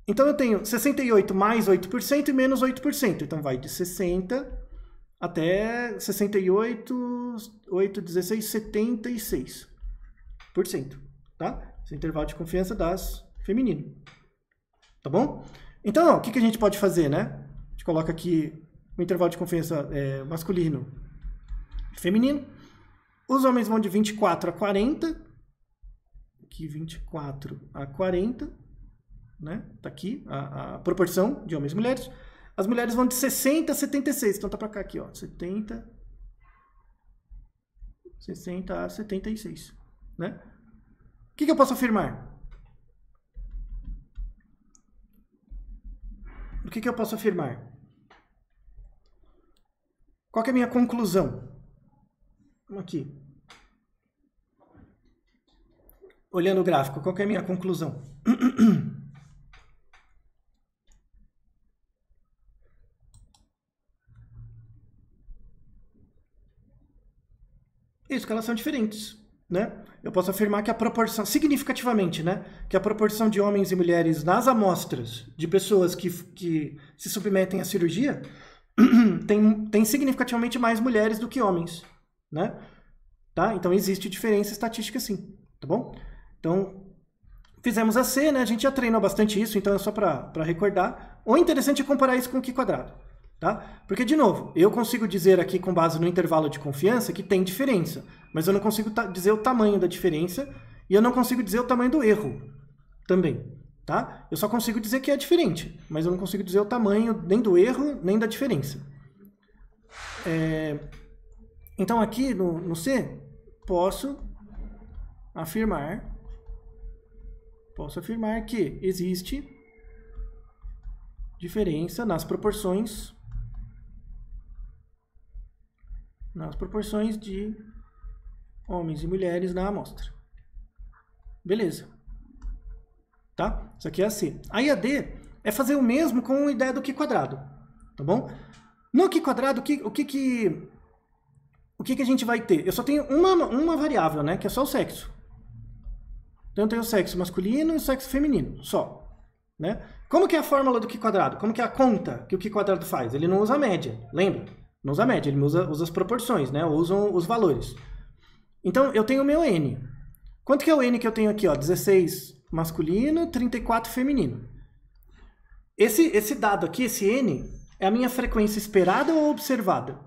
Então eu tenho 68 mais 8% e menos 8%, então vai de 60 até 68, 8, 16, 76%, tá? Esse intervalo de confiança das feminino, tá bom? Então, o que, que a gente pode fazer, né? A gente coloca aqui o intervalo de confiança é, masculino e feminino. Os homens vão de 24 a 40, aqui 24 a 40, né? Tá aqui a, a proporção de homens e mulheres. As mulheres vão de 60 a 76. Então tá para cá aqui, ó. 70 60 a 76, né? O que, que eu posso afirmar? O que, que eu posso afirmar? Qual é a minha conclusão? Vamos Aqui. Olhando o gráfico, qual é a minha conclusão? isso, que elas são diferentes, né? Eu posso afirmar que a proporção, significativamente, né? Que a proporção de homens e mulheres nas amostras de pessoas que, que se submetem à cirurgia tem, tem significativamente mais mulheres do que homens, né? Tá? Então existe diferença estatística sim, tá bom? Então, fizemos a C, né? A gente já treinou bastante isso, então é só para recordar. O interessante é comparar isso com o Q quadrado. Tá? Porque, de novo, eu consigo dizer aqui com base no intervalo de confiança que tem diferença, mas eu não consigo dizer o tamanho da diferença e eu não consigo dizer o tamanho do erro também. Tá? Eu só consigo dizer que é diferente, mas eu não consigo dizer o tamanho nem do erro, nem da diferença. É... Então, aqui no, no C, posso afirmar, posso afirmar que existe diferença nas proporções nas proporções de homens e mulheres na amostra. Beleza. Tá? Isso aqui é a C. Aí a D é fazer o mesmo com a ideia do Q quadrado. Tá bom? No Q quadrado, o que, o que, que, o que, que a gente vai ter? Eu só tenho uma, uma variável, né? Que é só o sexo. Então eu tenho o sexo masculino e o sexo feminino, só. Né? Como que é a fórmula do Q quadrado? Como que é a conta que o Q quadrado faz? Ele não usa a média, lembra? Não usa média, ele usa, usa as proporções, né? Usam os valores. Então, eu tenho o meu N. Quanto que é o N que eu tenho aqui? Ó? 16 masculino, 34 feminino. Esse, esse dado aqui, esse N, é a minha frequência esperada ou observada?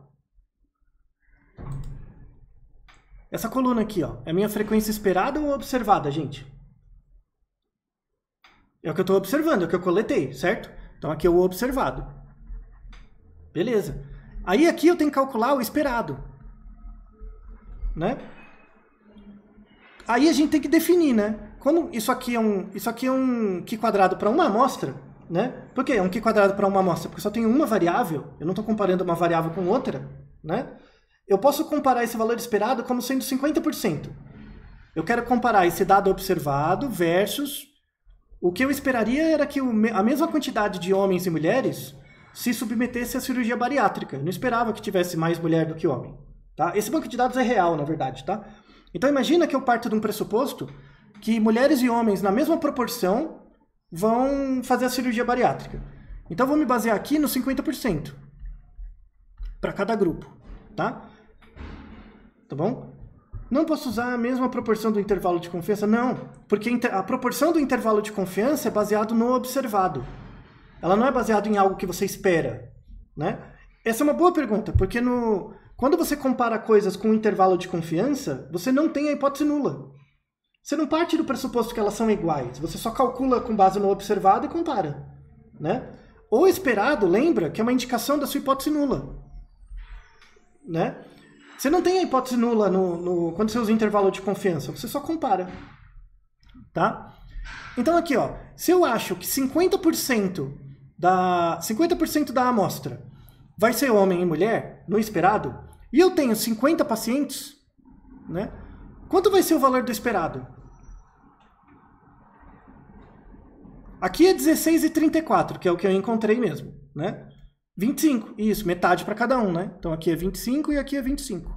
Essa coluna aqui, ó, é a minha frequência esperada ou observada, gente? É o que eu estou observando, é o que eu coletei, certo? Então aqui é o observado. Beleza. Aí aqui eu tenho que calcular o esperado. Né? Aí a gente tem que definir, né? Como isso aqui é um, isso aqui é um Q quadrado para uma amostra, né? Por quê? É um Q quadrado para uma amostra, porque só tem uma variável, eu não estou comparando uma variável com outra, né? Eu posso comparar esse valor esperado como sendo 50%. Eu quero comparar esse dado observado versus o que eu esperaria era que a mesma quantidade de homens e mulheres se submetesse à cirurgia bariátrica. Eu não esperava que tivesse mais mulher do que homem. Tá? Esse banco de dados é real, na verdade, tá? Então imagina que eu parto de um pressuposto que mulheres e homens, na mesma proporção, vão fazer a cirurgia bariátrica. Então vou me basear aqui no 50% para cada grupo, tá? Tá bom? Não posso usar a mesma proporção do intervalo de confiança? Não, porque a proporção do intervalo de confiança é baseado no observado. Ela não é baseada em algo que você espera, né? Essa é uma boa pergunta, porque no, quando você compara coisas com um intervalo de confiança, você não tem a hipótese nula. Você não parte do pressuposto que elas são iguais, você só calcula com base no observado e compara, né? O esperado, lembra, que é uma indicação da sua hipótese nula, né? Você não tem a hipótese nula no, no, quando você usa intervalo de confiança, você só compara, tá? Então aqui, ó, se eu acho que 50% da 50% da amostra vai ser homem e mulher, no esperado, e eu tenho 50 pacientes, né? Quanto vai ser o valor do esperado? Aqui é 16,34, que é o que eu encontrei mesmo, né? 25, isso, metade para cada um, né? Então aqui é 25 e aqui é 25.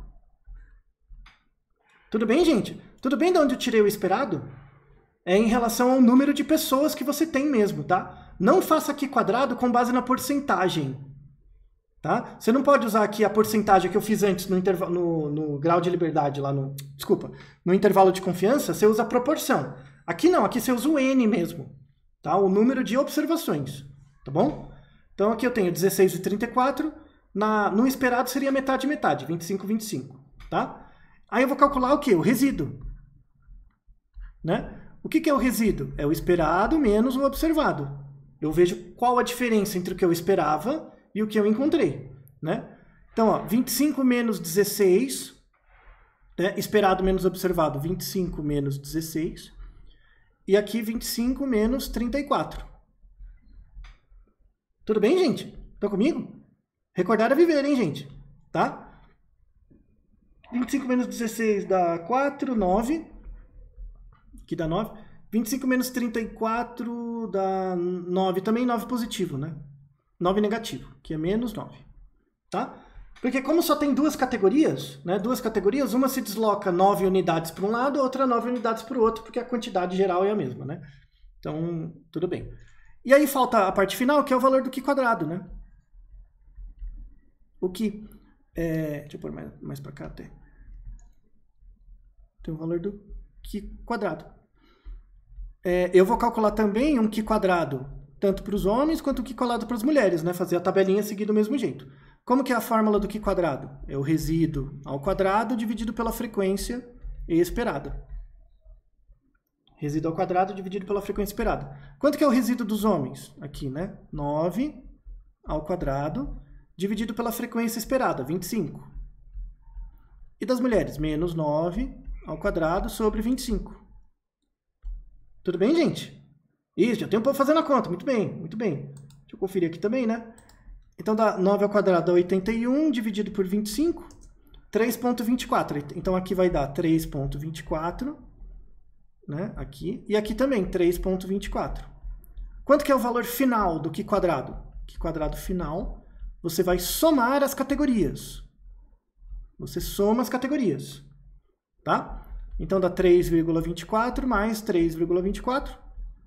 Tudo bem, gente? Tudo bem de onde eu tirei o esperado? É em relação ao número de pessoas que você tem mesmo, tá? Não faça aqui quadrado com base na porcentagem. Tá? Você não pode usar aqui a porcentagem que eu fiz antes no, intervalo, no, no grau de liberdade, lá no. Desculpa. No intervalo de confiança, você usa a proporção. Aqui não, aqui você usa o N mesmo. Tá? O número de observações. Tá bom? Então aqui eu tenho 16 e 34. Na, no esperado seria metade metade, 25, 25. Tá? Aí eu vou calcular o que? O resíduo. Né? O que, que é o resíduo? É o esperado menos o observado eu vejo qual a diferença entre o que eu esperava e o que eu encontrei, né? Então, ó, 25 menos 16, né? esperado menos observado, 25 menos 16, e aqui 25 menos 34. Tudo bem, gente? Estão tá comigo? Recordar a é viver, hein, gente? Tá? 25 menos 16 dá 4, 9, Aqui dá 9. 25 menos 34 dá 9, também 9 positivo, né? 9 negativo, que é menos 9, tá? Porque como só tem duas categorias, né? Duas categorias, uma se desloca 9 unidades para um lado, outra 9 unidades para o outro, porque a quantidade geral é a mesma, né? Então, tudo bem. E aí falta a parte final, que é o valor do Q quadrado, né? O que... É, deixa eu pôr mais, mais para cá até. Tem o valor do Q quadrado é, eu vou calcular também um Q quadrado, tanto para os homens quanto o Q quadrado para as mulheres, né? Fazer a tabelinha seguir do mesmo jeito. Como que é a fórmula do Q quadrado? É o resíduo ao quadrado dividido pela frequência esperada. Resíduo ao quadrado dividido pela frequência esperada. Quanto que é o resíduo dos homens? Aqui, né? 9 ao quadrado dividido pela frequência esperada, 25. E das mulheres? Menos 9 ao quadrado sobre 25. Tudo bem, gente? Isso, já tem um povo fazendo a conta. Muito bem, muito bem. Deixa eu conferir aqui também, né? Então, dá 9 ao quadrado dá 81, dividido por 25, 3.24. Então, aqui vai dar 3.24, né? Aqui. E aqui também, 3.24. Quanto que é o valor final do que quadrado? Que quadrado final, você vai somar as categorias. Você soma as categorias, tá? Então dá 3,24 mais 3,24,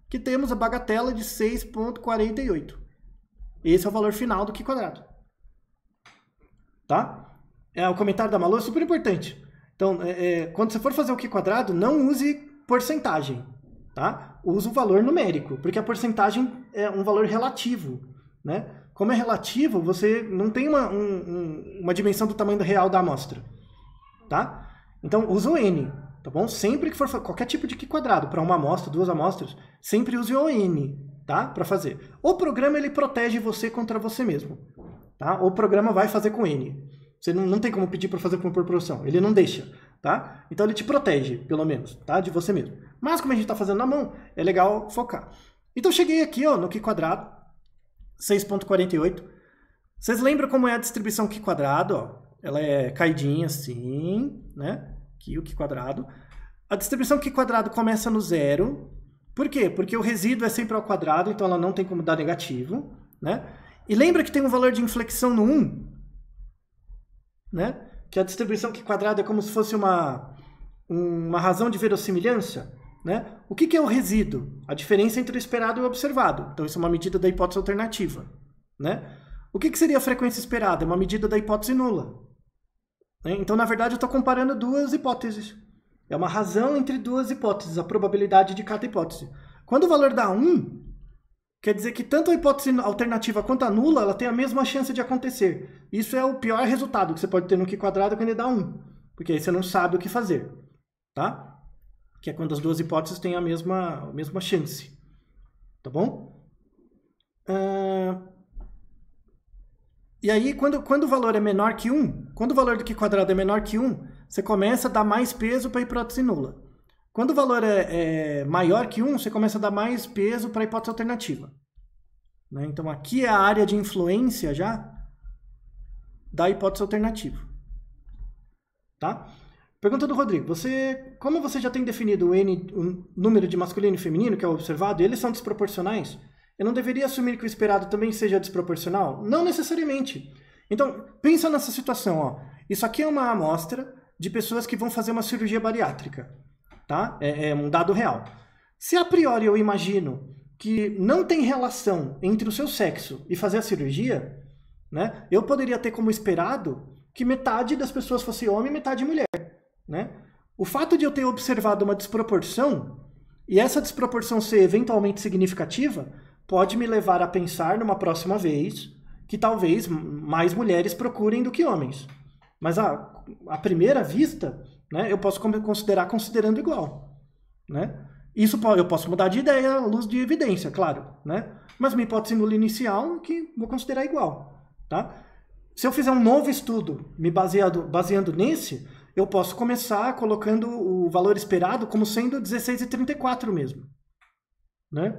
que temos a bagatela de 6,48. Esse é o valor final do Q quadrado. Tá? É, o comentário da Malu é super importante. Então, é, é, quando você for fazer o Q quadrado, não use porcentagem, tá? Use o valor numérico, porque a porcentagem é um valor relativo, né? Como é relativo, você não tem uma, um, um, uma dimensão do tamanho real da amostra, tá? Então, usa o N tá bom? Sempre que for qualquer tipo de Q quadrado, para uma amostra, duas amostras, sempre use o N, tá? Para fazer. O programa ele protege você contra você mesmo, tá? O programa vai fazer com N. Você não, não tem como pedir para fazer com proporção, ele não deixa, tá? Então ele te protege, pelo menos, tá? De você mesmo. Mas como a gente está fazendo na mão, é legal focar. Então cheguei aqui, ó, no Q quadrado, 6.48. Vocês lembram como é a distribuição Q quadrado, ó? Ela é caidinha assim, né? aqui, o Q quadrado. A distribuição Q quadrado começa no zero. Por quê? Porque o resíduo é sempre ao quadrado, então ela não tem como dar negativo. Né? E lembra que tem um valor de inflexão no 1? Né? Que a distribuição Q quadrado é como se fosse uma, uma razão de verossimilhança. Né? O que, que é o resíduo? A diferença entre o esperado e o observado. Então, isso é uma medida da hipótese alternativa. Né? O que, que seria a frequência esperada? É uma medida da hipótese nula. Né? Então, na verdade, eu estou comparando duas hipóteses. É uma razão entre duas hipóteses, a probabilidade de cada hipótese. Quando o valor dá 1, quer dizer que tanto a hipótese alternativa quanto a nula, ela tem a mesma chance de acontecer. Isso é o pior resultado que você pode ter no Q quadrado quando ele dá 1, porque aí você não sabe o que fazer, tá? Que é quando as duas hipóteses têm a mesma, a mesma chance, tá bom? Uh... E aí, quando, quando o valor é menor que 1, quando o valor do Q quadrado é menor que 1, você começa a dar mais peso para a hipótese nula. Quando o valor é, é, maior que 1, você começa a dar mais peso para a hipótese alternativa. Né? Então, aqui é a área de influência já da hipótese alternativa. Tá? Pergunta do Rodrigo. Você, como você já tem definido o, N, o número de masculino e feminino que é observado, eles são desproporcionais? eu não deveria assumir que o esperado também seja desproporcional? Não necessariamente. Então, pensa nessa situação, ó. Isso aqui é uma amostra de pessoas que vão fazer uma cirurgia bariátrica, tá? É, é um dado real. Se a priori eu imagino que não tem relação entre o seu sexo e fazer a cirurgia, né? Eu poderia ter como esperado que metade das pessoas fosse homem e metade mulher, né? O fato de eu ter observado uma desproporção e essa desproporção ser eventualmente significativa pode me levar a pensar numa próxima vez que talvez mais mulheres procurem do que homens. Mas a, a primeira vista, né, eu posso considerar considerando igual, né? Isso eu posso mudar de ideia à luz de evidência, claro, né? Mas minha hipótese nula inicial que vou considerar igual, tá? Se eu fizer um novo estudo me baseado, baseando nesse, eu posso começar colocando o valor esperado como sendo 16,34 mesmo, né?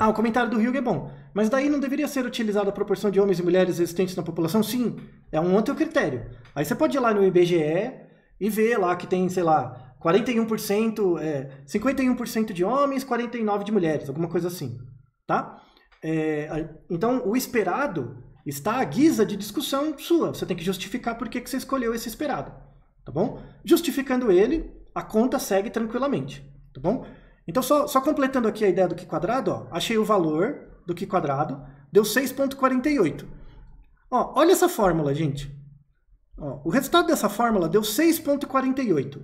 Ah, o comentário do Hugh é bom. Mas daí não deveria ser utilizada a proporção de homens e mulheres existentes na população? Sim, é um outro critério. Aí você pode ir lá no IBGE e ver lá que tem, sei lá, 41%, é, 51% de homens, 49% de mulheres, alguma coisa assim, tá? É, então, o esperado está à guisa de discussão sua. Você tem que justificar por que, que você escolheu esse esperado, tá bom? Justificando ele, a conta segue tranquilamente, tá bom? Então, só, só completando aqui a ideia do Q quadrado, ó, achei o valor do Q quadrado, deu 6,48. Ó, olha essa fórmula, gente. Ó, o resultado dessa fórmula deu 6,48.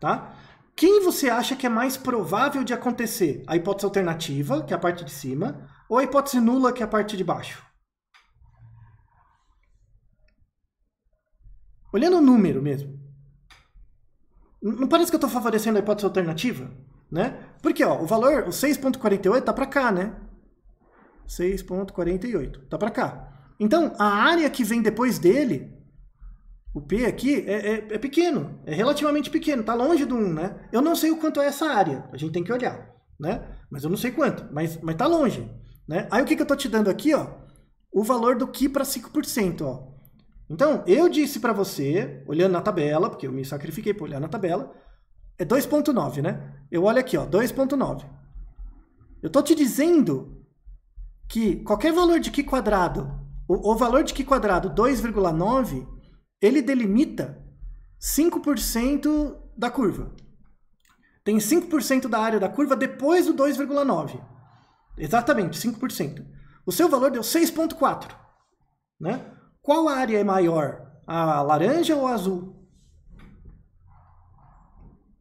Tá? Quem você acha que é mais provável de acontecer? A hipótese alternativa, que é a parte de cima, ou a hipótese nula, que é a parte de baixo? Olhando o número mesmo. Não parece que eu estou favorecendo a hipótese alternativa? Né? Porque ó, o valor, o 6.48 tá para cá, né? 6.48, tá para cá. Então, a área que vem depois dele, o P aqui, é, é, é, pequeno, é relativamente pequeno, tá longe do 1, né? Eu não sei o quanto é essa área, a gente tem que olhar, né? Mas eu não sei quanto, mas, mas tá longe, né? Aí o que, que eu tô te dando aqui, ó? O valor do Q para 5%, ó. Então, eu disse para você, olhando na tabela, porque eu me sacrifiquei para olhar na tabela, é 2.9, né? Eu olho aqui, ó, 2.9. Eu estou te dizendo que qualquer valor de Q quadrado, o, o valor de Q quadrado 2,9, ele delimita 5% da curva. Tem 5% da área da curva depois do 2,9. Exatamente, 5%. O seu valor deu 6,4. Né? Qual área é maior? A laranja ou a azul?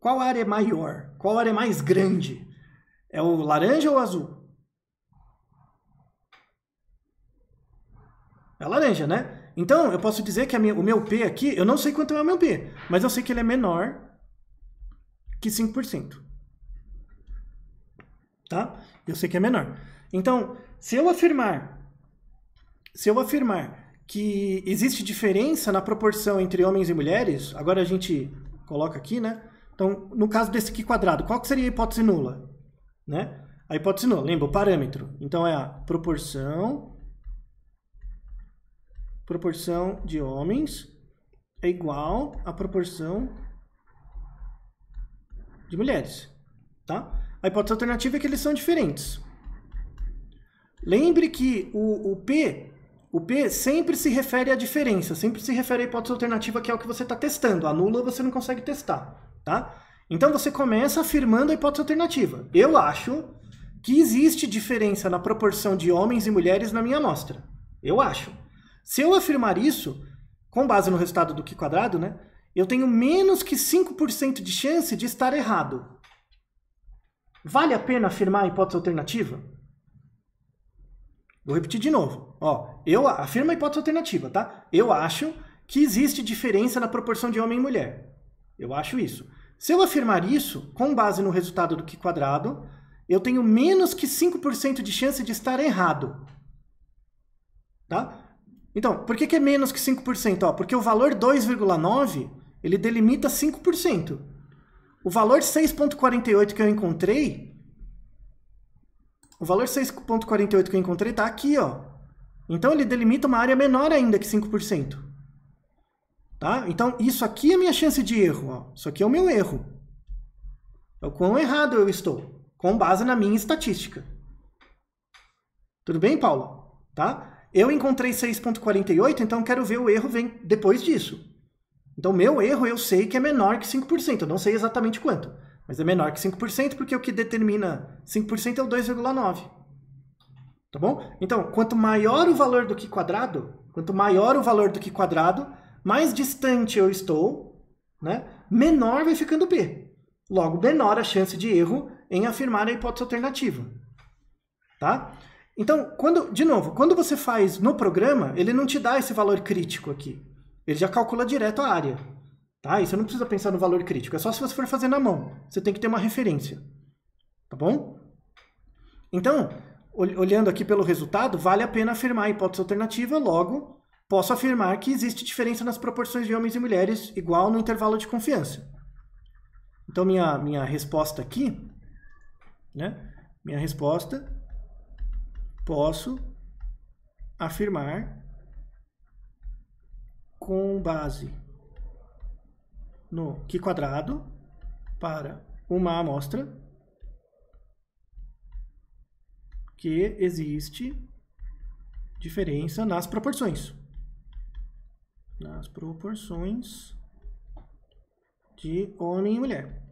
Qual área é maior? Qual área é mais grande? É o laranja ou o azul? É laranja, né? Então, eu posso dizer que minha, o meu P aqui, eu não sei quanto é o meu P, mas eu sei que ele é menor que 5%. Tá? Eu sei que é menor. Então, se eu afirmar, se eu afirmar que existe diferença na proporção entre homens e mulheres, agora a gente coloca aqui, né? Então, no caso desse aqui quadrado, qual que seria a hipótese nula? Né? A hipótese nula, lembra o parâmetro. Então, é a proporção, proporção de homens é igual à proporção de mulheres. Tá? A hipótese alternativa é que eles são diferentes. Lembre que o, o P o P sempre se refere à diferença, sempre se refere à hipótese alternativa, que é o que você está testando. A nula você não consegue testar tá? Então você começa afirmando a hipótese alternativa. Eu acho que existe diferença na proporção de homens e mulheres na minha amostra. Eu acho. Se eu afirmar isso, com base no resultado do Q quadrado, né? Eu tenho menos que 5% de chance de estar errado. Vale a pena afirmar a hipótese alternativa? Vou repetir de novo. Ó, eu afirmo a hipótese alternativa, tá? Eu acho que existe diferença na proporção de homem e mulher. Eu acho isso. Se eu afirmar isso, com base no resultado do Q quadrado, eu tenho menos que 5% de chance de estar errado. Tá? Então, por que, que é menos que 5%? Ó, porque o valor 2,9, ele delimita 5%. O valor 6,48 que eu encontrei, o valor 6,48 que eu encontrei está aqui, ó. Então ele delimita uma área menor ainda que 5%. Tá? Então, isso aqui é a minha chance de erro. Ó. Isso aqui é o meu erro. É o quão errado eu estou, com base na minha estatística. Tudo bem, Paulo? Tá? Eu encontrei 6.48, então quero ver o erro vem depois disso. Então, meu erro eu sei que é menor que 5%. Eu não sei exatamente quanto, mas é menor que 5%, porque o que determina 5% é o 2,9%. Tá bom? Então, quanto maior o valor do que quadrado, quanto maior o valor do que quadrado, mais distante eu estou, né, menor vai ficando P. Logo, menor a chance de erro em afirmar a hipótese alternativa. Tá? Então, quando, de novo, quando você faz no programa, ele não te dá esse valor crítico aqui. Ele já calcula direto a área. Tá? E você não precisa pensar no valor crítico. É só se você for fazer na mão. Você tem que ter uma referência. Tá bom? Então, olhando aqui pelo resultado, vale a pena afirmar a hipótese alternativa, logo, posso afirmar que existe diferença nas proporções de homens e mulheres igual no intervalo de confiança. Então, minha, minha resposta aqui, né? Minha resposta, posso afirmar com base no Q quadrado para uma amostra que existe diferença nas proporções nas proporções de homem e mulher.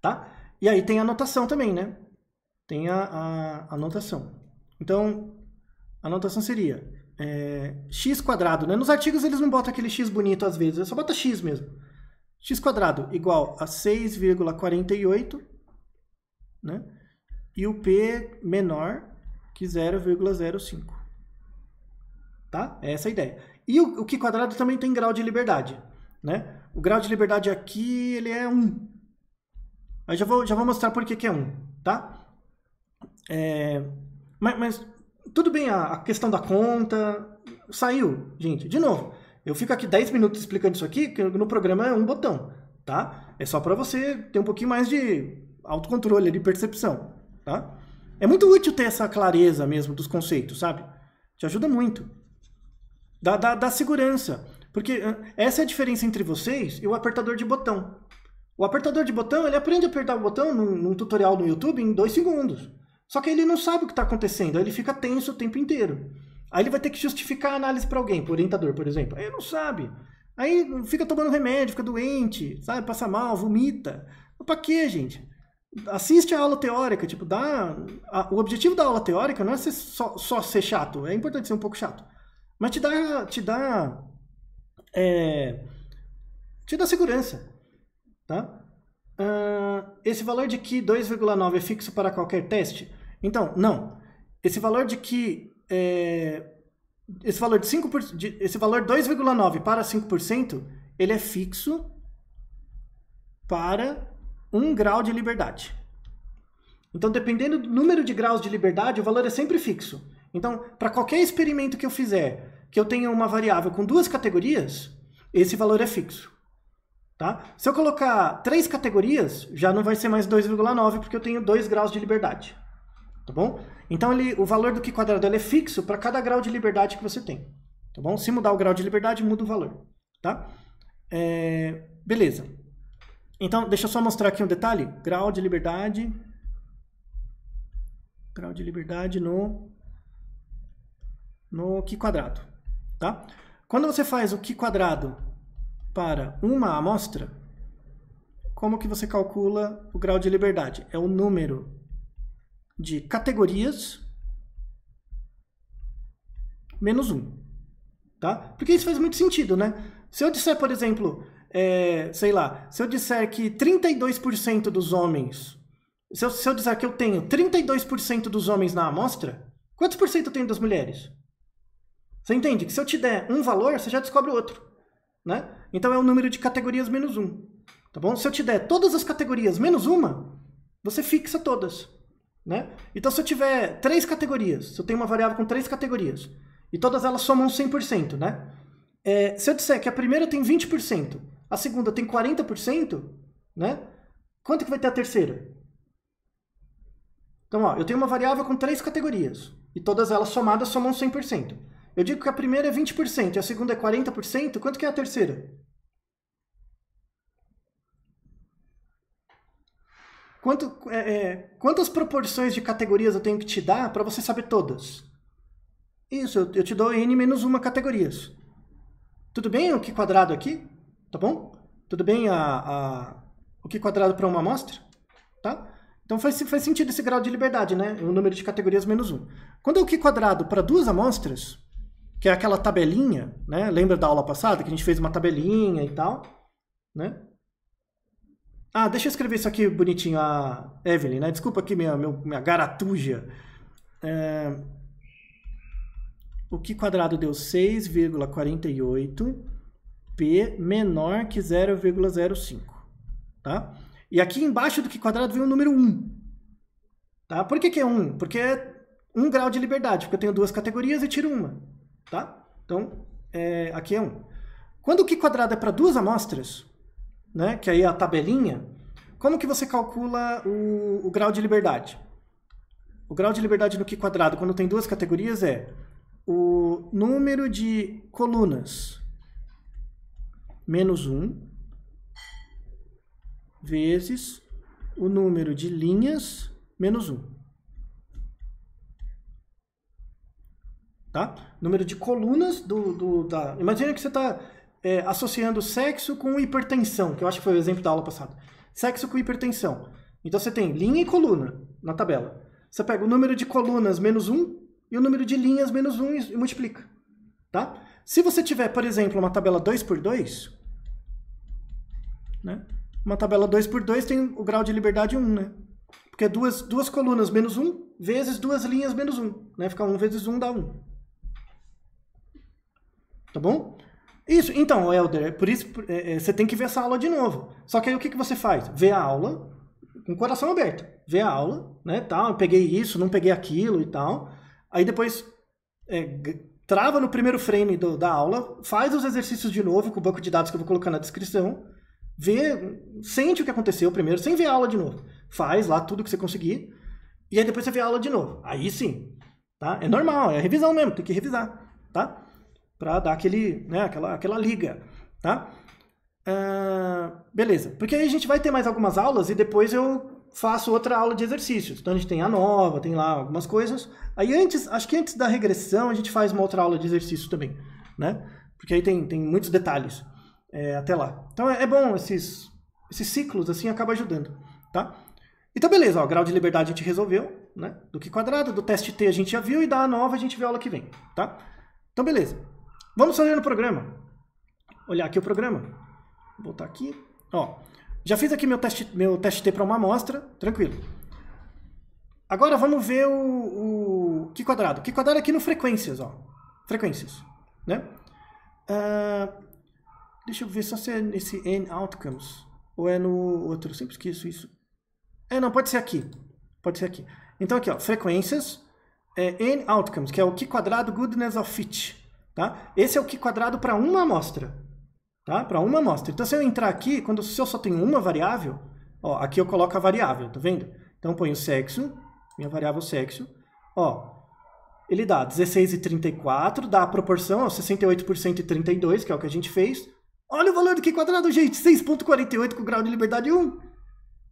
Tá? E aí tem a notação também, né? Tem a, a, a notação. Então, a notação seria é, x quadrado, né? Nos artigos eles não botam aquele x bonito às vezes, eles só bota x mesmo. x quadrado igual a 6,48, né? E o p menor que 0,05. Tá? É essa a ideia. E o, o que quadrado também tem grau de liberdade. Né? O grau de liberdade aqui ele é 1. aí já vou, já vou mostrar por que, que é 1. Tá? É, mas, mas, tudo bem, a, a questão da conta saiu, gente. De novo, eu fico aqui 10 minutos explicando isso aqui, que no programa é um botão. Tá? É só para você ter um pouquinho mais de autocontrole, de percepção. Tá? É muito útil ter essa clareza mesmo dos conceitos, sabe? Te ajuda muito da, da, da segurança. Porque essa é a diferença entre vocês e o apertador de botão. O apertador de botão, ele aprende a apertar o botão num, num tutorial no YouTube em dois segundos. Só que ele não sabe o que está acontecendo, aí ele fica tenso o tempo inteiro. Aí ele vai ter que justificar a análise para alguém, para orientador, por exemplo. Aí ele não sabe. Aí fica tomando remédio, fica doente, sabe? Passa mal, vomita. Para quê, gente? Assiste a aula teórica, tipo, dá... A, o objetivo da aula teórica não é ser só, só ser chato, é importante ser um pouco chato mas te dá, te dá, é, te dá segurança, tá? Uh, esse valor de que 2,9 é fixo para qualquer teste? Então, não. Esse valor de que é, esse valor de 5%, de, esse valor 2,9 para 5%, ele é fixo para um grau de liberdade. Então, dependendo do número de graus de liberdade, o valor é sempre fixo. Então, para qualquer experimento que eu fizer, que eu tenha uma variável com duas categorias, esse valor é fixo. Tá? Se eu colocar três categorias, já não vai ser mais 2,9, porque eu tenho dois graus de liberdade. Tá bom? Então, ele, o valor do Q quadrado é fixo para cada grau de liberdade que você tem. Tá bom? Se mudar o grau de liberdade, muda o valor. Tá? É, beleza. Então, deixa eu só mostrar aqui um detalhe. Grau de liberdade. Grau de liberdade no no Q quadrado, tá? Quando você faz o Q quadrado para uma amostra, como que você calcula o grau de liberdade? É o número de categorias menos 1, tá? Porque isso faz muito sentido, né? Se eu disser, por exemplo, é, sei lá, se eu disser que 32% dos homens, se eu, se eu disser que eu tenho 32% dos homens na amostra, quantos por cento eu tenho das mulheres? Você entende que se eu te der um valor, você já descobre o outro, né? Então é o número de categorias menos um, tá bom? Se eu te der todas as categorias menos uma, você fixa todas, né? Então se eu tiver três categorias, se eu tenho uma variável com três categorias, e todas elas somam 100%, né? É, se eu disser que a primeira tem 20%, a segunda tem 40%, né? Quanto que vai ter a terceira? Então, ó, eu tenho uma variável com três categorias e todas elas somadas somam 100%. Eu digo que a primeira é 20% a segunda é 40%, quanto que é a terceira? Quanto, é, é, quantas proporções de categorias eu tenho que te dar para você saber todas? Isso, eu, eu te dou n menos uma categorias. Tudo bem o que quadrado aqui? Tá bom? Tudo bem a, a o que quadrado para uma amostra? Tá? Então faz, faz sentido esse grau de liberdade, né? O número de categorias menos 1. Quando é o que quadrado para duas amostras, que é aquela tabelinha, né? Lembra da aula passada que a gente fez uma tabelinha e tal, né? Ah, deixa eu escrever isso aqui bonitinho, a Evelyn, né? Desculpa aqui minha, minha, minha garatuja. É... O que quadrado deu 6,48 p menor que 0,05, tá? E aqui embaixo do que quadrado vem o número 1, tá? Por que que é 1? Porque é 1 grau de liberdade, porque eu tenho duas categorias e tiro uma tá? Então, é, aqui é 1. Quando o Q quadrado é para duas amostras, né, que aí é a tabelinha, como que você calcula o, o grau de liberdade? O grau de liberdade no Q quadrado, quando tem duas categorias, é o número de colunas menos 1 vezes o número de linhas menos 1. tá? Número de colunas do... do da... Imagina que você está é, associando sexo com hipertensão, que eu acho que foi o exemplo da aula passada. Sexo com hipertensão. Então você tem linha e coluna na tabela. Você pega o número de colunas menos 1 e o número de linhas menos 1 e multiplica, tá? Se você tiver, por exemplo, uma tabela 2 por 2, né? Uma tabela 2 por 2 tem o grau de liberdade 1, né? Porque é duas, duas colunas menos 1 vezes duas linhas menos 1, né? Fica 1 vezes 1 dá 1. Tá bom? Isso, então, Helder, é por isso é, é, você tem que ver essa aula de novo. Só que aí o que, que você faz? Vê a aula com o coração aberto. Vê a aula, né? Tal, eu peguei isso, não peguei aquilo e tal. Aí depois é, trava no primeiro frame do, da aula, faz os exercícios de novo com o banco de dados que eu vou colocar na descrição. Vê, sente o que aconteceu primeiro, sem ver a aula de novo. Faz lá tudo que você conseguir. E aí depois você vê a aula de novo. Aí sim. Tá? É normal, é revisão mesmo, tem que revisar. Tá? para dar aquele, né, aquela, aquela liga, tá? Uh, beleza, porque aí a gente vai ter mais algumas aulas e depois eu faço outra aula de exercícios. Então a gente tem a nova, tem lá algumas coisas. Aí antes, acho que antes da regressão a gente faz uma outra aula de exercício também, né? Porque aí tem, tem muitos detalhes é, até lá. Então é, é, bom esses, esses ciclos, assim, acaba ajudando, tá? Então beleza, ó, grau de liberdade a gente resolveu, né? Do que quadrado, do teste T a gente já viu e da nova a gente vê a aula que vem, tá? Então beleza. Vamos fazer no programa. Olhar aqui o programa. Vou botar aqui. Ó, já fiz aqui meu teste, meu teste T para uma amostra, tranquilo. Agora vamos ver o, que quadrado. Que quadrado aqui no frequências, ó. Frequências, né? Uh, deixa eu ver só se é nesse N outcomes ou é no outro. Eu sempre esqueço isso. É, não, pode ser aqui. Pode ser aqui. Então aqui, ó, frequências, é, N outcomes, que é o que quadrado goodness of fit. Tá? Esse é o Q quadrado para uma amostra. Tá? Para uma amostra. Então, se eu entrar aqui, quando se eu só tenho uma variável, ó, aqui eu coloco a variável, tá vendo? Então, eu ponho sexo, minha variável sexo. Ó, ele dá 16 e 34, dá a proporção, ó, 68% e 32, que é o que a gente fez. Olha o valor do Q quadrado, gente, 6.48 com grau de liberdade 1.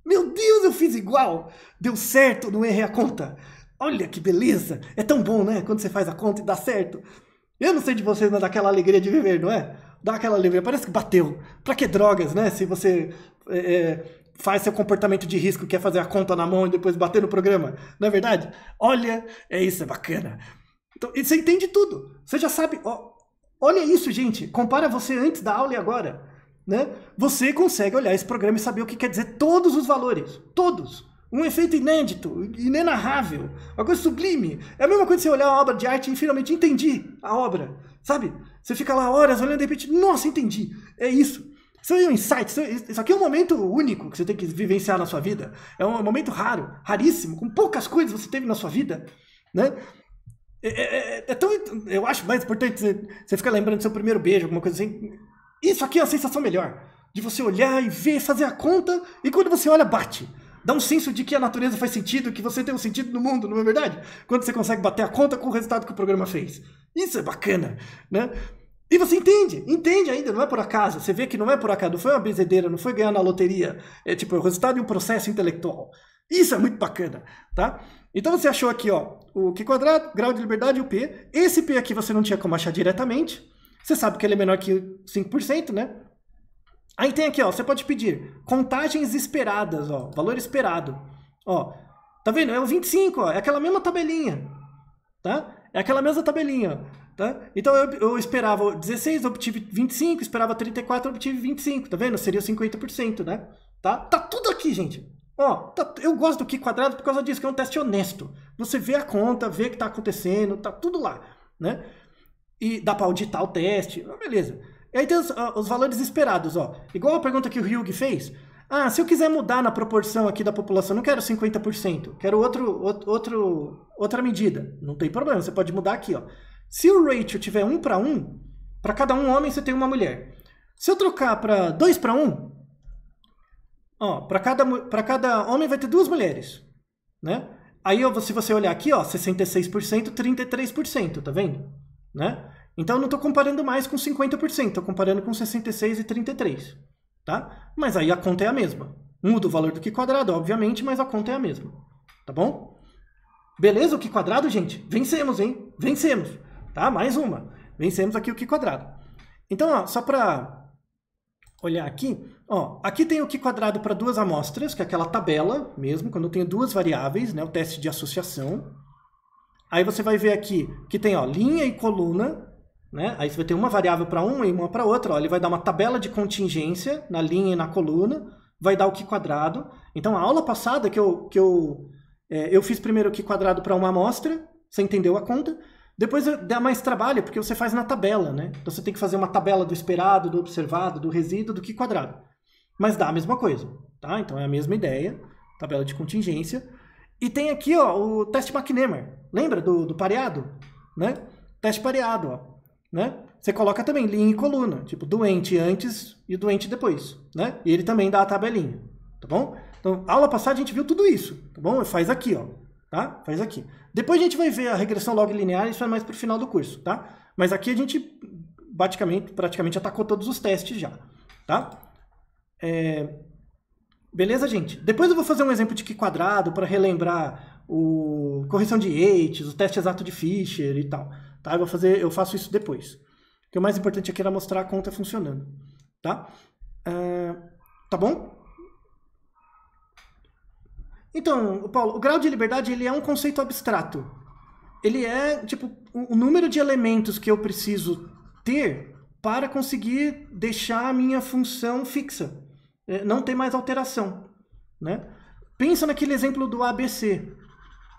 Meu Deus, eu fiz igual! Deu certo, não errei a conta. Olha que beleza! É tão bom, né? Quando você faz a conta e dá certo. Eu não sei de vocês, mas daquela alegria de viver, não é? Dá aquela alegria, parece que bateu. Pra que drogas, né? Se você é, é, faz seu comportamento de risco, quer fazer a conta na mão e depois bater no programa, não é verdade? Olha, é isso, é bacana. Então, e você entende tudo. Você já sabe. Ó, olha isso, gente. Compara você antes da aula e agora. Né? Você consegue olhar esse programa e saber o que quer dizer todos os valores. Todos. Um efeito inédito, inenarrável, uma coisa sublime. É a mesma coisa de você olhar uma obra de arte e finalmente entendi a obra, sabe? Você fica lá horas olhando e de repente, nossa, entendi. É isso. Isso é um insight, isso aqui é um momento único que você tem que vivenciar na sua vida. É um momento raro, raríssimo, com poucas coisas você teve na sua vida, né? É, é, é, é, é tão, eu acho mais importante você, você ficar lembrando do seu primeiro beijo, alguma coisa assim. Isso aqui é a sensação melhor. De você olhar e ver, fazer a conta, e quando você olha, bate dá um senso de que a natureza faz sentido, que você tem um sentido no mundo, não é verdade? Quando você consegue bater a conta com o resultado que o programa fez. Isso é bacana, né? E você entende, entende ainda, não é por acaso. Você vê que não é por acaso, não foi uma benzedeira, não foi ganhar na loteria. É tipo, é o resultado de um processo intelectual. Isso é muito bacana, tá? Então você achou aqui, ó, o Q quadrado, grau de liberdade e o P. Esse P aqui você não tinha como achar diretamente. Você sabe que ele é menor que 5%, né? Aí tem aqui, ó, você pode pedir contagens esperadas, ó, valor esperado. Ó, tá vendo? É o 25, ó, é aquela mesma tabelinha, tá? É aquela mesma tabelinha, tá? Então eu, eu esperava 16, obtive 25, esperava 34, obtive 25, tá vendo? Seria 50%, né? Tá? Tá tudo aqui, gente. Ó, tá, eu gosto do Q quadrado por causa disso, que é um teste honesto. Você vê a conta, vê o que tá acontecendo, tá tudo lá, né? E dá para auditar o teste, beleza. E aí tem os, os valores esperados, ó. Igual a pergunta que o Hugh fez. Ah, se eu quiser mudar na proporção aqui da população, não quero 50%, quero outro, outro, outra medida. Não tem problema, você pode mudar aqui, ó. Se o ratio tiver 1 para 1, para cada um homem você tem uma mulher. Se eu trocar para 2 para 1, ó, para cada, para cada homem vai ter duas mulheres, né? Aí, se você olhar aqui, ó, 66%, 33%, tá vendo? Né? Então eu não estou comparando mais com 50%, estou comparando com 66 e 33, tá? Mas aí a conta é a mesma. Muda o valor do que quadrado, obviamente, mas a conta é a mesma, tá bom? Beleza o que quadrado, gente? Vencemos, hein? Vencemos, tá? Mais uma. Vencemos aqui o que quadrado. Então, ó, só para olhar aqui, ó, aqui tem o que quadrado para duas amostras, que é aquela tabela mesmo, quando eu tenho duas variáveis, né, o teste de associação. Aí você vai ver aqui que tem ó, linha e coluna, né? Aí você vai ter uma variável para uma e uma para outra. Ó, ele vai dar uma tabela de contingência na linha e na coluna, vai dar o Q quadrado. Então a aula passada que eu, que eu, é, eu fiz primeiro o Q quadrado para uma amostra, você entendeu a conta. Depois eh, dá mais trabalho, porque você faz na tabela, né? Então você tem que fazer uma tabela do esperado, do observado, do resíduo, do Q quadrado. Mas dá a mesma coisa, tá? Então é a mesma ideia, tabela de contingência. E tem aqui ó, o teste McNamara. Lembra do, do pareado? Né? Teste pareado. Ó né? Você coloca também linha e coluna, tipo doente antes e doente depois, né? E ele também dá a tabelinha, tá bom? Então, aula passada a gente viu tudo isso, tá bom? Faz aqui, ó, tá? Faz aqui. Depois a gente vai ver a regressão log linear, isso é mais pro final do curso, tá? Mas aqui a gente praticamente, praticamente atacou todos os testes já, tá? É... Beleza, gente? Depois eu vou fazer um exemplo de que quadrado para relembrar o correção de Yates, o teste exato de Fisher e tal. Tá? Eu, vou fazer, eu faço isso depois. que é o mais importante aqui era mostrar a conta funcionando. Tá? Uh, tá bom? Então, Paulo, o grau de liberdade ele é um conceito abstrato. Ele é tipo o número de elementos que eu preciso ter para conseguir deixar a minha função fixa, eh, não ter mais alteração, né? Pensa naquele exemplo do ABC.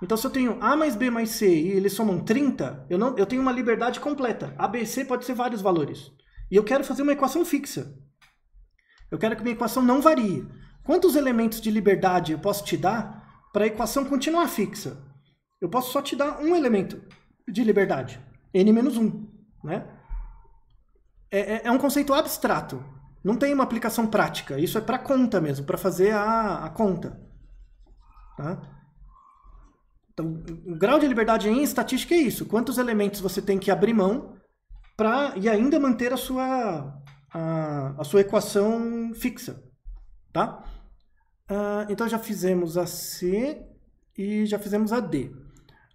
Então, se eu tenho A mais B mais C e eles somam 30, eu, não, eu tenho uma liberdade completa. ABC pode ser vários valores. E eu quero fazer uma equação fixa. Eu quero que minha equação não varie. Quantos elementos de liberdade eu posso te dar para a equação continuar fixa? Eu posso só te dar um elemento de liberdade, n menos 1. Né? É, é, é, um conceito abstrato. Não tem uma aplicação prática. Isso é para conta mesmo, para fazer a, a conta. Tá? Então, o grau de liberdade em estatística é isso. Quantos elementos você tem que abrir mão para e ainda manter a sua, a, a sua equação fixa, tá? Uh, então, já fizemos a C e já fizemos a D.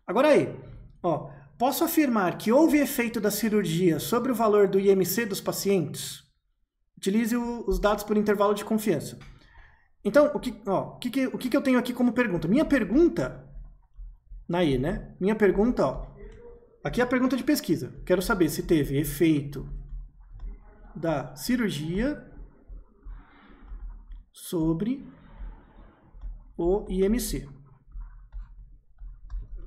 Agora aí, ó, posso afirmar que houve efeito da cirurgia sobre o valor do IMC dos pacientes? Utilize o, os dados por intervalo de confiança. Então, o que, ó, o, que, que, o que, que eu tenho aqui como pergunta? Minha pergunta Naí, né? Minha pergunta, ó. Aqui é a pergunta de pesquisa. Quero saber se teve efeito da cirurgia sobre o IMC.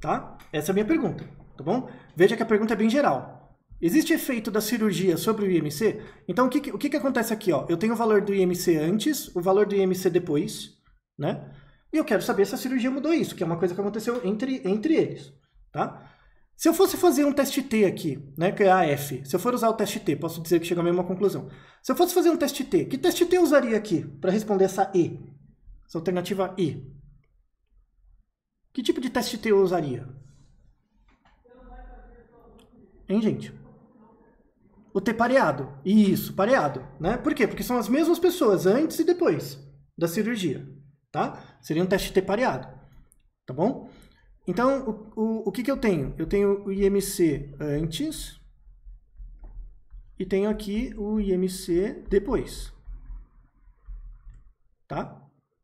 Tá? Essa é a minha pergunta, tá bom? Veja que a pergunta é bem geral. Existe efeito da cirurgia sobre o IMC? Então, o que, o que, que acontece aqui? Ó? Eu tenho o valor do IMC antes, o valor do IMC depois, né? E eu quero saber se a cirurgia mudou isso, que é uma coisa que aconteceu entre, entre eles, tá? Se eu fosse fazer um teste T aqui, né, que é a f. se eu for usar o teste T, posso dizer que chega à mesma conclusão. Se eu fosse fazer um teste T, que teste T eu usaria aqui para responder essa E? Essa alternativa E. Que tipo de teste T eu usaria? Hein, gente? O T pareado. Isso, pareado. Né? Por quê? Porque são as mesmas pessoas antes e depois da cirurgia tá? Seria um teste T pareado, tá bom? Então, o, o, o que, que eu tenho? Eu tenho o IMC antes e tenho aqui o IMC depois, tá?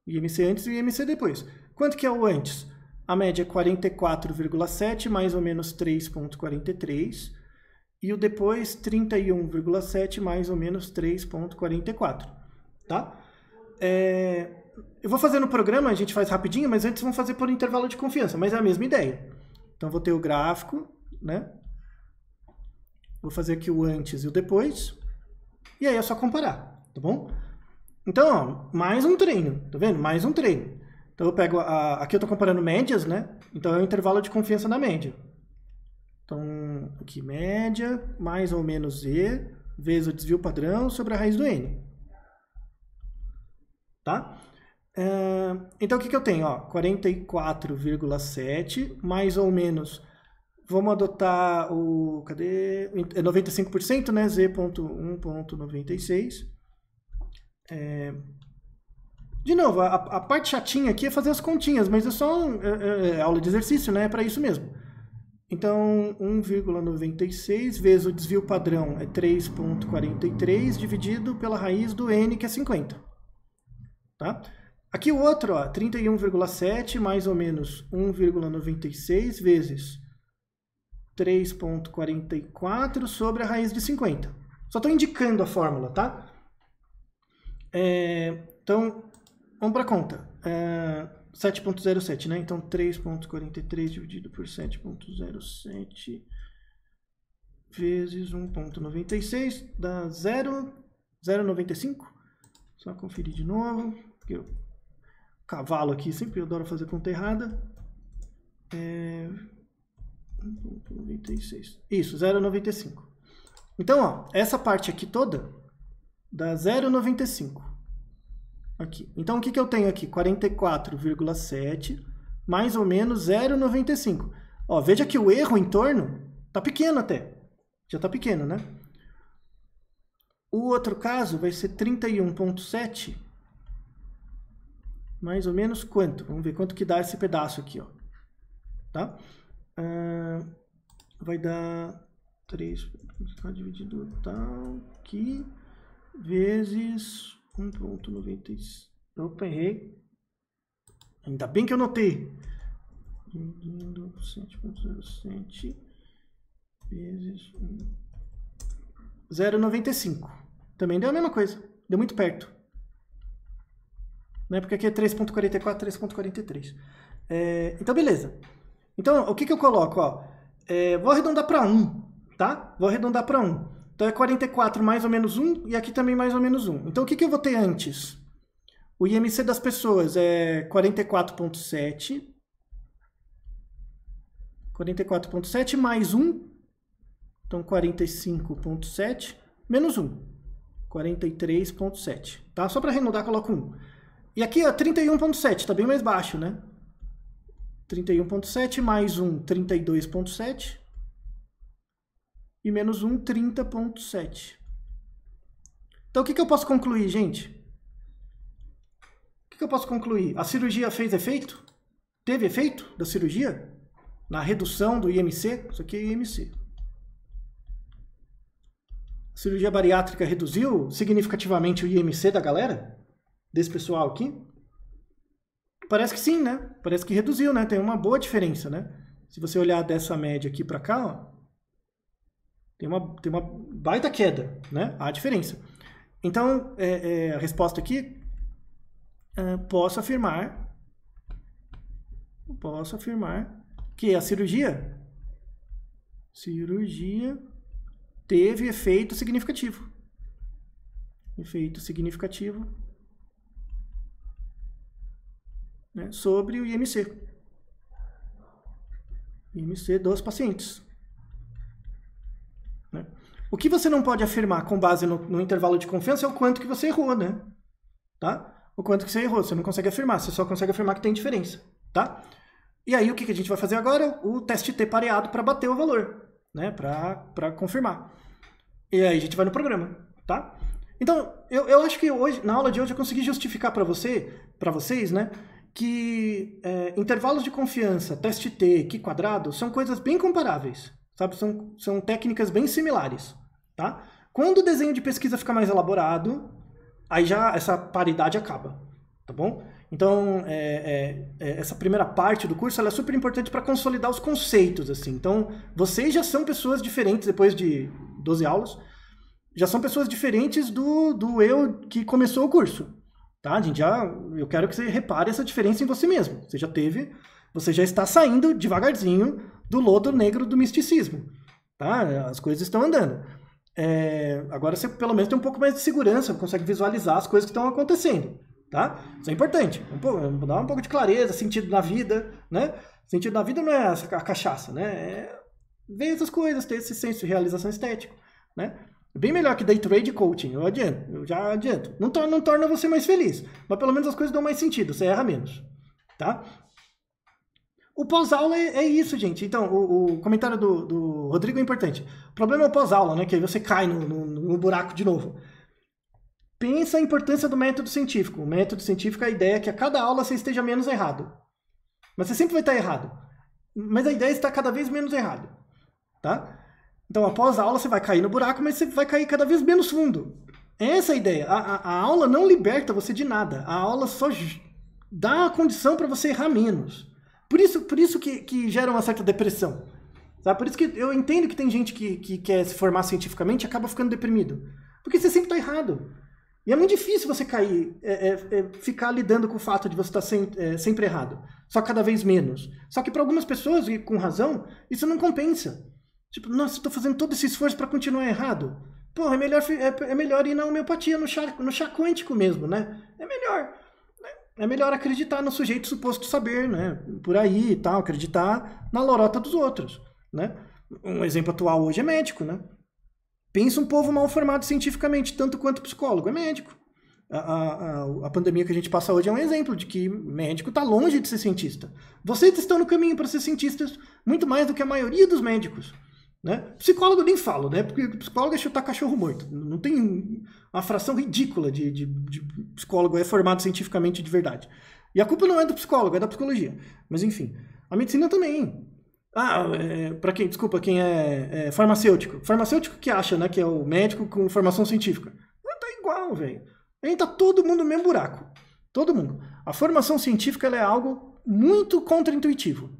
IMC antes e IMC depois. Quanto que é o antes? A média é 44,7 mais ou menos 3,43 e o depois 31,7 mais ou menos 3,44, tá? É, eu vou fazer no programa, a gente faz rapidinho, mas antes vamos fazer por intervalo de confiança, mas é a mesma ideia. Então vou ter o gráfico, né? Vou fazer aqui o antes e o depois. E aí é só comparar, tá bom? Então, ó, mais um treino, tá vendo? Mais um treino. Então eu pego, a, aqui eu estou comparando médias, né? Então é o intervalo de confiança na média. Então, aqui média, mais ou menos Z, vezes o desvio padrão sobre a raiz do N. Tá? então, o que, que eu tenho? 44,7 mais ou menos. Vamos adotar o. Cadê? É 95%, né? Z.1.96. É... De novo, a, a, parte chatinha aqui é fazer as continhas, mas é só um, é, é, é aula de exercício, né? É para isso mesmo. Então, 1,96 vezes o desvio padrão é 3,43 dividido pela raiz do n, que é 50. Tá? Aqui o outro, 31,7 mais ou menos 1,96 vezes 3,44 sobre a raiz de 50. Só estou indicando a fórmula, tá? É, então, vamos para a conta. É, 7,07, né? Então, 3,43 dividido por 7,07 vezes 1,96 dá 0,95. Só conferir de novo. Eu cavalo aqui, sempre adoro fazer conta errada. É... 96. Isso, 0,95. Então, ó, essa parte aqui toda dá 0,95. Aqui. Então, o que, que eu tenho aqui? 44,7 mais ou menos 0,95. Ó, veja que o erro em torno tá pequeno até. Já tá pequeno, né? O outro caso vai ser 31,7 mais ou menos quanto. Vamos ver quanto que dá esse pedaço aqui, ó. Tá? Uh, vai dar 3 dividido tal que vezes 1.90. Opa, errei. Ainda bem que eu notei. Dividindo 7.07 vezes 0.95. Também deu a mesma coisa. Deu muito perto né? Porque aqui é 3.44, 3.43. É, então, beleza. Então, o que, que eu coloco? Ó? É, vou arredondar para 1, tá? Vou arredondar para 1. Então, é 44 mais ou menos 1 e aqui também mais ou menos 1. Então, o que, que eu vou ter antes? O IMC das pessoas é 44.7. 44.7 mais 1. Então, 45.7 menos 1. 43.7. Tá? Só para arredondar, coloco 1. E aqui é 31.7, está bem mais baixo, né? 31.7 mais um 32.7 e menos um 30.7. Então o que, que eu posso concluir, gente? O que, que eu posso concluir? A cirurgia fez efeito? Teve efeito da cirurgia? Na redução do IMC? Isso aqui é IMC. A cirurgia bariátrica reduziu significativamente o IMC da galera? desse pessoal aqui? Parece que sim, né? Parece que reduziu, né? Tem uma boa diferença, né? Se você olhar dessa média aqui para cá, ó, tem, uma, tem uma baita queda, né? Há diferença. Então, é, é, a resposta aqui, é, posso afirmar, posso afirmar que a cirurgia, cirurgia teve efeito significativo. Efeito significativo né, sobre o IMC. IMC dos pacientes. Né? O que você não pode afirmar com base no, no, intervalo de confiança é o quanto que você errou, né? Tá? O quanto que você errou, você não consegue afirmar, você só consegue afirmar que tem diferença, tá? E aí o que, que a gente vai fazer agora? O teste T pareado para bater o valor, né? Para confirmar. E aí a gente vai no programa, tá? Então, eu, eu acho que hoje, na aula de hoje, eu consegui justificar para você, para vocês, né? que é, intervalos de confiança, teste T, Q quadrado, são coisas bem comparáveis, sabe? São, são técnicas bem similares, tá? Quando o desenho de pesquisa fica mais elaborado, aí já essa paridade acaba, tá bom? Então, é, é, é essa primeira parte do curso é super importante para consolidar os conceitos, assim. Então, vocês já são pessoas diferentes depois de 12 aulas, já são pessoas diferentes do, do eu que começou o curso, Tá? A gente já, eu quero que você repare essa diferença em você mesmo. Você já teve, você já está saindo devagarzinho do lodo negro do misticismo. Tá? As coisas estão andando. É, agora você pelo menos tem um pouco mais de segurança, consegue visualizar as coisas que estão acontecendo. Tá? Isso é importante. Um pouco, dá um pouco de clareza, sentido na vida, né? Sentido na vida não é a cachaça, né? É ver essas coisas, ter esse senso de realização estético, né? Bem melhor que day trade coaching, eu adianto, eu já adianto. Não, to não torna você mais feliz, mas pelo menos as coisas dão mais sentido, você erra menos, tá? O pós-aula é, é, isso, gente. Então, o, o comentário do, do, Rodrigo é importante. O problema é o pós-aula, né? Que aí você cai no, no, no buraco de novo. Pensa a importância do método científico. O método científico é a ideia que a cada aula você esteja menos errado. Mas você sempre vai estar errado. Mas a ideia é está cada vez menos errado, tá? Então, após a aula, você vai cair no buraco, mas você vai cair cada vez menos fundo. Essa é a ideia. A, a, a aula não liberta você de nada. A aula só dá a condição para você errar menos. Por isso, por isso que, que gera uma certa depressão. Sabe? Por isso que eu entendo que tem gente que, que quer se formar cientificamente e acaba ficando deprimido. Porque você sempre está errado. E é muito difícil você cair, é, é, é, ficar lidando com o fato de você estar tá sem, é, sempre errado. Só cada vez menos. Só que para algumas pessoas, e com razão, isso não compensa. Tipo, nossa, eu tô fazendo todo esse esforço para continuar errado. Porra, é melhor, é, é, melhor ir na homeopatia, no chá, no chá quântico mesmo, né? É melhor. Né? É melhor acreditar no sujeito suposto saber, né? Por aí e tal, acreditar na lorota dos outros, né? Um exemplo atual hoje é médico, né? Pensa um povo mal formado cientificamente, tanto quanto psicólogo, é médico. A, a, a, pandemia que a gente passa hoje é um exemplo de que médico está longe de ser cientista. Vocês estão no caminho para ser cientistas muito mais do que a maioria dos médicos. Né? Psicólogo nem falo, né? Porque psicólogo é chutar cachorro morto. Não tem uma fração ridícula de, de, de, psicólogo é formado cientificamente de verdade. E a culpa não é do psicólogo, é da psicologia. Mas enfim, a medicina também. Ah, é, para quem, desculpa, quem é, é, farmacêutico. Farmacêutico que acha, né, que é o médico com formação científica. Não tá igual, velho. Entra todo mundo no mesmo buraco. Todo mundo. A formação científica é algo muito contraintuitivo.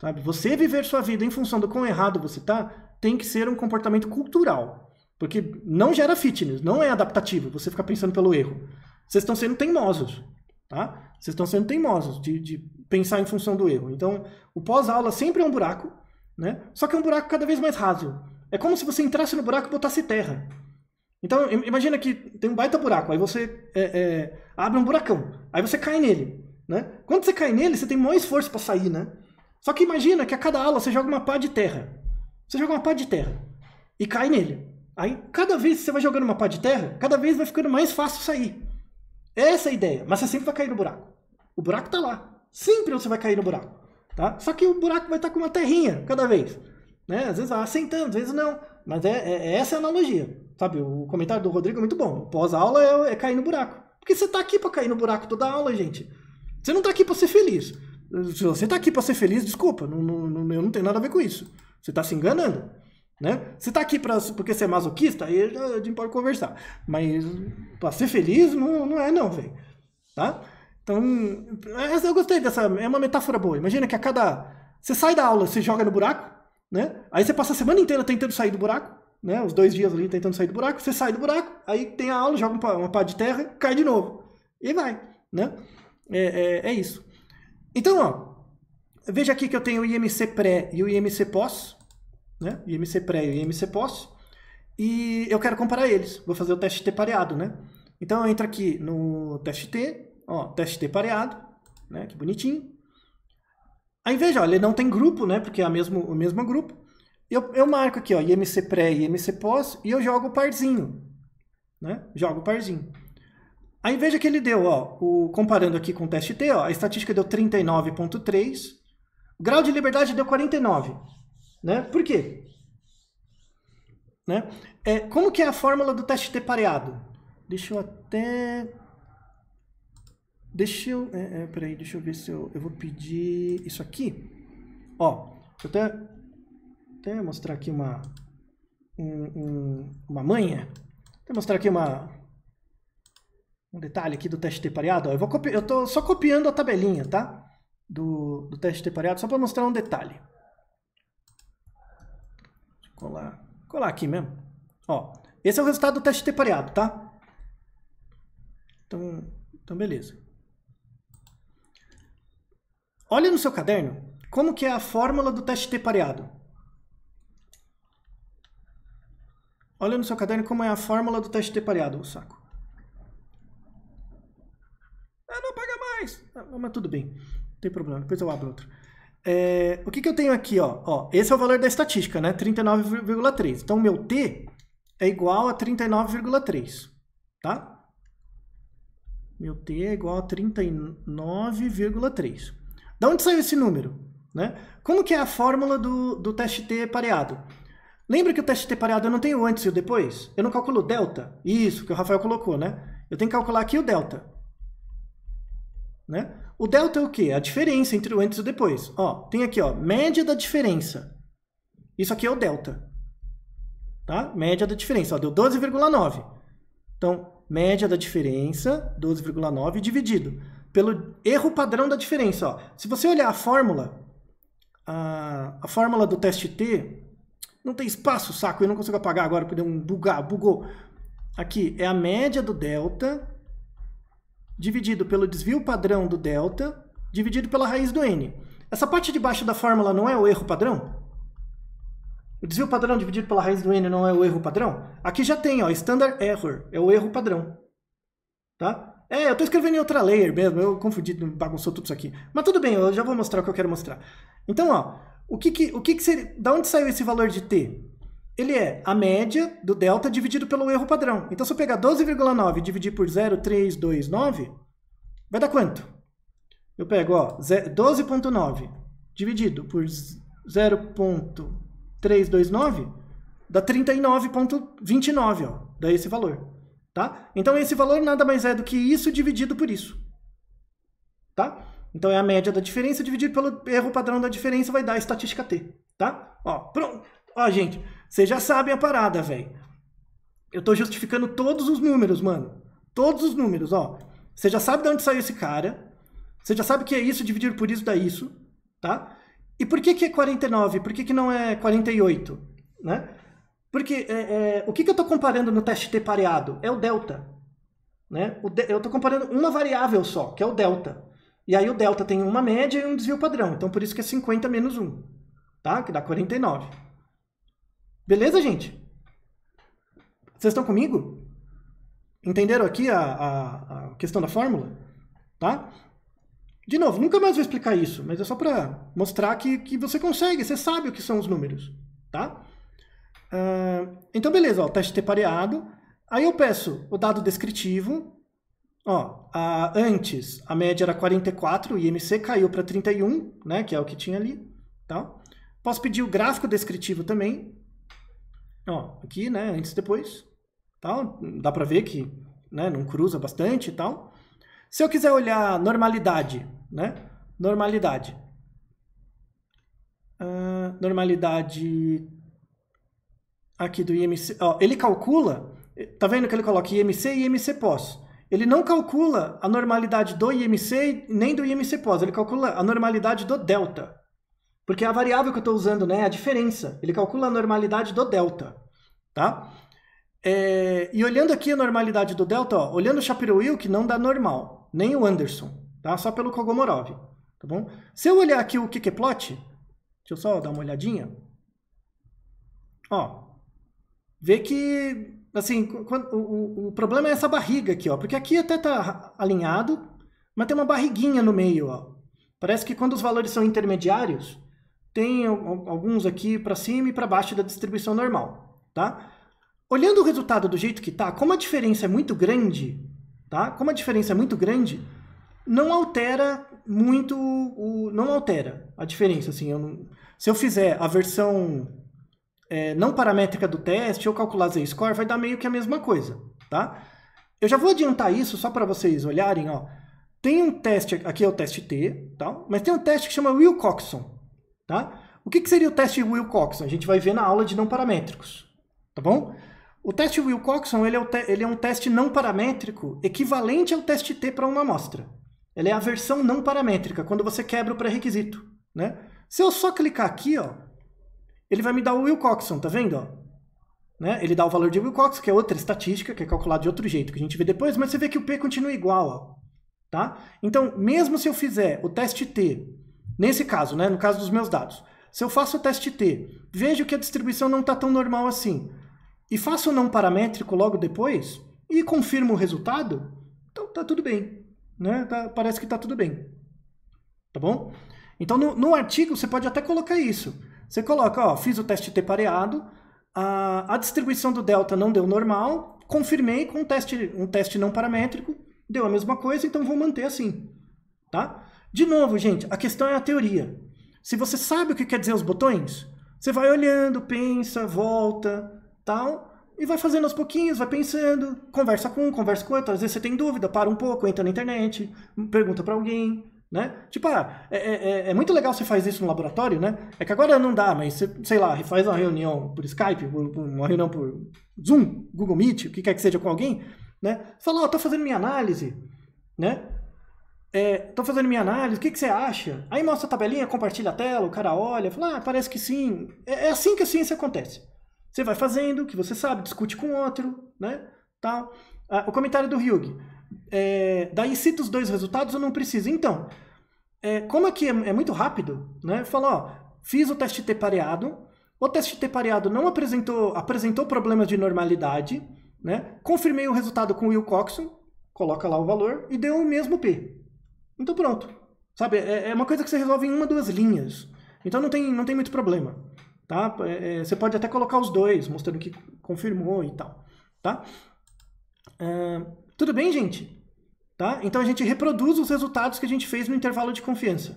Sabe? Você viver sua vida em função do quão errado você tá, tem que ser um comportamento cultural. Porque não gera fitness, não é adaptativo você ficar pensando pelo erro. Vocês estão sendo teimosos, tá? Vocês estão sendo teimosos de, de pensar em função do erro. Então, o pós-aula sempre é um buraco, né? Só que é um buraco cada vez mais raso. É como se você entrasse no buraco e botasse terra. Então, imagina que tem um baita buraco, aí você é, é, abre um buracão, aí você cai nele, né? Quando você cai nele, você tem maior esforço para sair, né? Só que imagina que a cada aula você joga uma pá de terra. Você joga uma pá de terra e cai nele. Aí, cada vez que você vai jogando uma pá de terra, cada vez vai ficando mais fácil sair. Essa é a ideia. Mas você sempre vai cair no buraco. O buraco está lá. Sempre você vai cair no buraco. Tá? Só que o buraco vai estar tá com uma terrinha cada vez. Né? Às vezes vai assentando, às vezes não. Mas é, é, é essa é a analogia. Sabe, o comentário do Rodrigo é muito bom. Pós-aula é, é, cair no buraco. Porque você está aqui para cair no buraco toda aula, gente. Você não está aqui para ser feliz. Se você está aqui para ser feliz, desculpa, não, não, eu não tenho nada a ver com isso. Você está se enganando. Né? Você está aqui pra, porque você é masoquista, aí a gente pode conversar. Mas para ser feliz, não, não é não, velho. Tá? Então, essa, é, eu gostei dessa. É uma metáfora boa. Imagina que a cada. Você sai da aula, você joga no buraco, né? Aí você passa a semana inteira tentando sair do buraco, né? Os dois dias ali tentando sair do buraco. Você sai do buraco, aí tem a aula, joga uma pá de terra, cai de novo. E vai, né? é, é, é isso. Então, ó, veja aqui que eu tenho o IMC pré e o IMC pós, né? IMC pré e o IMC pós, e eu quero comparar eles. Vou fazer o teste T pareado, né? Então eu entro aqui no teste T, ó, teste T pareado, né? Que bonitinho. Aí veja, ó, ele não tem grupo, né? Porque é a mesmo, o mesmo grupo. Eu, eu marco aqui, ó, IMC pré e IMC pós, e eu jogo o parzinho, né? Jogo o parzinho. Aí veja que ele deu, ó, o, comparando aqui com o teste T, ó, a estatística deu 39,3, O grau de liberdade deu 49. Né? Por quê? Né? É, como que é a fórmula do teste T pareado? Deixa eu até... Deixa eu... É, é, peraí, deixa eu ver se eu... Eu vou pedir isso aqui. Ó, eu até, até mostrar aqui uma... Um, um, uma manha. Vou mostrar aqui uma um detalhe aqui do teste t pareado. eu, vou eu tô só copiando a tabelinha, tá? Do, do teste t pareado, só para mostrar um detalhe. colar, colar aqui mesmo. Ó, esse é o resultado do teste t pareado, tá? Então, então beleza. Olha no seu caderno como que é a fórmula do teste t pareado. Olha no seu caderno como é a fórmula do teste t pareado, o saco. Ah, não paga mais. Ah, mas tudo bem, não tem problema, depois eu abro outro. É, o que, que eu tenho aqui? Ó? ó? Esse é o valor da estatística, né? 39,3. Então, meu T é igual a 39,3, tá? Meu T é igual a 39,3. Da onde saiu esse número? Né? Como que é a fórmula do, do teste T pareado? Lembra que o teste T pareado eu não tenho antes e o depois? Eu não calculo o delta? Isso, que o Rafael colocou, né? Eu tenho que calcular aqui o delta. Né? O delta é o quê? A diferença entre o antes e o depois. Ó, tem aqui, ó, média da diferença. Isso aqui é o delta. Tá? Média da diferença, ó, deu 12,9. Então, média da diferença, 12,9 dividido pelo erro padrão da diferença. Ó. Se você olhar a fórmula, a, a fórmula do teste T, não tem espaço, saco, eu não consigo apagar agora porque deu um bugar, bugou. Aqui é a média do delta dividido pelo desvio padrão do delta, dividido pela raiz do n. Essa parte de baixo da fórmula não é o erro padrão? O desvio padrão dividido pela raiz do n não é o erro padrão? Aqui já tem, ó, standard error, é o erro padrão. Tá? É, eu estou escrevendo em outra layer mesmo, eu confundi, bagunçou tudo isso aqui. Mas tudo bem, eu já vou mostrar o que eu quero mostrar. Então, ó, o que que, o que que seria, da onde saiu esse valor de t? ele é a média do delta dividido pelo erro padrão. Então, se eu pegar 12,9 e dividir por 0,329, vai dar quanto? Eu pego 12,9 dividido por 0,329, dá 39,29, ó, dá esse valor. Tá? Então, esse valor nada mais é do que isso dividido por isso. Tá? Então, é a média da diferença dividido pelo erro padrão da diferença, vai dar a estatística T. Tá? Ó, pronto. Ó, gente, vocês já sabem a parada, velho. Eu tô justificando todos os números, mano. Todos os números, ó. Você já sabe de onde saiu esse cara. Você já sabe que é isso dividido por isso dá isso, tá? E por que que é 49? Por que que não é 48, né? Porque é, é, o que que eu tô comparando no teste T pareado? É o delta, né? O de, eu tô comparando uma variável só, que é o delta. E aí o delta tem uma média e um desvio padrão. Então por isso que é 50 menos 1, tá? Que dá 49. Beleza, gente? Vocês estão comigo? Entenderam aqui a, a, a questão da fórmula? Tá? De novo, nunca mais vou explicar isso, mas é só para mostrar que, que você consegue, você sabe o que são os números, tá? Uh, então, beleza, ó, teste ter pareado. Aí eu peço o dado descritivo. Ó, a, antes a média era 44, o IMC caiu para 31, né, que é o que tinha ali. Tá? Posso pedir o gráfico descritivo também. Ó, aqui, né, antes e depois, tal, dá para ver que né, não cruza bastante e tal. Se eu quiser olhar normalidade, né, normalidade. Uh, normalidade aqui do IMC, ó, ele calcula, tá vendo que ele coloca IMC e IMC pós. Ele não calcula a normalidade do IMC nem do IMC pós, ele calcula a normalidade do delta. Porque a variável que eu estou usando né, é a diferença. Ele calcula a normalidade do delta. Tá? É, e olhando aqui a normalidade do delta, ó, olhando o Shapiro-Wilk, não dá normal. Nem o Anderson. Tá? Só pelo Kogomorov. Tá bom? Se eu olhar aqui o Kikeplot, é deixa eu só dar uma olhadinha. Ó, vê que assim, o, o, o, problema é essa barriga aqui, ó, porque aqui até tá alinhado, mas tem uma barriguinha no meio, ó. Parece que quando os valores são intermediários, tem alguns aqui para cima e para baixo da distribuição normal, tá? Olhando o resultado do jeito que está, como a diferença é muito grande, tá? Como a diferença é muito grande, não altera muito o, não altera a diferença, assim, eu não, se eu fizer a versão é, não paramétrica do teste, eu calcular z-score, vai dar meio que a mesma coisa, tá? Eu já vou adiantar isso só para vocês olharem, ó. Tem um teste, aqui é o teste T, tá? mas tem um teste que chama Wilcoxon, Tá? O que, que seria o teste Wilcoxon? A gente vai ver na aula de não paramétricos. Tá bom? O teste Wilcoxon ele é, ele é um teste não paramétrico equivalente ao teste T para uma amostra. Ele é a versão não paramétrica, quando você quebra o pré-requisito. Né? Se eu só clicar aqui, ó, ele vai me dar o Wilcoxon, tá vendo? Ó? Né? Ele dá o valor de Wilcox, que é outra estatística, que é calculado de outro jeito, que a gente vê depois, mas você vê que o P continua igual. Ó, tá? Então, mesmo se eu fizer o teste T Nesse caso, né? no caso dos meus dados. Se eu faço o teste T, vejo que a distribuição não está tão normal assim, e faço o não paramétrico logo depois, e confirmo o resultado, então tá tudo bem. Né? Tá, parece que tá tudo bem. Tá bom? Então no, no, artigo você pode até colocar isso. Você coloca, ó, fiz o teste T pareado, a, a distribuição do delta não deu normal, confirmei com um teste, um teste não paramétrico, deu a mesma coisa, então vou manter assim. Tá? De novo, gente, a questão é a teoria. Se você sabe o que quer dizer os botões, você vai olhando, pensa, volta, tal, e vai fazendo aos pouquinhos, vai pensando, conversa com um, conversa com outro. Às vezes você tem dúvida, para um pouco, entra na internet, pergunta para alguém, né? Tipo, ah, é, é, é, é muito legal você fazer isso no laboratório, né? É que agora não dá, mas você, sei lá, faz uma reunião por Skype, uma reunião por Zoom, Google Meet, o que quer que seja com alguém, né? Fala, ó, oh, tô fazendo minha análise, né? Estou é, fazendo minha análise, o que, que, você acha? Aí mostra a tabelinha, compartilha a tela, o cara olha, fala, ah, parece que sim. É, é assim que a ciência acontece. Você vai fazendo o que você sabe, discute com outro, né? Tal. Ah, o comentário do Hugh. É, daí cita os dois resultados ou não precisa. Então, é, como aqui é, é, muito rápido, né? Fala, ó, fiz o teste T pareado, o teste T pareado não apresentou, apresentou problemas de normalidade, né? Confirmei o resultado com o Wilcoxon, coloca lá o valor e deu o mesmo P. Então pronto. Sabe, é, é uma coisa que você resolve em uma, duas linhas. Então não tem, não tem muito problema. Tá? É, é você pode até colocar os dois, mostrando que confirmou e tal. Tá? Uh, tudo bem, gente? Tá? Então a gente reproduz os resultados que a gente fez no intervalo de confiança.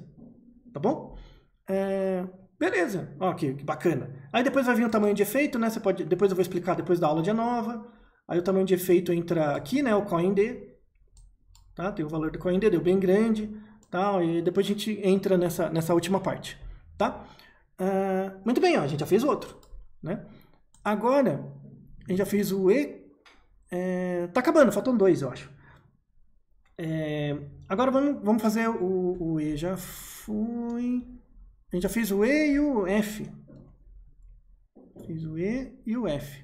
Tá bom? É, beleza. Ó, que, que, bacana. Aí depois vai vir o tamanho de efeito, né? Você pode, depois eu vou explicar depois da aula de nova. Aí o tamanho de efeito entra aqui, né? O CoinD. Tá? Tem o valor do CoinD, deu é bem grande, tal, e depois a gente entra nessa, nessa última parte. Tá? Uh, muito bem, ó, a gente já fez outro. Né? Agora, a gente já fez o E. É, tá acabando, faltam dois, eu acho. É, agora vamos, vamos fazer o, o E. Já fui. A gente já fez o E e o F. Fiz o E e o F.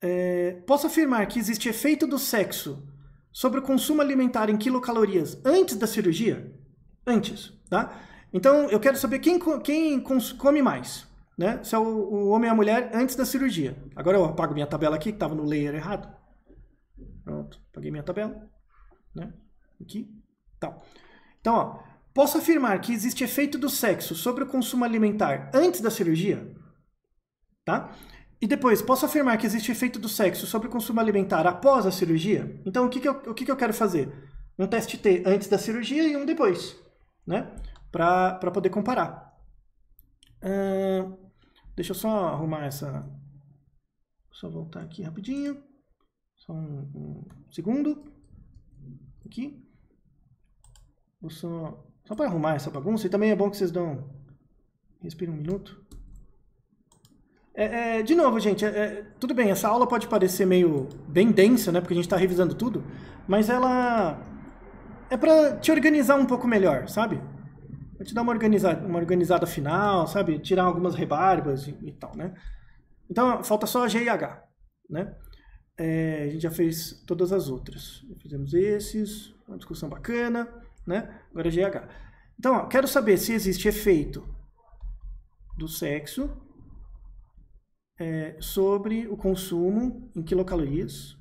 É, posso afirmar que existe efeito do sexo sobre o consumo alimentar em quilocalorias antes da cirurgia? Antes, tá? Então eu quero saber quem, quem come mais, né? Se é o, o homem ou a mulher antes da cirurgia. Agora eu apago minha tabela aqui, que estava no layer errado. Pronto, apaguei minha tabela. Né? Aqui. Tá. Então, ó, posso afirmar que existe efeito do sexo sobre o consumo alimentar antes da cirurgia? Tá? E depois, posso afirmar que existe efeito do sexo sobre o consumo alimentar após a cirurgia? Então, o que, que, eu, o que, que eu quero fazer? Um teste T antes da cirurgia e um depois, né? Para poder comparar. Uh, deixa eu só arrumar essa. Só voltar aqui rapidinho. Só um, um segundo. Aqui. Vou só. Só para arrumar essa bagunça. E também é bom que vocês dão. Respira um minuto. É, é, de novo, gente, é, é, tudo bem, essa aula pode parecer meio bem densa, né? Porque a gente está revisando tudo, mas ela é para te organizar um pouco melhor, sabe? Vai te dar uma organizada, uma organizada final, sabe? Tirar algumas rebarbas e, e tal, né? Então, falta só a G e H, né? É, a gente já fez todas as outras. Fizemos esses, uma discussão bacana, né? Agora G e H. Então, ó, quero saber se existe efeito do sexo é, sobre o consumo em quilocalorias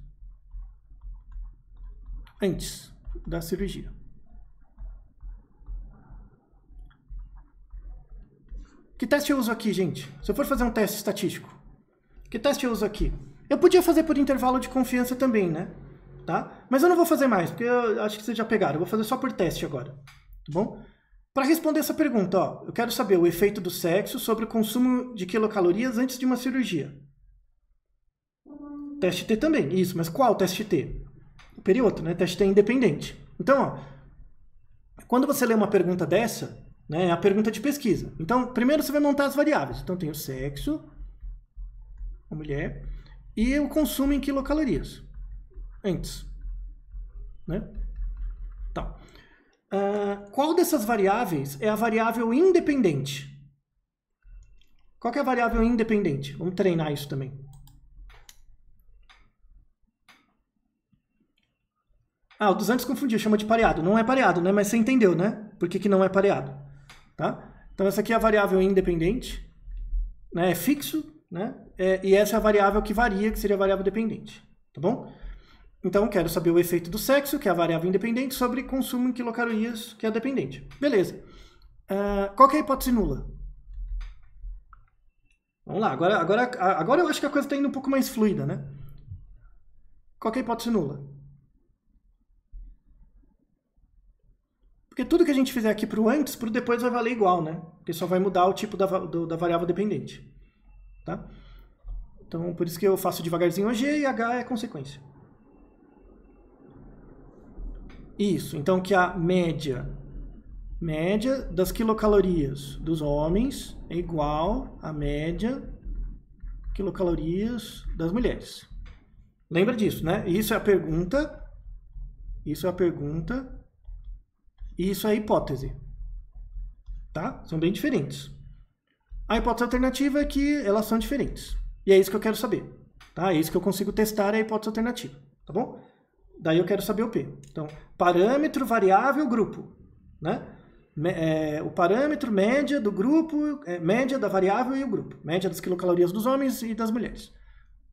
antes da cirurgia. Que teste eu uso aqui, gente? Se eu for fazer um teste estatístico, que teste eu uso aqui? Eu podia fazer por intervalo de confiança também, né? Tá? Mas eu não vou fazer mais, porque eu acho que vocês já pegaram. Eu vou fazer só por teste agora, tá bom? Para responder essa pergunta, ó, eu quero saber o efeito do sexo sobre o consumo de quilocalorias antes de uma cirurgia. Teste T também, isso, mas qual teste T? O periodo, né? Teste T independente. Então, ó, quando você lê uma pergunta dessa, né, é a pergunta de pesquisa. Então, primeiro você vai montar as variáveis. Então, tem o sexo, a mulher, e o consumo em quilocalorias. Antes. Né? Então, Uh, qual dessas variáveis é a variável independente? Qual é a variável independente? Vamos treinar isso também. Ah, o 200 confundiu, chama de pareado. Não é pareado, né? Mas você entendeu, né? Por que, que não é pareado, tá? Então, essa aqui é a variável independente, né? É fixo, né? É, e essa é a variável que varia, que seria a variável dependente, tá bom? Então, quero saber o efeito do sexo, que é a variável independente, sobre consumo em quilocalorias, que é a dependente. Beleza. Uh, qual é a hipótese nula? Vamos lá, agora, agora, agora eu acho que a coisa está indo um pouco mais fluida, né? Qual é a hipótese nula? Porque tudo que a gente fizer aqui para o antes, para o depois vai valer igual, né? Porque só vai mudar o tipo da, do, da variável dependente. Tá? Então, por isso que eu faço devagarzinho G e H é consequência. Isso, então que a média média das quilocalorias dos homens é igual à média quilocalorias das mulheres. Lembra disso, né? Isso é a pergunta. Isso é a pergunta. E isso é a hipótese. Tá? São bem diferentes. A hipótese alternativa é que elas são diferentes. E é isso que eu quero saber. Tá? É isso que eu consigo testar é a hipótese alternativa. Tá bom? Daí eu quero saber o P. Então, parâmetro, variável, grupo. Né? É, o parâmetro, média do grupo, é, média da variável e o grupo. Média das quilocalorias dos homens e das mulheres.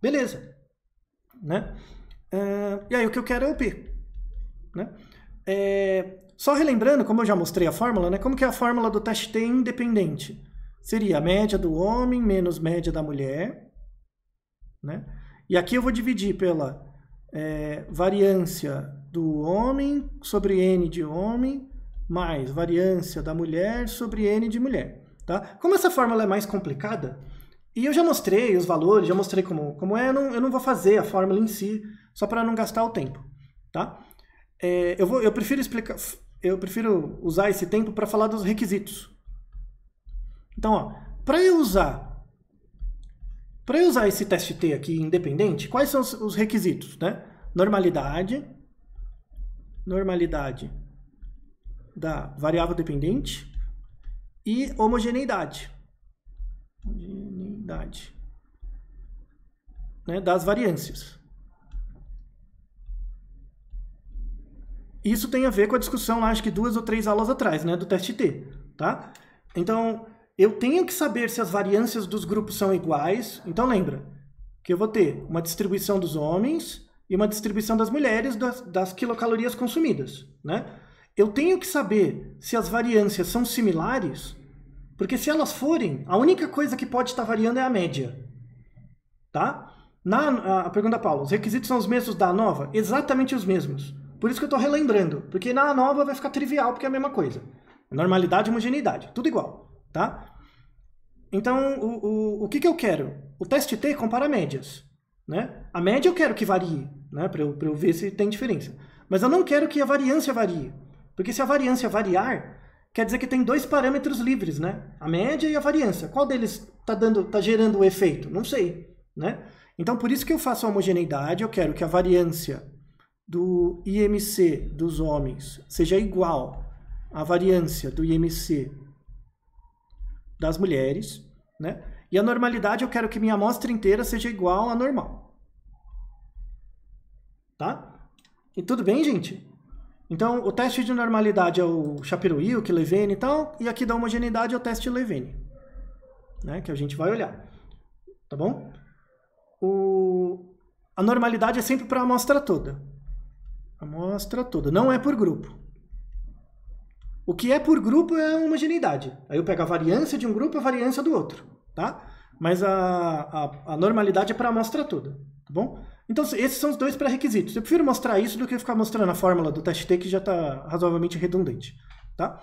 Beleza. Né? É, e aí o que eu quero é o P. Né? É, só relembrando, como eu já mostrei a fórmula, né? como que é a fórmula do teste T independente? Seria a média do homem menos média da mulher. Né? E aqui eu vou dividir pela é, variância do homem sobre N de homem, mais variância da mulher sobre N de mulher. Tá? Como essa fórmula é mais complicada, e eu já mostrei os valores, já mostrei como, como é, eu não, eu não vou fazer a fórmula em si, só para não gastar o tempo. Tá? É, eu, vou, eu prefiro explicar, eu prefiro usar esse tempo para falar dos requisitos. Então, para eu usar para eu usar esse teste T aqui independente, quais são os requisitos? Né? Normalidade, normalidade da variável dependente e homogeneidade. Homogeneidade né, das variâncias. Isso tem a ver com a discussão, lá, acho que duas ou três aulas atrás, né, do teste T. Tá? Então, eu tenho que saber se as variâncias dos grupos são iguais. Então lembra que eu vou ter uma distribuição dos homens e uma distribuição das mulheres das, das quilocalorias consumidas, né? Eu tenho que saber se as variâncias são similares, porque se elas forem, a única coisa que pode estar variando é a média, tá? Na a pergunta Paulo, os requisitos são os mesmos da nova? Exatamente os mesmos. Por isso que eu estou relembrando, porque na nova vai ficar trivial, porque é a mesma coisa. Normalidade, homogeneidade, tudo igual tá? Então, o, o, o que, que eu quero? O teste T compara médias, né? A média eu quero que varie, né? Para eu, eu ver se tem diferença. Mas eu não quero que a variância varie, porque se a variância variar, quer dizer que tem dois parâmetros livres, né? A média e a variância. Qual deles está dando, tá gerando o efeito? Não sei, né? Então, por isso que eu faço a homogeneidade, eu quero que a variância do IMC dos homens seja igual à variância do IMC das mulheres, né? E a normalidade eu quero que minha amostra inteira seja igual à normal. Tá? E tudo bem, gente? Então, o teste de normalidade é o shapiro wilk Levene e tal, e aqui da homogeneidade é o teste Levene, né? Que a gente vai olhar. Tá bom? O... A normalidade é sempre para a amostra toda. Amostra toda. Não é por grupo. O que é por grupo é a homogeneidade. Aí eu pego a variância de um grupo e a variância do outro, tá? Mas a, a, a normalidade é para a amostra toda, tá bom? Então, esses são os dois pré-requisitos. Eu prefiro mostrar isso do que ficar mostrando a fórmula do teste T, que já está razoavelmente redundante, tá?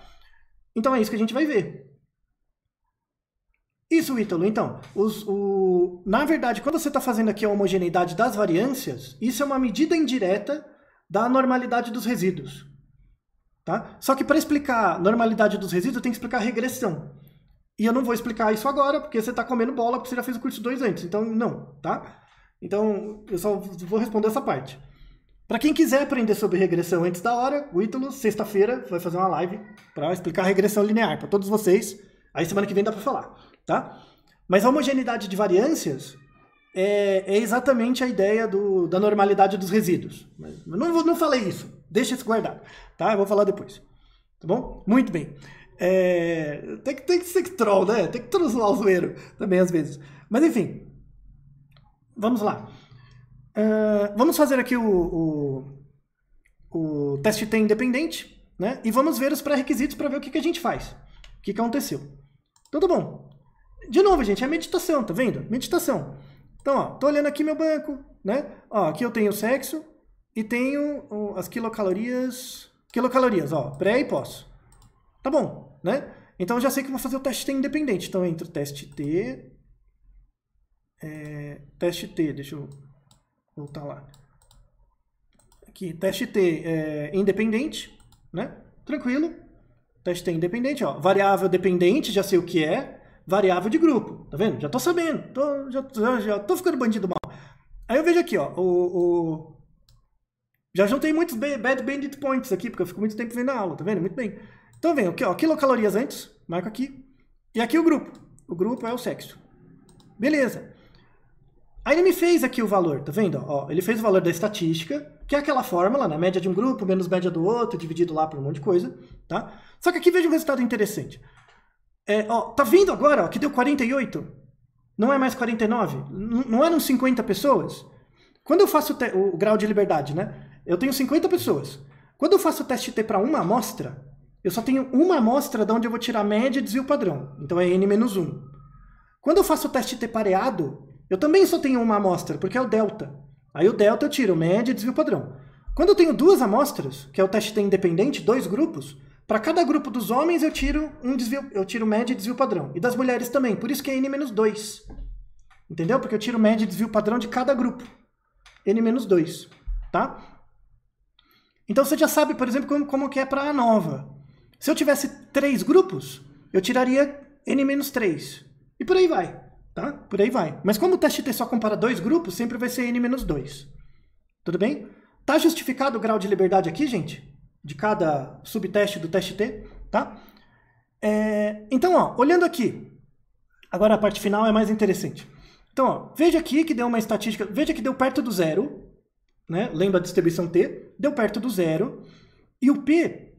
Então, é isso que a gente vai ver. Isso, Ítalo. Então, os, o... na verdade, quando você está fazendo aqui a homogeneidade das variâncias, isso é uma medida indireta da normalidade dos resíduos. Tá? Só que para explicar normalidade dos resíduos, eu tenho que explicar regressão. E eu não vou explicar isso agora, porque você está comendo bola, porque você já fez o curso 2 antes. Então, não, tá? Então, eu só vou responder essa parte. Para quem quiser aprender sobre regressão antes da hora, o Ítalo, sexta-feira, vai fazer uma live para explicar a regressão linear para todos vocês. Aí semana que vem dá para falar, tá? Mas a homogeneidade de variâncias é, é exatamente a ideia do, da normalidade dos resíduos. Mas não, não falei isso, deixa isso guardado, tá? Eu vou falar depois, tá bom? Muito bem. É, tem, que, tem que ser troll, né? Tem que trollar o zoeiro também às vezes. Mas enfim, vamos lá. Uh, vamos fazer aqui o, o, o teste T independente, né? E vamos ver os pré-requisitos para ver o que, que a gente faz. O que, que aconteceu. Então tá bom. De novo, gente, é meditação, tá vendo? Meditação. Então, ó, tô olhando aqui meu banco, né? Ó, aqui eu tenho sexo e tenho ó, as quilocalorias, quilocalorias, ó, pré e pós. Tá bom, né? Então, eu já sei que vou fazer o teste T independente. Então, eu entro teste T, é, teste T, deixa eu voltar lá. Aqui, teste T é, independente, né? Tranquilo. Teste T independente, ó, variável dependente, já sei o que é variável de grupo. Tá vendo? Já tô sabendo. Tô, já, já, tô ficando bandido mal. Aí eu vejo aqui, ó. O, o... Já juntei muitos bad bandit points aqui, porque eu fico muito tempo vendo a aula, tá vendo? Muito bem. Então vem, aqui, ó, quilocalorias antes, marco aqui. E aqui o grupo. O grupo é o sexo. Beleza. Aí ele me fez aqui o valor, tá vendo? Ó, ele fez o valor da estatística, que é aquela fórmula, né? média de um grupo, menos média do outro, dividido lá por um monte de coisa, tá? Só que aqui veja um resultado interessante. É, ó, tá vendo agora ó, que deu 48? Não é mais 49? N não eram 50 pessoas? Quando eu faço o, o, grau de liberdade, né? Eu tenho 50 pessoas. Quando eu faço o teste T para uma amostra, eu só tenho uma amostra de onde eu vou tirar a média e desvio padrão. Então é N-1. Quando eu faço o teste T pareado, eu também só tenho uma amostra, porque é o delta. Aí o delta eu tiro média e desvio padrão. Quando eu tenho duas amostras, que é o teste T independente, dois grupos, para cada grupo dos homens eu tiro um desvio, eu tiro média e desvio padrão. E das mulheres também, por isso que é n menos 2. Entendeu? Porque eu tiro média e desvio padrão de cada grupo. n menos 2, tá? Então você já sabe, por exemplo, como, como que é para a nova. Se eu tivesse três grupos, eu tiraria n menos 3. E por aí vai, tá? Por aí vai. Mas como o teste T só compara dois grupos, sempre vai ser n menos 2. Tudo bem? Tá justificado o grau de liberdade aqui, gente? de cada subteste do teste T, tá? É, então, ó, olhando aqui, agora a parte final é mais interessante. Então, ó, veja aqui que deu uma estatística, veja que deu perto do zero, né? lembra a distribuição T, deu perto do zero, e o P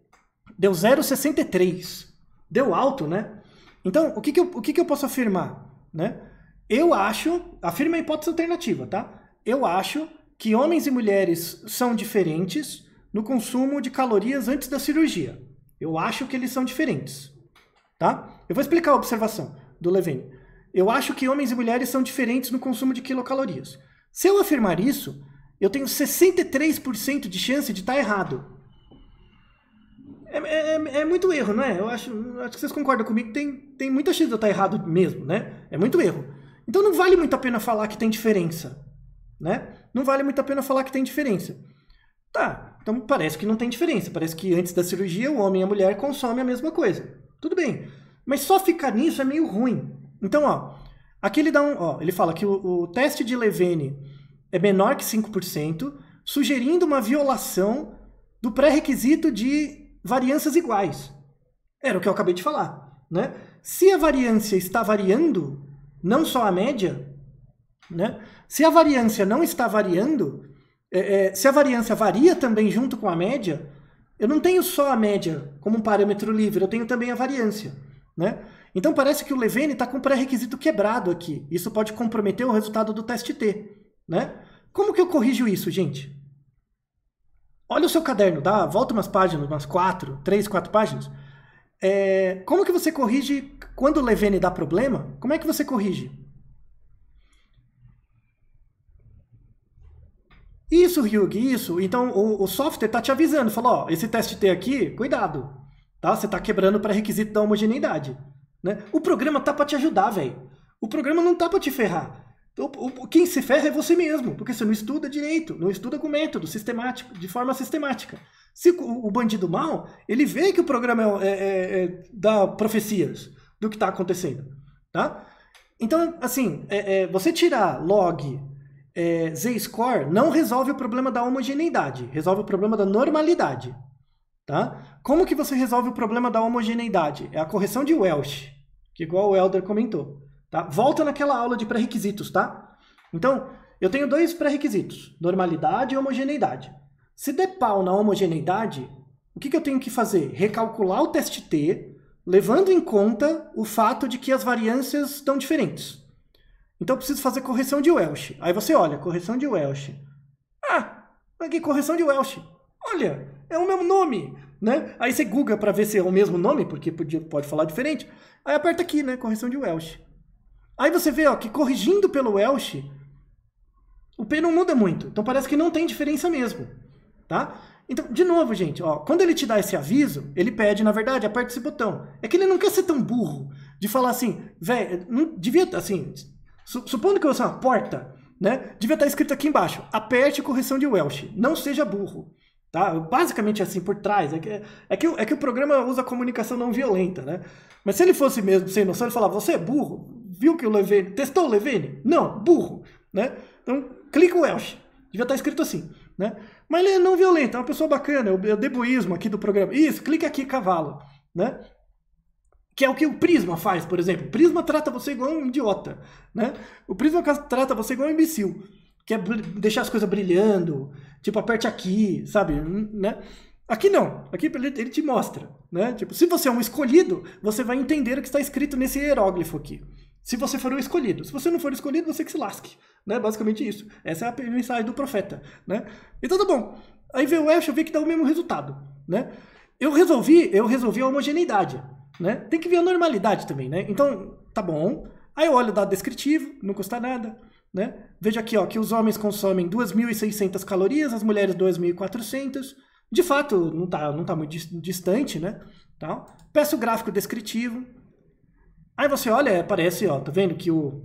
deu 0,63, deu alto, né? Então, o que, que, eu, o que, que eu posso afirmar? Né? Eu acho, afirma a hipótese alternativa, tá? Eu acho que homens e mulheres são diferentes no consumo de calorias antes da cirurgia. Eu acho que eles são diferentes, tá? Eu vou explicar a observação do Levine. Eu acho que homens e mulheres são diferentes no consumo de quilocalorias. Se eu afirmar isso, eu tenho 63% de chance de estar tá errado. É, é, é, é, muito erro, não é? Eu acho, acho que vocês concordam comigo que tem, tem muita chance de eu estar tá errado mesmo, né? É muito erro. Então não vale muito a pena falar que tem diferença, né? Não vale muito a pena falar que tem diferença. Tá, então parece que não tem diferença. Parece que antes da cirurgia o homem e a mulher consomem a mesma coisa. Tudo bem. Mas só ficar nisso é meio ruim. Então, ó, aqui ele dá um. Ó, ele fala que o, o teste de Levene é menor que 5%, sugerindo uma violação do pré-requisito de variâncias iguais. Era o que eu acabei de falar. Né? Se a variância está variando, não só a média, né? se a variância não está variando, é, é, se a variância varia também junto com a média, eu não tenho só a média como um parâmetro livre, eu tenho também a variância. Né? Então parece que o Levene está com um pré-requisito quebrado aqui. Isso pode comprometer o resultado do teste T. Né? Como que eu corrijo isso, gente? Olha o seu caderno, dá, volta umas páginas, umas quatro, três, quatro páginas. É, como que você corrige quando o Levene dá problema? Como é que você corrige? Isso, Ryug, isso. Então o, o software está te avisando, falou, ó, esse teste T aqui, cuidado, tá? Você está quebrando o requisito da homogeneidade. Né? O programa tá para te ajudar, velho. O programa não tá para te ferrar. O, quem se ferra é você mesmo, porque você não estuda direito, não estuda com método sistemático, de forma sistemática. Se o, o bandido mal, ele vê que o programa é, é, é, é dá profecias do que está acontecendo, tá? Então, assim, é, é, você tirar log é, Z-score não resolve o problema da homogeneidade, resolve o problema da normalidade. Tá? Como que você resolve o problema da homogeneidade? É a correção de Welsh, que igual o Elder comentou. Tá? Volta naquela aula de pré-requisitos, tá? Então, eu tenho dois pré-requisitos, normalidade e homogeneidade. Se der pau na homogeneidade, o que, que eu tenho que fazer? Recalcular o teste T, levando em conta o fato de que as variâncias estão diferentes. Então eu preciso fazer correção de Welsh. Aí você olha, correção de Welsh. Ah, aqui correção de Welsh. Olha, é o mesmo nome, né? Aí você Google para ver se é o mesmo nome, porque podia, pode falar diferente. Aí aperta aqui, né, correção de Welsh. Aí você vê, ó, que corrigindo pelo Welsh, o P não muda muito. Então parece que não tem diferença mesmo, tá? Então, de novo, gente, ó, quando ele te dá esse aviso, ele pede, na verdade, aperta esse botão. É que ele não quer ser tão burro de falar assim, velho, devia, assim, Supondo que eu uma porta, né? Devia estar tá escrito aqui embaixo: aperte correção de Welsh. Não seja burro. Tá? Basicamente é assim, por trás. É que, é, que, é que o programa usa comunicação não violenta, né? Mas se ele fosse mesmo sem noção, ele falava: você é burro? Viu que o Levene. Testou o Levene? Não, burro. Né? Então, clica o Welsh. Devia estar tá escrito assim. Né? Mas ele é não violento, é uma pessoa bacana, é o, é deboísmo aqui do programa. Isso, clica aqui, cavalo. Né? Que é o que o Prisma faz, por exemplo. O Prisma trata você igual um idiota, né? O Prisma trata você igual um imbecil. Quer é deixar as coisas brilhando, tipo, aperte aqui, sabe? Hum, né? Aqui não. Aqui ele, te mostra, né? Tipo, se você é um escolhido, você vai entender o que está escrito nesse hieróglifo aqui. Se você for o escolhido. Se você não for escolhido, você que se lasque. Né? Basicamente isso. Essa é a mensagem do profeta, né? E tá bom. Aí veio o Ash, eu vi que dá o mesmo resultado, né? Eu resolvi, eu resolvi a homogeneidade. Né? Tem que ver a normalidade também, né? Então, tá bom. Aí eu olho o dado descritivo, não custa nada. Né? Veja aqui ó, que os homens consomem 2.600 calorias, as mulheres 2.400. De fato, não está não tá muito distante, né? Peço o gráfico descritivo. Aí você olha, é, parece, ó, tá vendo que o,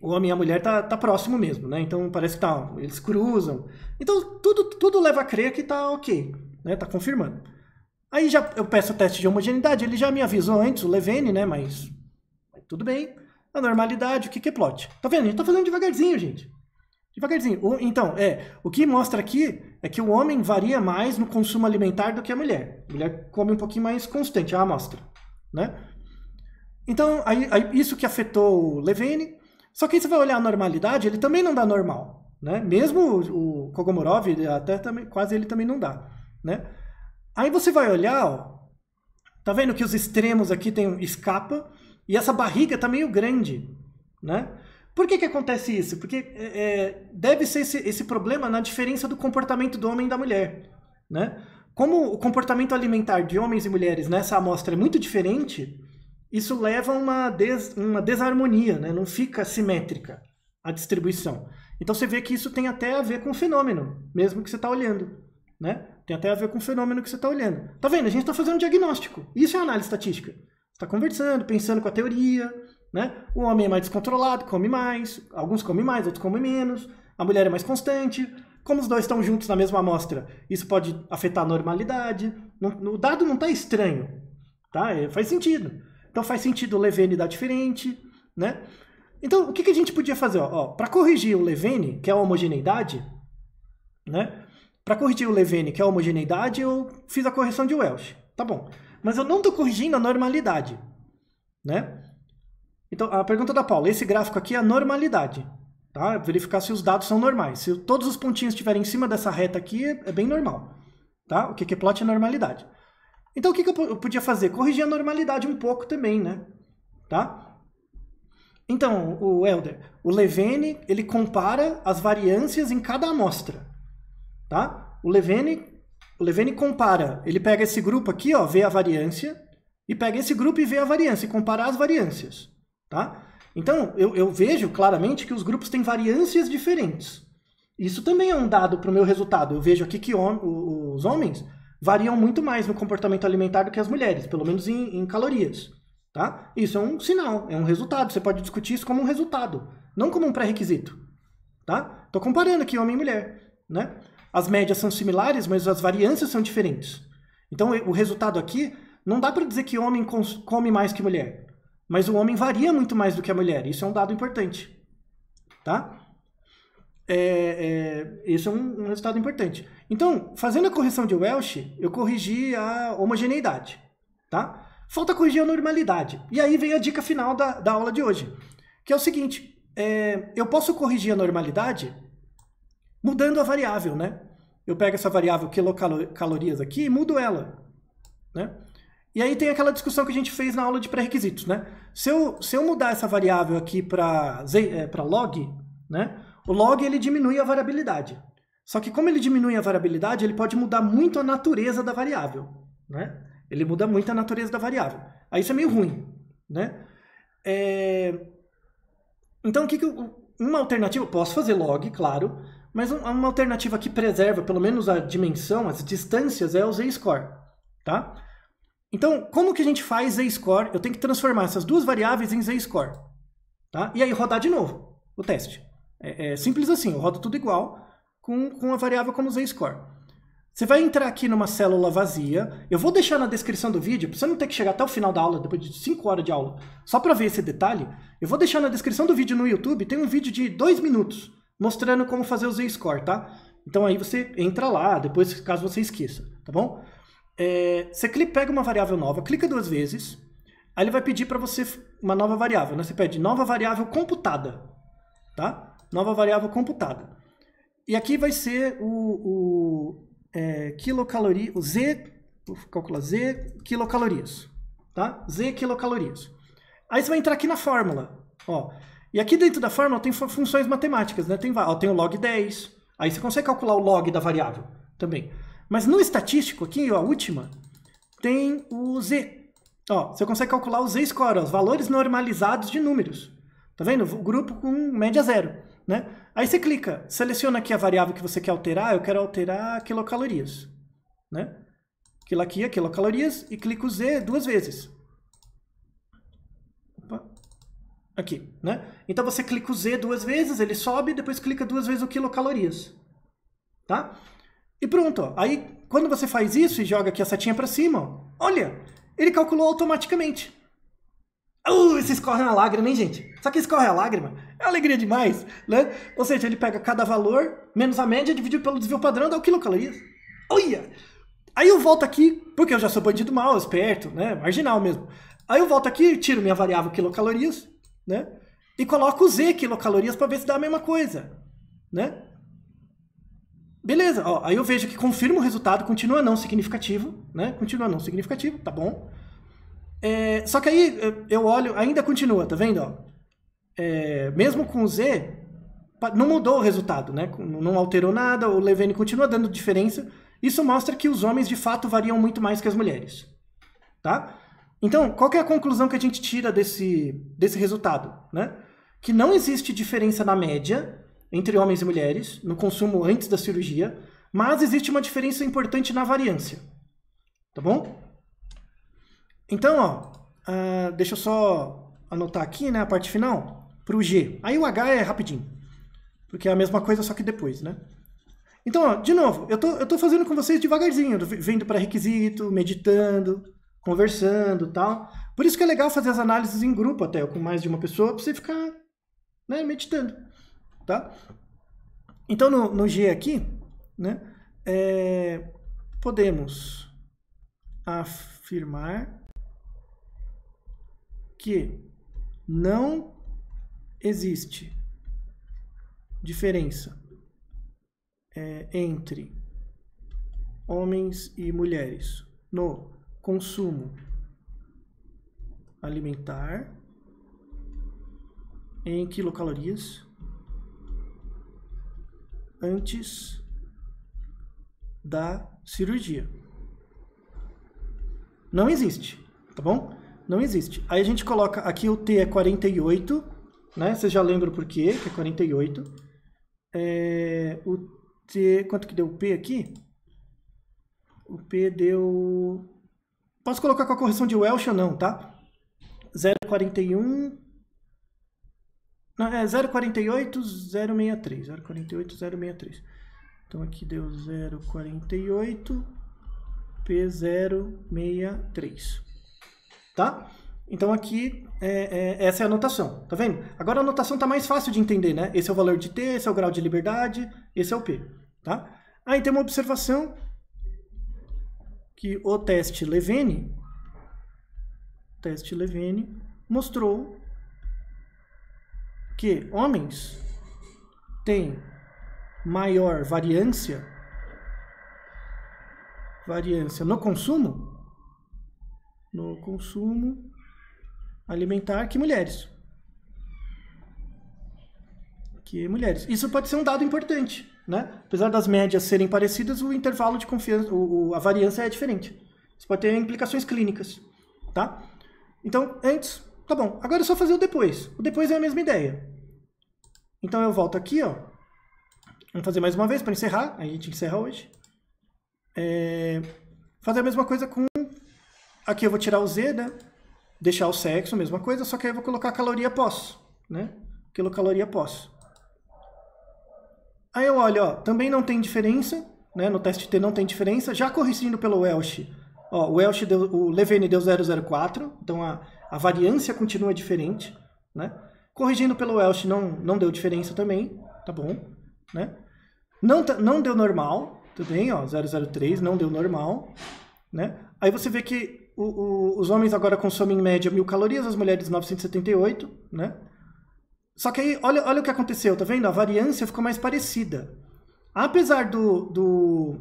o homem e a mulher tá, tá próximo mesmo, né? Então parece que tá, ó, eles cruzam. Então tudo, tudo leva a crer que tá ok, né? Tá confirmando. Aí já eu peço o teste de homogeneidade, ele já me avisou antes, o Levene, né? Mas, mas tudo bem. A normalidade, o que, que é plot? Tá vendo? A gente tá fazendo devagarzinho, gente. Devagarzinho. O, então, é, o que mostra aqui é que o homem varia mais no consumo alimentar do que a mulher. A mulher come um pouquinho mais constante, é a amostra, né? Então, aí, aí, isso que afetou o Levene. Só que aí você vai olhar a normalidade, ele também não dá normal, né? Mesmo o, o Kogomorov, até também, quase ele também não dá, né? Aí você vai olhar, ó, tá vendo que os extremos aqui tem escapa e essa barriga tá meio grande, né? Por que, que acontece isso? Porque é, é, deve ser esse, esse problema na diferença do comportamento do homem e da mulher, né? Como o comportamento alimentar de homens e mulheres nessa amostra é muito diferente, isso leva a uma, des, uma desarmonia, né? não fica simétrica a distribuição. Então você vê que isso tem até a ver com o fenômeno, mesmo que você está olhando. Né? Tem até a ver com o fenômeno que você está olhando. Tá vendo? A gente está fazendo um diagnóstico. Isso é análise estatística. Está conversando, pensando com a teoria, né? O homem é mais descontrolado, come mais, alguns comem mais, outros comem menos. A mulher é mais constante. Como os dois estão juntos na mesma amostra, isso pode afetar a normalidade. o dado não está estranho, tá? É, faz sentido. Então faz sentido o Levene dar diferente, né? Então, o que, que a gente podia fazer? Para corrigir o Levene, que é a homogeneidade, né? Para corrigir o Levene, que é a homogeneidade, eu fiz a correção de Welsh. Tá bom. Mas eu não estou corrigindo a normalidade. Né? Então, a pergunta da Paula, esse gráfico aqui é a normalidade. Tá? Verificar se os dados são normais. Se todos os pontinhos estiverem em cima dessa reta aqui, é bem normal. Tá? O que é plot é normalidade. Então, o que, que eu podia fazer? Corrigir a normalidade um pouco também, né? Tá? Então, o Elder, o Levene, ele compara as variâncias em cada amostra. Tá? O Levene, o Levene compara, ele pega esse grupo aqui, ó, vê a variância, e pega esse grupo e vê a variância, e compara as variâncias. Tá? Então, eu, eu vejo claramente que os grupos têm variâncias diferentes. Isso também é um dado para o meu resultado. Eu vejo aqui que hom os homens variam muito mais no comportamento alimentar do que as mulheres, pelo menos em, em calorias. Tá? Isso é um sinal, é um resultado. Você pode discutir isso como um resultado, não como um pré-requisito. Tá? estou comparando aqui homem e mulher, né? as médias são similares, mas as variâncias são diferentes. Então, o resultado aqui, não dá para dizer que homem come mais que mulher, mas o homem varia muito mais do que a mulher. Isso é um dado importante, tá? É, é, esse é um, um, resultado importante. Então, fazendo a correção de Welsh, eu corrigi a homogeneidade, tá? Falta corrigir a normalidade. E aí vem a dica final da, da aula de hoje, que é o seguinte, é, eu posso corrigir a normalidade mudando a variável, né? Eu pego essa variável quilocalorias aqui e mudo ela, né? E aí tem aquela discussão que a gente fez na aula de pré-requisitos, né? Se eu, se eu mudar essa variável aqui para é, log, né? O log ele diminui a variabilidade. Só que como ele diminui a variabilidade, ele pode mudar muito a natureza da variável, né? Ele muda muito a natureza da variável. Aí isso é meio ruim, né? É... Então, o que, que eu... uma alternativa? Eu posso fazer log, claro, mas uma alternativa que preserva pelo menos a dimensão, as distâncias, é o z-score, tá? Então, como que a gente faz z-score? Eu tenho que transformar essas duas variáveis em z-score, tá? E aí rodar de novo o teste. É, é simples assim, eu rodo tudo igual com, com a variável como z-score. Você vai entrar aqui numa célula vazia. Eu vou deixar na descrição do vídeo, para você não ter que chegar até o final da aula, depois de 5 horas de aula, só para ver esse detalhe. Eu vou deixar na descrição do vídeo no YouTube, tem um vídeo de 2 minutos mostrando como fazer o Z-Score, tá? Então aí você entra lá, depois caso você esqueça, tá bom? É, você clica, pega uma variável nova, clica duas vezes, aí ele vai pedir para você uma nova variável, né? Você pede nova variável computada, tá? Nova variável computada. E aqui vai ser o, o é, quilocaloria, o Z, vou calcular Z quilocalorias, tá? Z quilocalorias. Aí você vai entrar aqui na fórmula, ó. E aqui dentro da fórmula tem funções matemáticas, né? Tem, ó, tem o log 10, aí você consegue calcular o log da variável também. Mas no estatístico, aqui, ó, a última, tem o Z. Ó, você consegue calcular o Z-score, os valores normalizados de números. Tá vendo? O grupo com média zero. Né? Aí você clica, seleciona aqui a variável que você quer alterar, eu quero alterar quilocalorias. Né? Quilo aqui, é quilocalorias, e clica o Z duas vezes. Aqui, né? Então você clica o Z duas vezes, ele sobe, depois clica duas vezes o quilocalorias. Tá? E pronto. Aí, quando você faz isso e joga aqui a setinha para cima, olha, ele calculou automaticamente. Uh, isso escorre uma lágrima, hein, gente? Só que escorre a lágrima é alegria demais, né? Ou seja, ele pega cada valor, menos a média, dividido pelo desvio padrão, dá o quilocalorias. Olha! Aí eu volto aqui, porque eu já sou bandido mal, esperto, né? Marginal mesmo. Aí eu volto aqui, tiro minha variável quilocalorias, né? E coloca o Z quilocalorias para ver se dá a mesma coisa, né? Beleza, ó, aí eu vejo que confirma o resultado, continua não significativo, né? Continua não significativo, tá bom. É, só que aí é, eu olho, ainda continua, tá vendo? Ó? É, mesmo com o Z, não mudou o resultado, né? Não alterou nada, o Levene continua dando diferença. Isso mostra que os homens de fato variam muito mais que as mulheres, tá? Então, qual é a conclusão que a gente tira desse, desse resultado? Né? Que não existe diferença na média entre homens e mulheres no consumo antes da cirurgia, mas existe uma diferença importante na variância. Tá bom? Então, ó, uh, deixa eu só anotar aqui né, a parte final para o G. Aí o H é rapidinho, porque é a mesma coisa, só que depois, né? Então, ó, de novo, eu tô, eu tô fazendo com vocês devagarzinho, vendo para requisito, meditando, conversando tal. Por isso que é legal fazer as análises em grupo até, com mais de uma pessoa, para você ficar né, meditando, tá? Então, no, no G aqui, né, é, podemos afirmar que não existe diferença é, entre homens e mulheres no consumo alimentar em quilocalorias antes da cirurgia. Não existe, tá bom? Não existe. Aí a gente coloca aqui o T é 48, né? Você já lembra por quê, que é 48. É, o T, quanto que deu o P aqui? O P deu Posso colocar com a correção de Welsh ou não, tá? 041. Não, é 048 063. 048 063. Então aqui deu 048 P063. Tá? Então aqui, é, é, essa é a notação, tá vendo? Agora a notação tá mais fácil de entender, né? Esse é o valor de T, esse é o grau de liberdade, esse é o P, tá? Aí tem uma observação que o teste Levene, teste Levene, mostrou que homens têm maior variância, variância no consumo, no consumo alimentar que mulheres. Que mulheres. Isso pode ser um dado importante né? Apesar das médias serem parecidas, o intervalo de confiança, o, a variância é diferente. Isso pode ter implicações clínicas, tá? Então, antes, tá bom. Agora é só fazer o depois. O depois é a mesma ideia. Então eu volto aqui, ó. Vamos fazer mais uma vez para encerrar. A gente encerra hoje. É... Fazer a mesma coisa com... Aqui eu vou tirar o Z, né? Deixar o sexo, mesma coisa, só que aí eu vou colocar caloria após, né? Quilocaloria após. Aí eu olho, ó, também não tem diferença, né? No teste T não tem diferença. Já corrigindo pelo Welsh, ó, o Welsh deu, o Levene deu 004, então a, a variância continua diferente, né? Corrigindo pelo Welsh não, não deu diferença também, tá bom, né? Não, não deu normal, tudo bem, ó, 003, não deu normal, né? Aí você vê que o, o, os homens agora consomem em média mil calorias, as mulheres 978, né? Só que aí, olha, olha o que aconteceu, tá vendo? A variância ficou mais parecida. Apesar do, do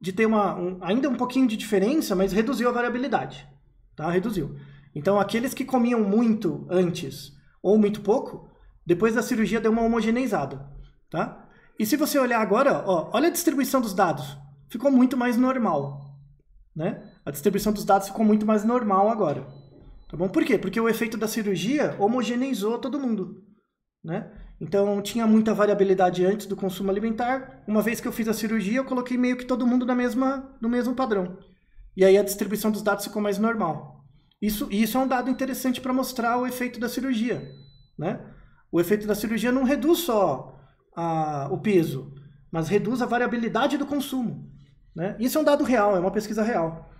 de ter uma, um, ainda um pouquinho de diferença, mas reduziu a variabilidade, tá? Reduziu. Então, aqueles que comiam muito antes ou muito pouco, depois da cirurgia deu uma homogeneizada, tá? E se você olhar agora, ó, olha a distribuição dos dados. Ficou muito mais normal, né? A distribuição dos dados ficou muito mais normal agora. Tá bom? Por quê? Porque o efeito da cirurgia homogeneizou todo mundo. Né? Então tinha muita variabilidade antes do consumo alimentar. Uma vez que eu fiz a cirurgia, eu coloquei meio que todo mundo na mesma, no mesmo padrão. E aí a distribuição dos dados ficou mais normal. Isso, isso é um dado interessante para mostrar o efeito da cirurgia. Né? O efeito da cirurgia não reduz só a, o peso, mas reduz a variabilidade do consumo. Né? Isso é um dado real, é uma pesquisa real.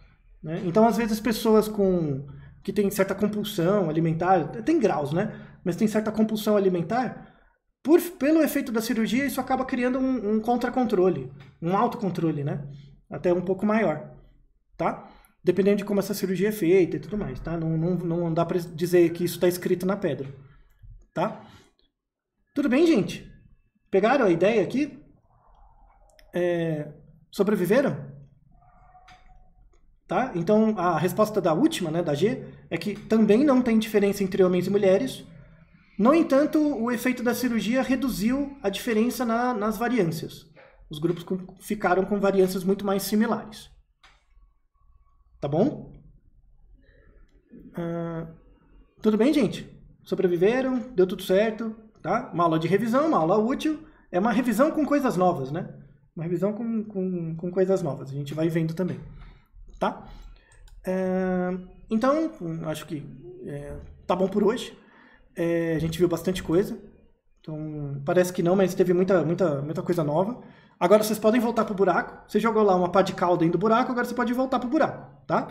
Né? Então, às vezes, pessoas com que tem certa compulsão alimentar, tem graus, né? Mas tem certa compulsão alimentar, por, pelo efeito da cirurgia, isso acaba criando um, um contra-controle, um autocontrole, né? Até um pouco maior, tá? Dependendo de como essa cirurgia é feita e tudo mais, tá? Não, não, não dá para dizer que isso está escrito na pedra, tá? Tudo bem, gente? Pegaram a ideia aqui? É... Sobreviveram? Tá? Então, a resposta da última, né, da G, é que também não tem diferença entre homens e mulheres. No entanto, o efeito da cirurgia reduziu a diferença na, nas variâncias. Os grupos com, ficaram com variâncias muito mais similares. Tá bom? Ah, tudo bem, gente? Sobreviveram? Deu tudo certo? Tá? Uma aula de revisão, uma aula útil. É uma revisão com coisas novas, né? Uma revisão com, com, com coisas novas. A gente vai vendo também tá? É, então, acho que é, tá bom por hoje. É, a gente viu bastante coisa. Então, parece que não, mas teve muita, muita, muita coisa nova. Agora vocês podem voltar pro buraco. Você jogou lá uma pá de calda indo do buraco, agora você pode voltar pro buraco, tá?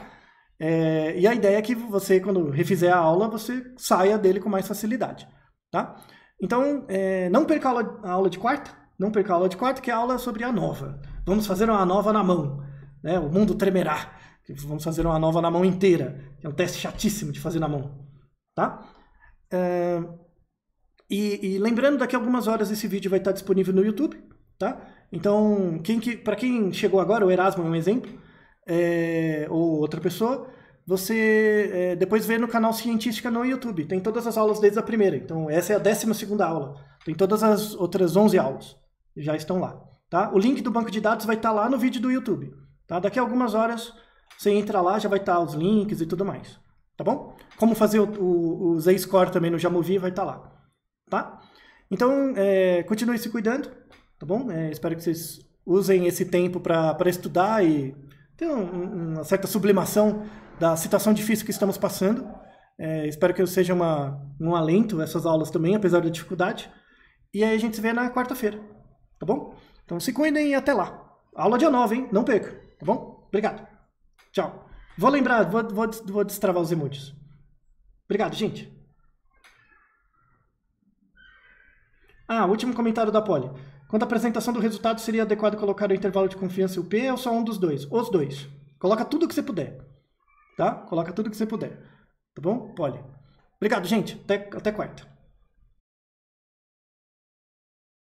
É, e a ideia é que você, quando refizer a aula, você saia dele com mais facilidade, tá? Então, é, não perca a aula, a aula de quarta. Não perca a aula de quarta, que é a aula é sobre a nova. Vamos fazer uma nova na mão, né? O mundo tremerá. Vamos fazer uma nova na mão inteira. É um teste chatíssimo de fazer na mão. Tá? É... E, e, lembrando, daqui a algumas horas esse vídeo vai estar disponível no YouTube. Tá? Então, quem que, para quem chegou agora, o Erasmo é um exemplo, é... ou outra pessoa, você é, depois vê no canal Científica no YouTube. Tem todas as aulas desde a primeira. Então, essa é a 12 aula. Tem todas as outras 11 aulas. Já estão lá. Tá? O link do banco de dados vai estar lá no vídeo do YouTube. Tá? Daqui a algumas horas você entra lá, já vai estar tá os links e tudo mais. Tá bom? Como fazer o, o, o Z-Score também no Jamovi vai estar tá lá. Tá? Então, é, continue se cuidando, tá bom? É, espero que vocês usem esse tempo para estudar e ter um, uma certa sublimação da situação difícil que estamos passando. É, espero que seja uma, um alento essas aulas também, apesar da dificuldade. E aí a gente se vê na quarta-feira, tá bom? Então se cuidem e até lá. Aula dia 9, hein? Não perca, tá bom? Obrigado. Tchau. Vou lembrar, vou, vou, vou destravar os emojis. Obrigado, gente. Ah, último comentário da Polly. Quando a apresentação do resultado, seria adequado colocar o intervalo de confiança e o P ou só um dos dois? Os dois. Coloca tudo que você puder. Tá? Coloca tudo que você puder. Tá bom? Polly. Obrigado, gente. Até, até quarta.